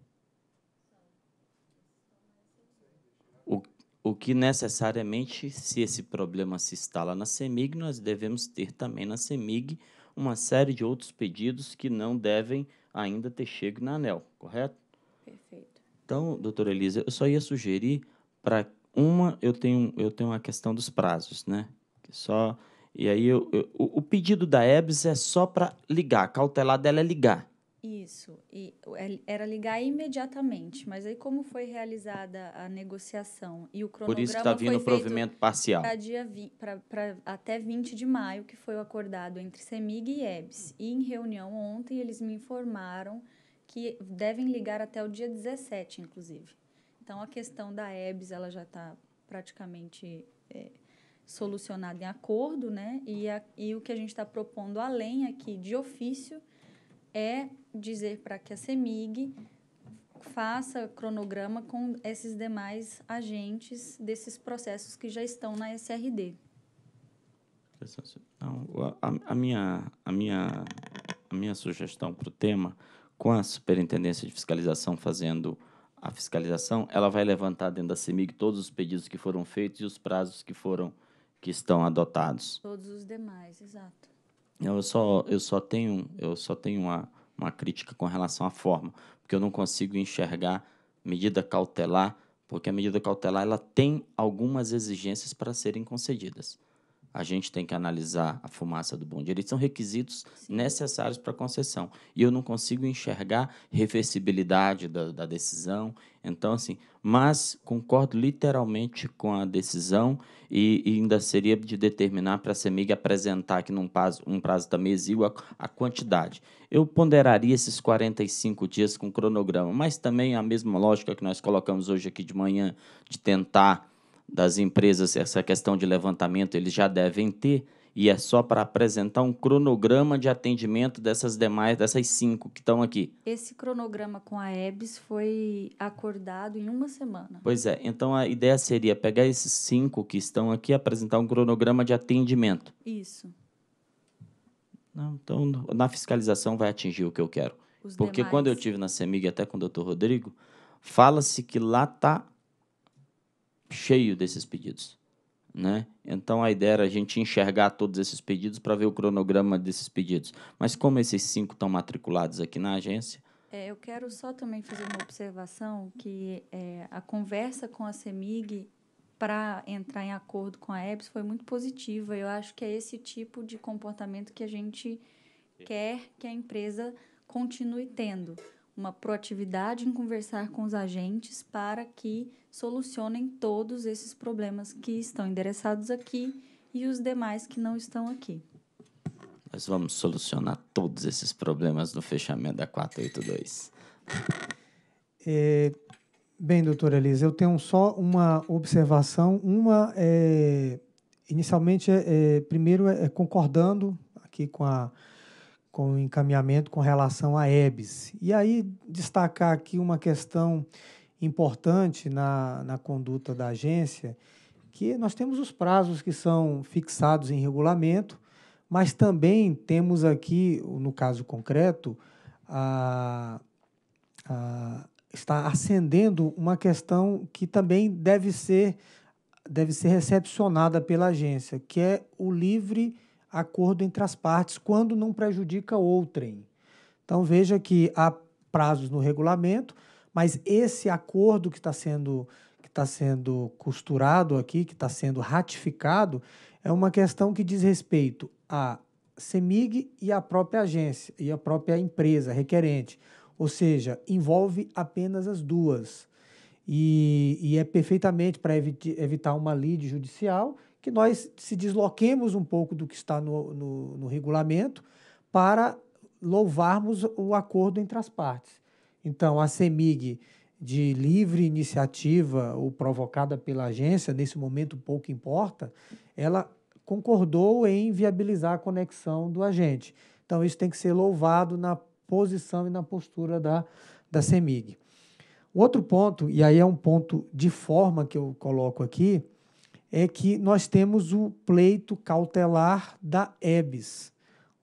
O que necessariamente, se esse problema se instala na CEMIG, nós devemos ter também na CEMIG uma série de outros pedidos que não devem ainda ter chego na ANEL, correto? Perfeito. Então, doutora Elisa, eu só ia sugerir para uma, eu tenho, eu tenho uma questão dos prazos, né? Que só, e aí eu, eu, o, o pedido da EBS é só para ligar, cautelar dela é ligar. Isso, e é, era ligar imediatamente, mas aí como foi realizada a negociação e o cronograma Por isso que está vindo o provimento parcial. Para até 20 de maio, que foi o acordado entre CEMIG e EBS. E em reunião ontem eles me informaram que devem ligar até o dia 17, inclusive. Então a questão da EBS ela já está praticamente é, solucionada em acordo, né? E, a, e o que a gente está propondo além aqui de ofício é dizer para que a CEMIG faça cronograma com esses demais agentes desses processos que já estão na SRD. Não, a, a, minha, a, minha, a minha sugestão para o tema, com a Superintendência de Fiscalização fazendo a fiscalização, ela vai levantar dentro da CEMIG todos os pedidos que foram feitos e os prazos que foram que estão adotados. Todos os demais, exato. Eu só, eu só tenho, eu só tenho uma, uma crítica com relação à forma, porque eu não consigo enxergar medida cautelar, porque a medida cautelar ela tem algumas exigências para serem concedidas a gente tem que analisar a fumaça do bom direito. São requisitos Sim. necessários para a concessão. E eu não consigo enxergar reversibilidade da, da, decisão. Então, assim, mas concordo literalmente com a decisão e, e ainda seria de determinar para a CEMIG apresentar aqui num prazo, um prazo também exíguo a, a quantidade. Eu ponderaria esses 45 dias com cronograma, mas também a mesma lógica que nós colocamos hoje aqui de manhã de tentar das empresas essa questão de levantamento eles já devem ter e é só para apresentar um cronograma de atendimento dessas demais dessas cinco que estão aqui. Esse cronograma com a EBS foi acordado em uma semana. Pois é, então a ideia seria pegar esses cinco que estão aqui apresentar um cronograma de atendimento. Isso. Não, então na fiscalização vai atingir o que eu quero. Os Porque demais. quando eu tive na CEMIG até com o Dr. Rodrigo, fala-se que lá tá cheio desses pedidos. Né? Então a ideia era a gente enxergar todos esses pedidos para ver o cronograma desses pedidos. Mas como esses cinco estão matriculados aqui na agência? É, eu quero só também fazer uma observação que é, a conversa com a CEMIG para entrar em acordo com a EBS foi muito positiva. Eu acho que é esse tipo de comportamento que a gente quer que a empresa continue tendo uma proatividade em conversar com os agentes para que solucionem todos esses problemas que estão endereçados aqui e os demais que não estão aqui. Nós vamos solucionar todos esses problemas no fechamento da 482. É, bem, doutora Elisa, eu tenho só uma observação. Uma, é, inicialmente, é, é primeiro, é, é, concordando aqui com a com o encaminhamento com relação à EBS. E aí destacar aqui uma questão importante na, na conduta da agência, que nós temos os prazos que são fixados em regulamento, mas também temos aqui, no caso concreto, a, a, está acendendo uma questão que também deve ser, deve ser recepcionada pela agência, que é o livre acordo entre as partes quando não prejudica outrem. Então veja que há prazos no regulamento, mas esse acordo que está sendo que está sendo costurado aqui, que está sendo ratificado, é uma questão que diz respeito à CEMIG e à própria agência e à própria empresa requerente, ou seja, envolve apenas as duas. E, e é perfeitamente para evit evitar uma lide judicial que nós se desloquemos um pouco do que está no, no, no regulamento para louvarmos o acordo entre as partes. Então, a CEMIG, de livre iniciativa ou provocada pela agência, nesse momento pouco importa, ela concordou em viabilizar a conexão do agente. Então, isso tem que ser louvado na posição e na postura da, da CEMIG. Outro ponto, e aí é um ponto de forma que eu coloco aqui, é que nós temos o pleito cautelar da EBS.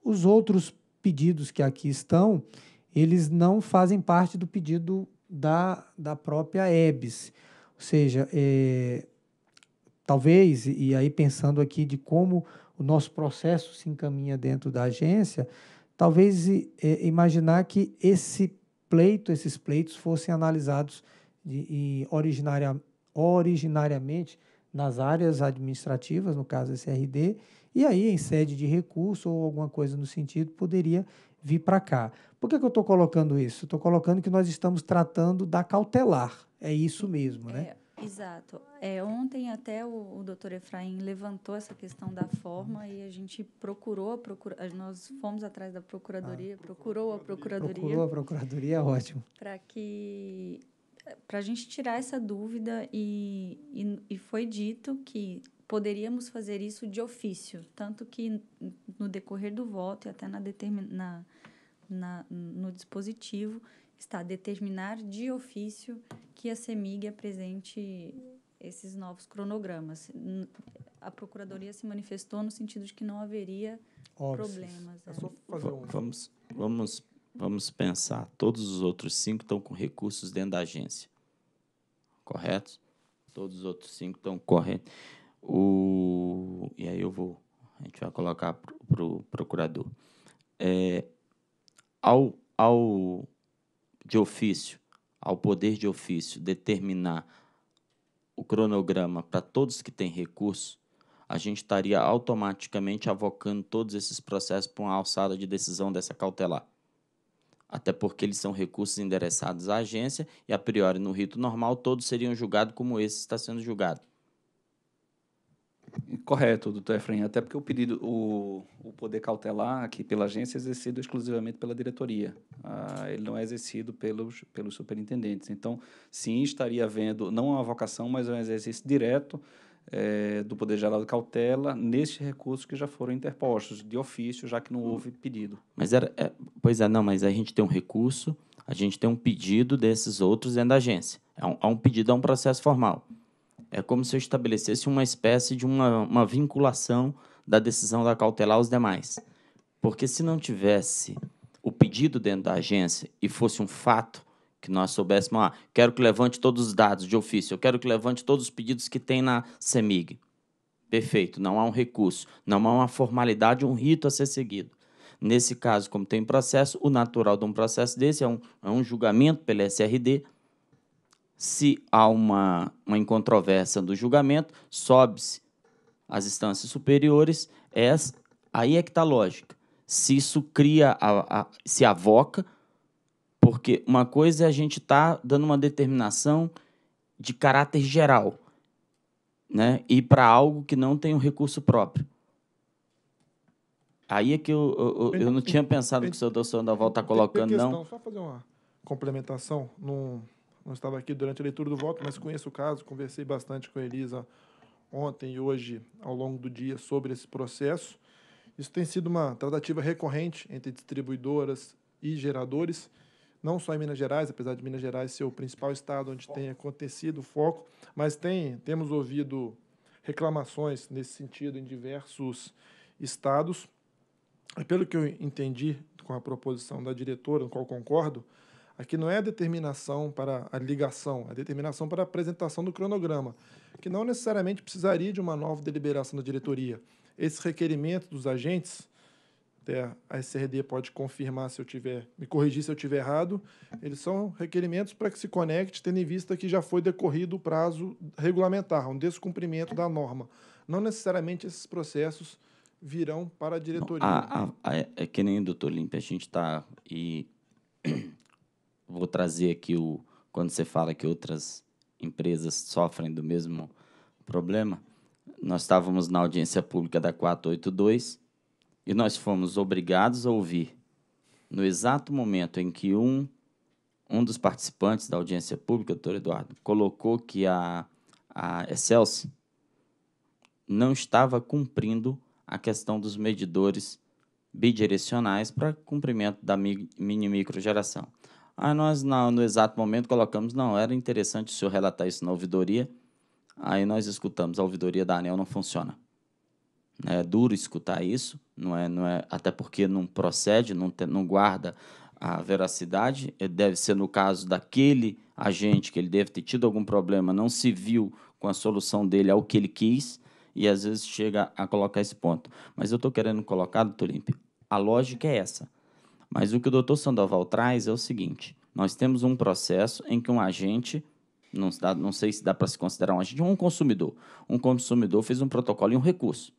Os outros pedidos que aqui estão, eles não fazem parte do pedido da, da própria EBS. Ou seja, é, talvez, e aí pensando aqui de como o nosso processo se encaminha dentro da agência, talvez é, imaginar que esse pleito, esses pleitos fossem analisados de, originariamente nas áreas administrativas, no caso SRD, e aí em sede de recurso ou alguma coisa no sentido poderia vir para cá. Por que, que eu estou colocando isso? Estou colocando que nós estamos tratando da cautelar, é isso mesmo, né? É, exato. É, ontem até o, o doutor Efraim levantou essa questão da forma e a gente procurou, procura, nós fomos atrás da procuradoria, ah, procurou a procuradoria. Procurou a procuradoria, é ótimo. Para que para a gente tirar essa dúvida e, e, e foi dito que poderíamos fazer isso de ofício, tanto que no decorrer do voto e até na, na, na no dispositivo está determinar de ofício que a CEMIG apresente esses novos cronogramas. A Procuradoria se manifestou no sentido de que não haveria Óbvio. problemas. É. É um... Vamos, vamos Vamos pensar, todos os outros cinco estão com recursos dentro da agência, correto? Todos os outros cinco estão correndo. O... E aí eu vou, a gente vai colocar para o pro procurador. É, ao, ao de ofício, ao poder de ofício determinar o cronograma para todos que têm recurso, a gente estaria automaticamente avocando todos esses processos para uma alçada de decisão dessa cautelar até porque eles são recursos endereçados à agência e, a priori, no rito normal, todos seriam julgados como esse está sendo julgado. Correto, doutor Efraim, até porque o pedido, o, o poder cautelar aqui pela agência é exercido exclusivamente pela diretoria, ah, ele não é exercido pelos, pelos superintendentes. Então, sim, estaria havendo, não uma vocação, mas um exercício direto é, do Poder Geral de Cautela nesses recursos que já foram interpostos, de ofício, já que não houve pedido. Mas era, é, pois é, não, mas a gente tem um recurso, a gente tem um pedido desses outros dentro da agência. É há um, um pedido, há um processo formal. É como se eu estabelecesse uma espécie de uma, uma vinculação da decisão da cautelar aos demais. Porque se não tivesse o pedido dentro da agência e fosse um fato, que nós soubéssemos, lá. Ah, quero que levante todos os dados de ofício, eu quero que levante todos os pedidos que tem na CEMIG. Perfeito, não há um recurso, não há uma formalidade, um rito a ser seguido. Nesse caso, como tem processo, o natural de um processo desse é um, é um julgamento pela SRD. Se há uma, uma incontrovérsia do julgamento, sobe-se as instâncias superiores, é essa, aí é que está a lógica. Se isso cria, a, a, se avoca porque uma coisa é a gente estar tá dando uma determinação de caráter geral, né? E para algo que não tem um recurso próprio. Aí é que eu, eu, eu, eu não tinha pensado que o senhor Sandoval está colocando, questão, não. Só fazer uma complementação. Não, não estava aqui durante a leitura do voto, mas conheço o caso, conversei bastante com a Elisa ontem e hoje, ao longo do dia, sobre esse processo. Isso tem sido uma tratativa recorrente entre distribuidoras e geradores não só em Minas Gerais, apesar de Minas Gerais ser o principal estado onde tem acontecido o foco, mas tem, temos ouvido reclamações nesse sentido em diversos estados. Pelo que eu entendi com a proposição da diretora, no qual concordo, aqui não é a determinação para a ligação, é a determinação para a apresentação do cronograma, que não necessariamente precisaria de uma nova deliberação da diretoria. Esse requerimento dos agentes até a SRD pode confirmar se eu tiver, me corrigir se eu tiver errado. Eles são requerimentos para que se conecte, tendo em vista que já foi decorrido o prazo regulamentar, um descumprimento da norma. Não necessariamente esses processos virão para a diretoria. Não, a, a, a, é que nem, doutor Limpe, a gente está. E vou trazer aqui o. Quando você fala que outras empresas sofrem do mesmo problema, nós estávamos na audiência pública da 482 e nós fomos obrigados a ouvir, no exato momento em que um, um dos participantes da audiência pública, doutor Eduardo, colocou que a, a Excelsior não estava cumprindo a questão dos medidores bidirecionais para cumprimento da mini micro geração. Aí nós, no, no exato momento, colocamos, não, era interessante o senhor relatar isso na ouvidoria, aí nós escutamos, a ouvidoria da ANEL não funciona. Né, é duro escutar isso, não é, não é, até porque não procede, não, te, não guarda a veracidade. Eh, deve ser no caso daquele agente que ele deve ter tido algum problema, não se viu com a solução dele ao que ele quis, e às vezes chega a colocar esse ponto. Mas eu estou querendo colocar, doutor Limpe, a lógica é essa. Mas o que o doutor Sandoval traz é o seguinte: nós temos um processo em que um agente, não, dá, não sei se dá para se considerar um agente, um consumidor. Um consumidor fez um protocolo e um recurso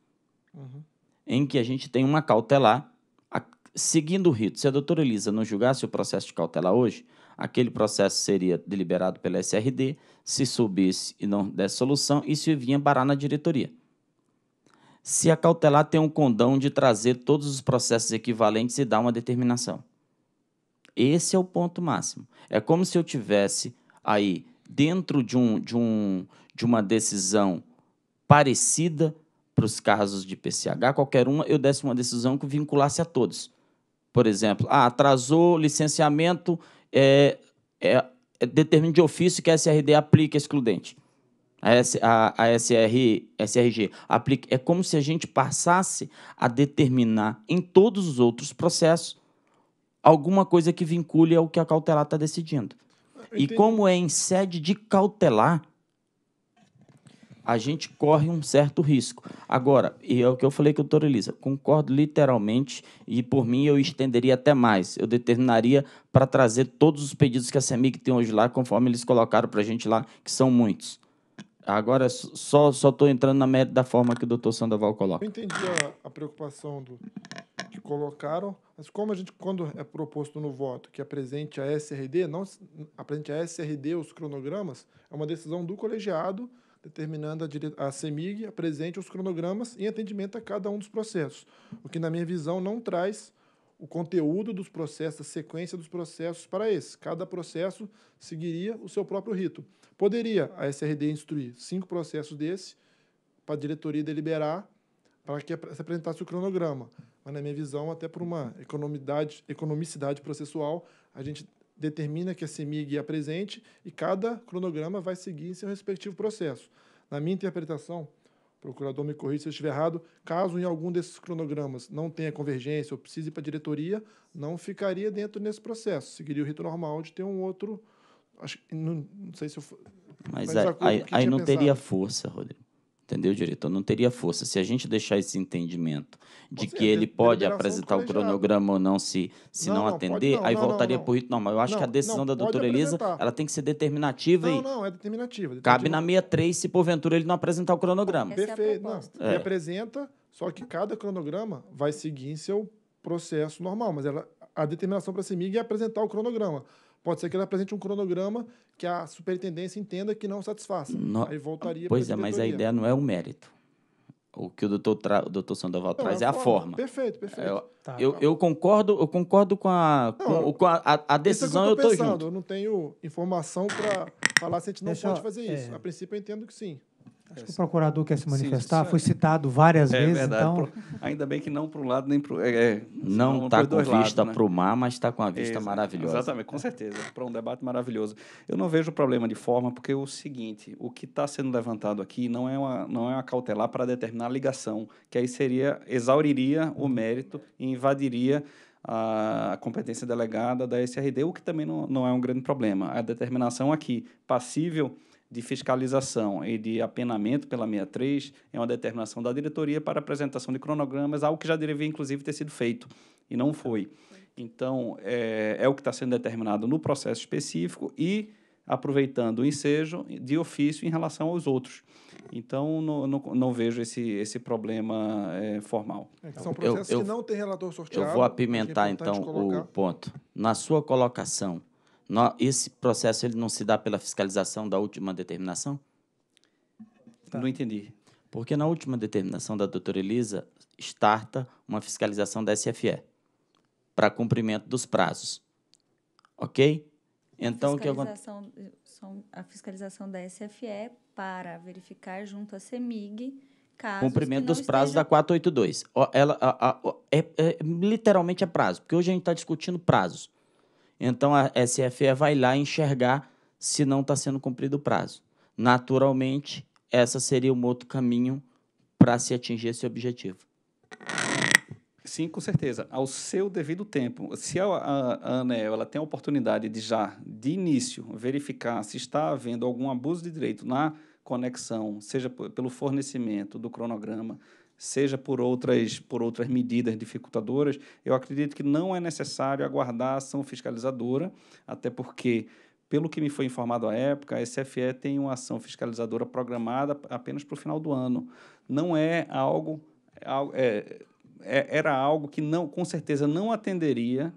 uhum. em que a gente tem uma cautelar a, seguindo o rito. Se a doutora Elisa não julgasse o processo de cautela hoje, aquele processo seria deliberado pela SRD, se subisse e não desse solução, isso vinha parar na diretoria. Se a cautelar tem um condão de trazer todos os processos equivalentes e dar uma determinação. Esse é o ponto máximo. É como se eu tivesse aí dentro de, um, de, um, de uma decisão parecida para os casos de PCH, qualquer uma, eu desse uma decisão que vinculasse a todos. Por exemplo, ah, atrasou licenciamento, é, é, é de ofício que a SRD aplique excludente. A, S, a, a SR, SRG aplique. É como se a gente passasse a determinar em todos os outros processos alguma coisa que vincule ao que a cautelar está decidindo. E como é em sede de cautelar, a gente corre um certo risco. Agora, e é o que eu falei com a doutora Elisa, concordo literalmente e por mim eu estenderia até mais. Eu determinaria para trazer todos os pedidos que a CEMIG tem hoje lá, conforme eles colocaram para a gente lá, que são muitos. Agora, só estou entrando na merda da forma que o doutor Sandoval coloca. Eu entendi a, a preocupação do, que colocaram, mas como a gente, quando é proposto no voto que apresente a SRD, não apresente a SRD os cronogramas, é uma decisão do colegiado determinando a, dire... a CEMIG apresente os cronogramas em atendimento a cada um dos processos, o que, na minha visão, não traz o conteúdo dos processos, a sequência dos processos para esse. Cada processo seguiria o seu próprio rito. Poderia a SRD instruir cinco processos desse para a diretoria deliberar para que se apresentasse o cronograma. Mas, na minha visão, até por uma economicidade processual, a gente determina que a CEMIG apresente e cada cronograma vai seguir em seu respectivo processo. Na minha interpretação, procurador me corrija se eu estiver errado, caso em algum desses cronogramas não tenha convergência ou precise ir para a diretoria, não ficaria dentro nesse processo, seguiria o rito normal de ter um outro. Acho, não, não sei se eu. Mas, mas aí, aí, aí não pensado. teria força, Rodrigo, Entendeu, diretor? Não teria força. Se a gente deixar esse entendimento de que ele pode apresentar o cronograma ou não, se, se não, não atender, não, aí não, voltaria para o rito normal. Eu acho que a decisão da doutora Elisa ela tem que ser determinativa. Não, e não, é determinativa. determinativa. Cabe na 63 se, porventura, ele não apresentar o cronograma. É Perfeito. É é. Ele apresenta, só que cada cronograma vai seguir em seu processo normal, mas ela, a determinação para a CEMIG é apresentar o cronograma. Pode ser que ele apresente um cronograma que a superintendência entenda que não satisfaça. No... Aí voltaria Pois é, mas a ideia não é o mérito. O que o doutor, tra... o doutor Sandoval não, traz é a é forma. forma. Perfeito, perfeito. Eu, tá, eu, tá. eu, concordo, eu concordo com a, não, com, a, a, é decisão, é eu estou junto. Eu não tenho informação para falar se a gente não Deixa pode fazer isso. É... A princípio, eu entendo que sim. Acho que o procurador quer se manifestar, Sim, foi citado várias é vezes. Verdade. Então... Ainda bem que não para um lado nem para é, é, assim, Não está com vista né? para o mar, mas está com a vista Exato. maravilhosa. Exatamente, com certeza, para um debate maravilhoso. Eu não vejo problema de forma, porque é o seguinte, o que está sendo levantado aqui não é, uma, não é uma cautelar para determinar a ligação, que aí seria, exauriria o mérito e invadiria a competência delegada da SRD, o que também não, não é um grande problema. A determinação aqui, passível de fiscalização e de apenamento pela 63 é uma determinação da diretoria para apresentação de cronogramas, algo que já deveria, inclusive, ter sido feito e não foi. Então, é, é o que está sendo determinado no processo específico e aproveitando o ensejo de ofício em relação aos outros. Então, não, não vejo esse, esse problema é, formal. É então, são processos eu, eu, que não têm relator sorteado. Eu vou é apimentar, é então, o ponto. Na sua colocação, esse processo ele não se dá pela fiscalização da última determinação? Tá. Não entendi. Porque na última determinação da doutora Elisa, starta uma fiscalização da SFE para cumprimento dos prazos. Ok? Então, o que acontece? A fiscalização da SFE para verificar junto à CEMIG casos. Cumprimento dos prazos da 482. Ela, a, a, a, é, é, literalmente é prazo, porque hoje a gente está discutindo prazos. Então a SFE vai lá enxergar se não está sendo cumprido o prazo. Naturalmente, essa seria um outro caminho para se atingir esse objetivo. Sim, com certeza. Ao seu devido tempo. Se a, ANEL ela tem a oportunidade de já, de início, verificar se está havendo algum abuso de direito na conexão, seja pelo fornecimento do cronograma, seja por outras, por outras medidas dificultadoras, eu acredito que não é necessário aguardar a ação fiscalizadora, até porque, pelo que me foi informado à época, a SFE tem uma ação fiscalizadora programada apenas para o final do ano. Não é algo. É, é, é, era algo que não, com certeza não atenderia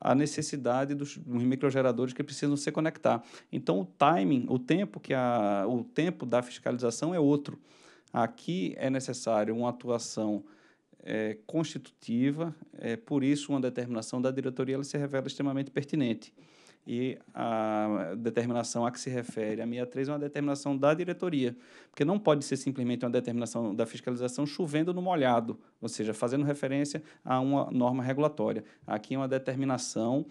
a necessidade dos, dos microgeradores que precisam se conectar. Então, o timing, o tempo que a, o tempo da fiscalização é outro. Aqui é necessário uma atuação é, constitutiva, é, por isso uma determinação da diretoria ela se revela extremamente pertinente. E a determinação a que se refere a 63 é uma determinação da diretoria, porque não pode ser simplesmente uma determinação da fiscalização chovendo no molhado, ou seja, fazendo referência a uma norma regulatória. Aqui é uma determinação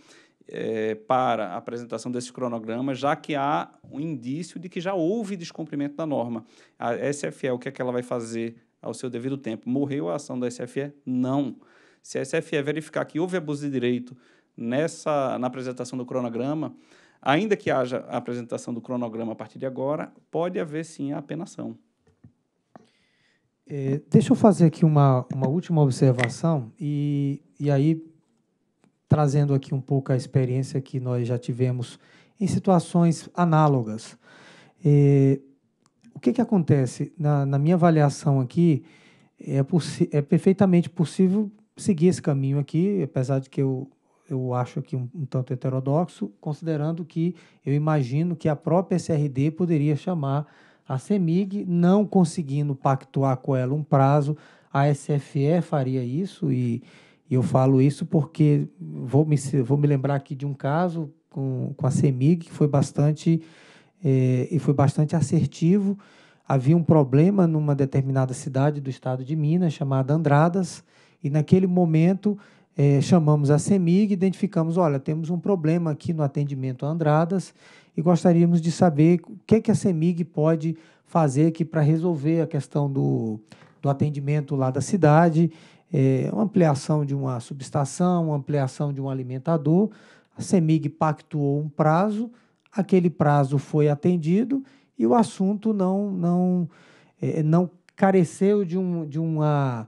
é, para a apresentação desse cronograma, já que há um indício de que já houve descumprimento da norma. A SFE, o que é que ela vai fazer ao seu devido tempo? Morreu a ação da SFE? Não. Se a SFE verificar que houve abuso de direito nessa, na apresentação do cronograma, ainda que haja a apresentação do cronograma a partir de agora, pode haver sim a apenação. É, eh, deixa eu fazer aqui uma, uma última observação, e, e aí trazendo aqui um pouco a experiência que nós já tivemos em situações análogas. É, o que, que acontece? Na, na minha avaliação aqui, é, é, perfeitamente possível seguir esse caminho aqui, apesar de que eu, eu acho aqui um, um tanto heterodoxo, considerando que eu imagino que a própria SRD poderia chamar a CEMIG, não conseguindo pactuar com ela um prazo, a SFE faria isso e e eu falo isso porque vou me, vou me lembrar aqui de um caso com, com a CEMIG que foi bastante, é, e foi bastante assertivo. Havia um problema numa determinada cidade do estado de Minas, chamada Andradas, e naquele momento é, chamamos a CEMIG, identificamos, olha, temos um problema aqui no atendimento a Andradas e gostaríamos de saber o que, é que a CEMIG pode fazer aqui para resolver a questão do, do atendimento lá da cidade é, uma ampliação de uma subestação, uma ampliação de um alimentador. A CEMIG pactuou um prazo, aquele prazo foi atendido e o assunto não, não, é, não careceu de, um, de, uma,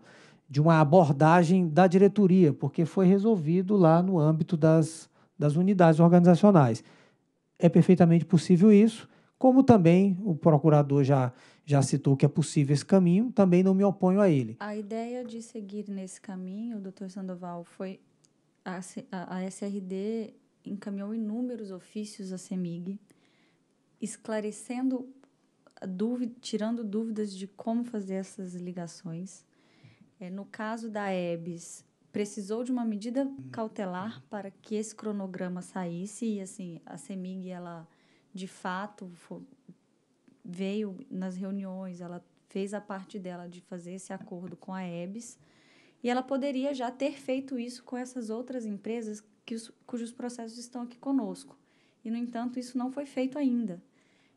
de uma abordagem da diretoria, porque foi resolvido lá no âmbito das, das unidades organizacionais. É perfeitamente possível isso, como também o procurador já já citou que é possível esse caminho, também não me oponho a ele. A ideia de seguir nesse caminho, doutor Sandoval, foi a, a SRD encaminhou inúmeros ofícios à CEMIG, esclarecendo dúvida, tirando dúvidas de como fazer essas ligações. É, no caso da EBS, precisou de uma medida cautelar para que esse cronograma saísse e assim a CEMIG ela de fato veio nas reuniões, ela fez a parte dela de fazer esse acordo com a EBS, e ela poderia já ter feito isso com essas outras empresas que os, cujos processos estão aqui conosco. E, no entanto, isso não foi feito ainda.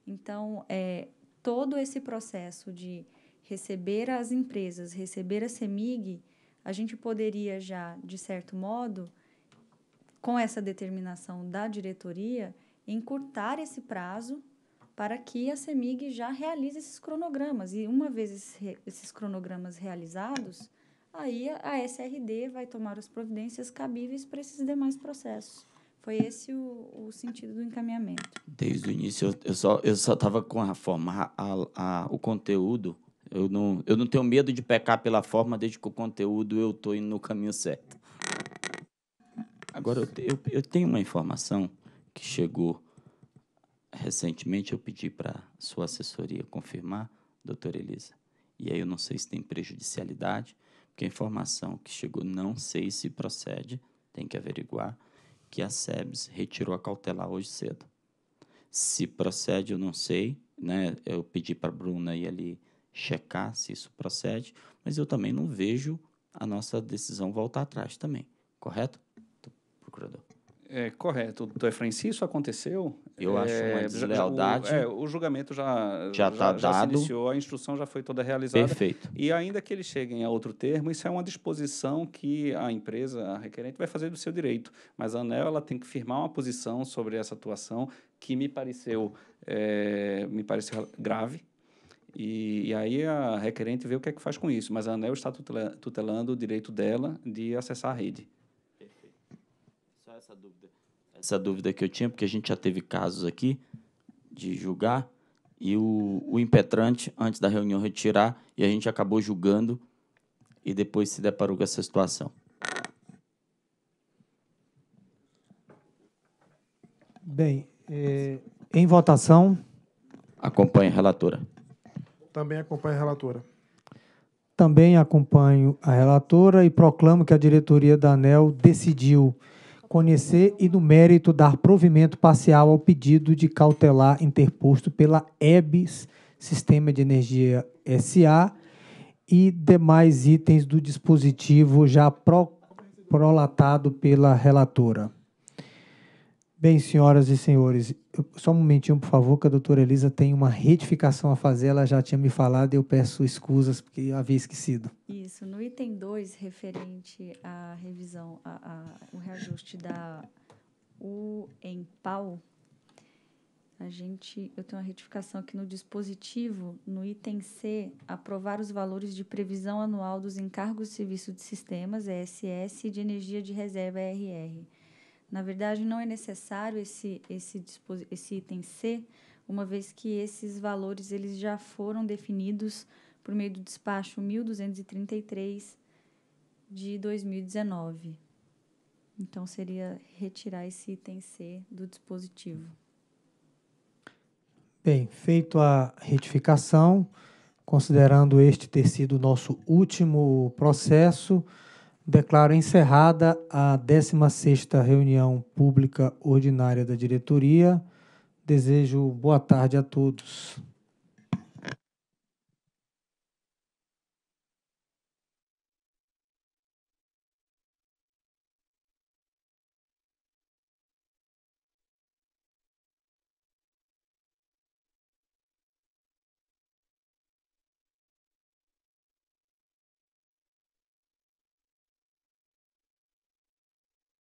Então, é, todo esse processo de receber as empresas, receber a CEMIG, a gente poderia já, de certo modo, com essa determinação da diretoria, encurtar esse prazo para que a CEMIG já realize esses cronogramas. E uma vez esses cronogramas realizados, aí a SRD vai tomar as providências cabíveis para esses demais processos. Foi esse o, o sentido do encaminhamento. Desde o início, eu, eu só eu só estava com a forma, a, a, o conteúdo. Eu não, eu não tenho medo de pecar pela forma, desde que o conteúdo eu estou indo no caminho certo. Agora, eu, eu, eu tenho uma informação que chegou recentemente eu pedi para sua assessoria confirmar, doutora Elisa, e aí eu não sei se tem prejudicialidade, porque a informação que chegou não sei se procede, tem que averiguar, que a SEBS retirou a cautelar hoje cedo. Se procede, eu não sei, né? Eu pedi para a Bruna e ali checar se isso procede, mas eu também não vejo a nossa decisão voltar atrás também, correto? Procurador. É, correto. Do Efraim, é isso aconteceu... Eu é, acho uma deslealdade. Já, o, é, o julgamento já já, tá já, já dado. se iniciou, a instrução já foi toda realizada. Perfeito. E ainda que eles cheguem a outro termo, isso é uma disposição que a empresa, a requerente, vai fazer do seu direito. Mas a ANEL ela tem que firmar uma posição sobre essa atuação que me pareceu, é, me pareceu grave, e, e, aí a requerente vê o que é que faz com isso, mas a ANEL está tutelando o direito dela de acessar a rede essa dúvida, essa dúvida que eu tinha, porque a gente já teve casos aqui de julgar e o, o impetrante, antes da reunião, retirar e a gente acabou julgando e depois se deparou com essa situação. Bem, é, em votação. Acompanhe a relatora. Também acompanho a relatora. Também acompanho a relatora e proclamo que a diretoria da ANEL decidiu conhecer e, no mérito, dar provimento parcial ao pedido de cautelar interposto pela EBS, Sistema de Energia SA, e demais itens do dispositivo já pro, prolatado pela relatora. Bem, senhoras e senhores, só um momentinho, por favor, que a doutora Elisa tem uma retificação a fazer, ela já tinha me falado e eu peço escusas, porque havia esquecido. Isso, no item 2, referente à revisão, ao reajuste da UEMPAL, a gente, eu tenho uma retificação aqui no dispositivo, no item C, aprovar os valores de previsão anual dos encargos de serviço de sistemas, ESS, e de energia de reserva, RR na verdade, não é necessário esse, esse, esse item C, uma vez que esses valores eles já foram definidos por meio do despacho 1233 de 2019. Então, seria retirar esse item C do dispositivo. Bem, feito a retificação, considerando este ter sido o nosso último processo, Declaro encerrada a 16ª reunião pública ordinária da diretoria. Desejo boa tarde a todos.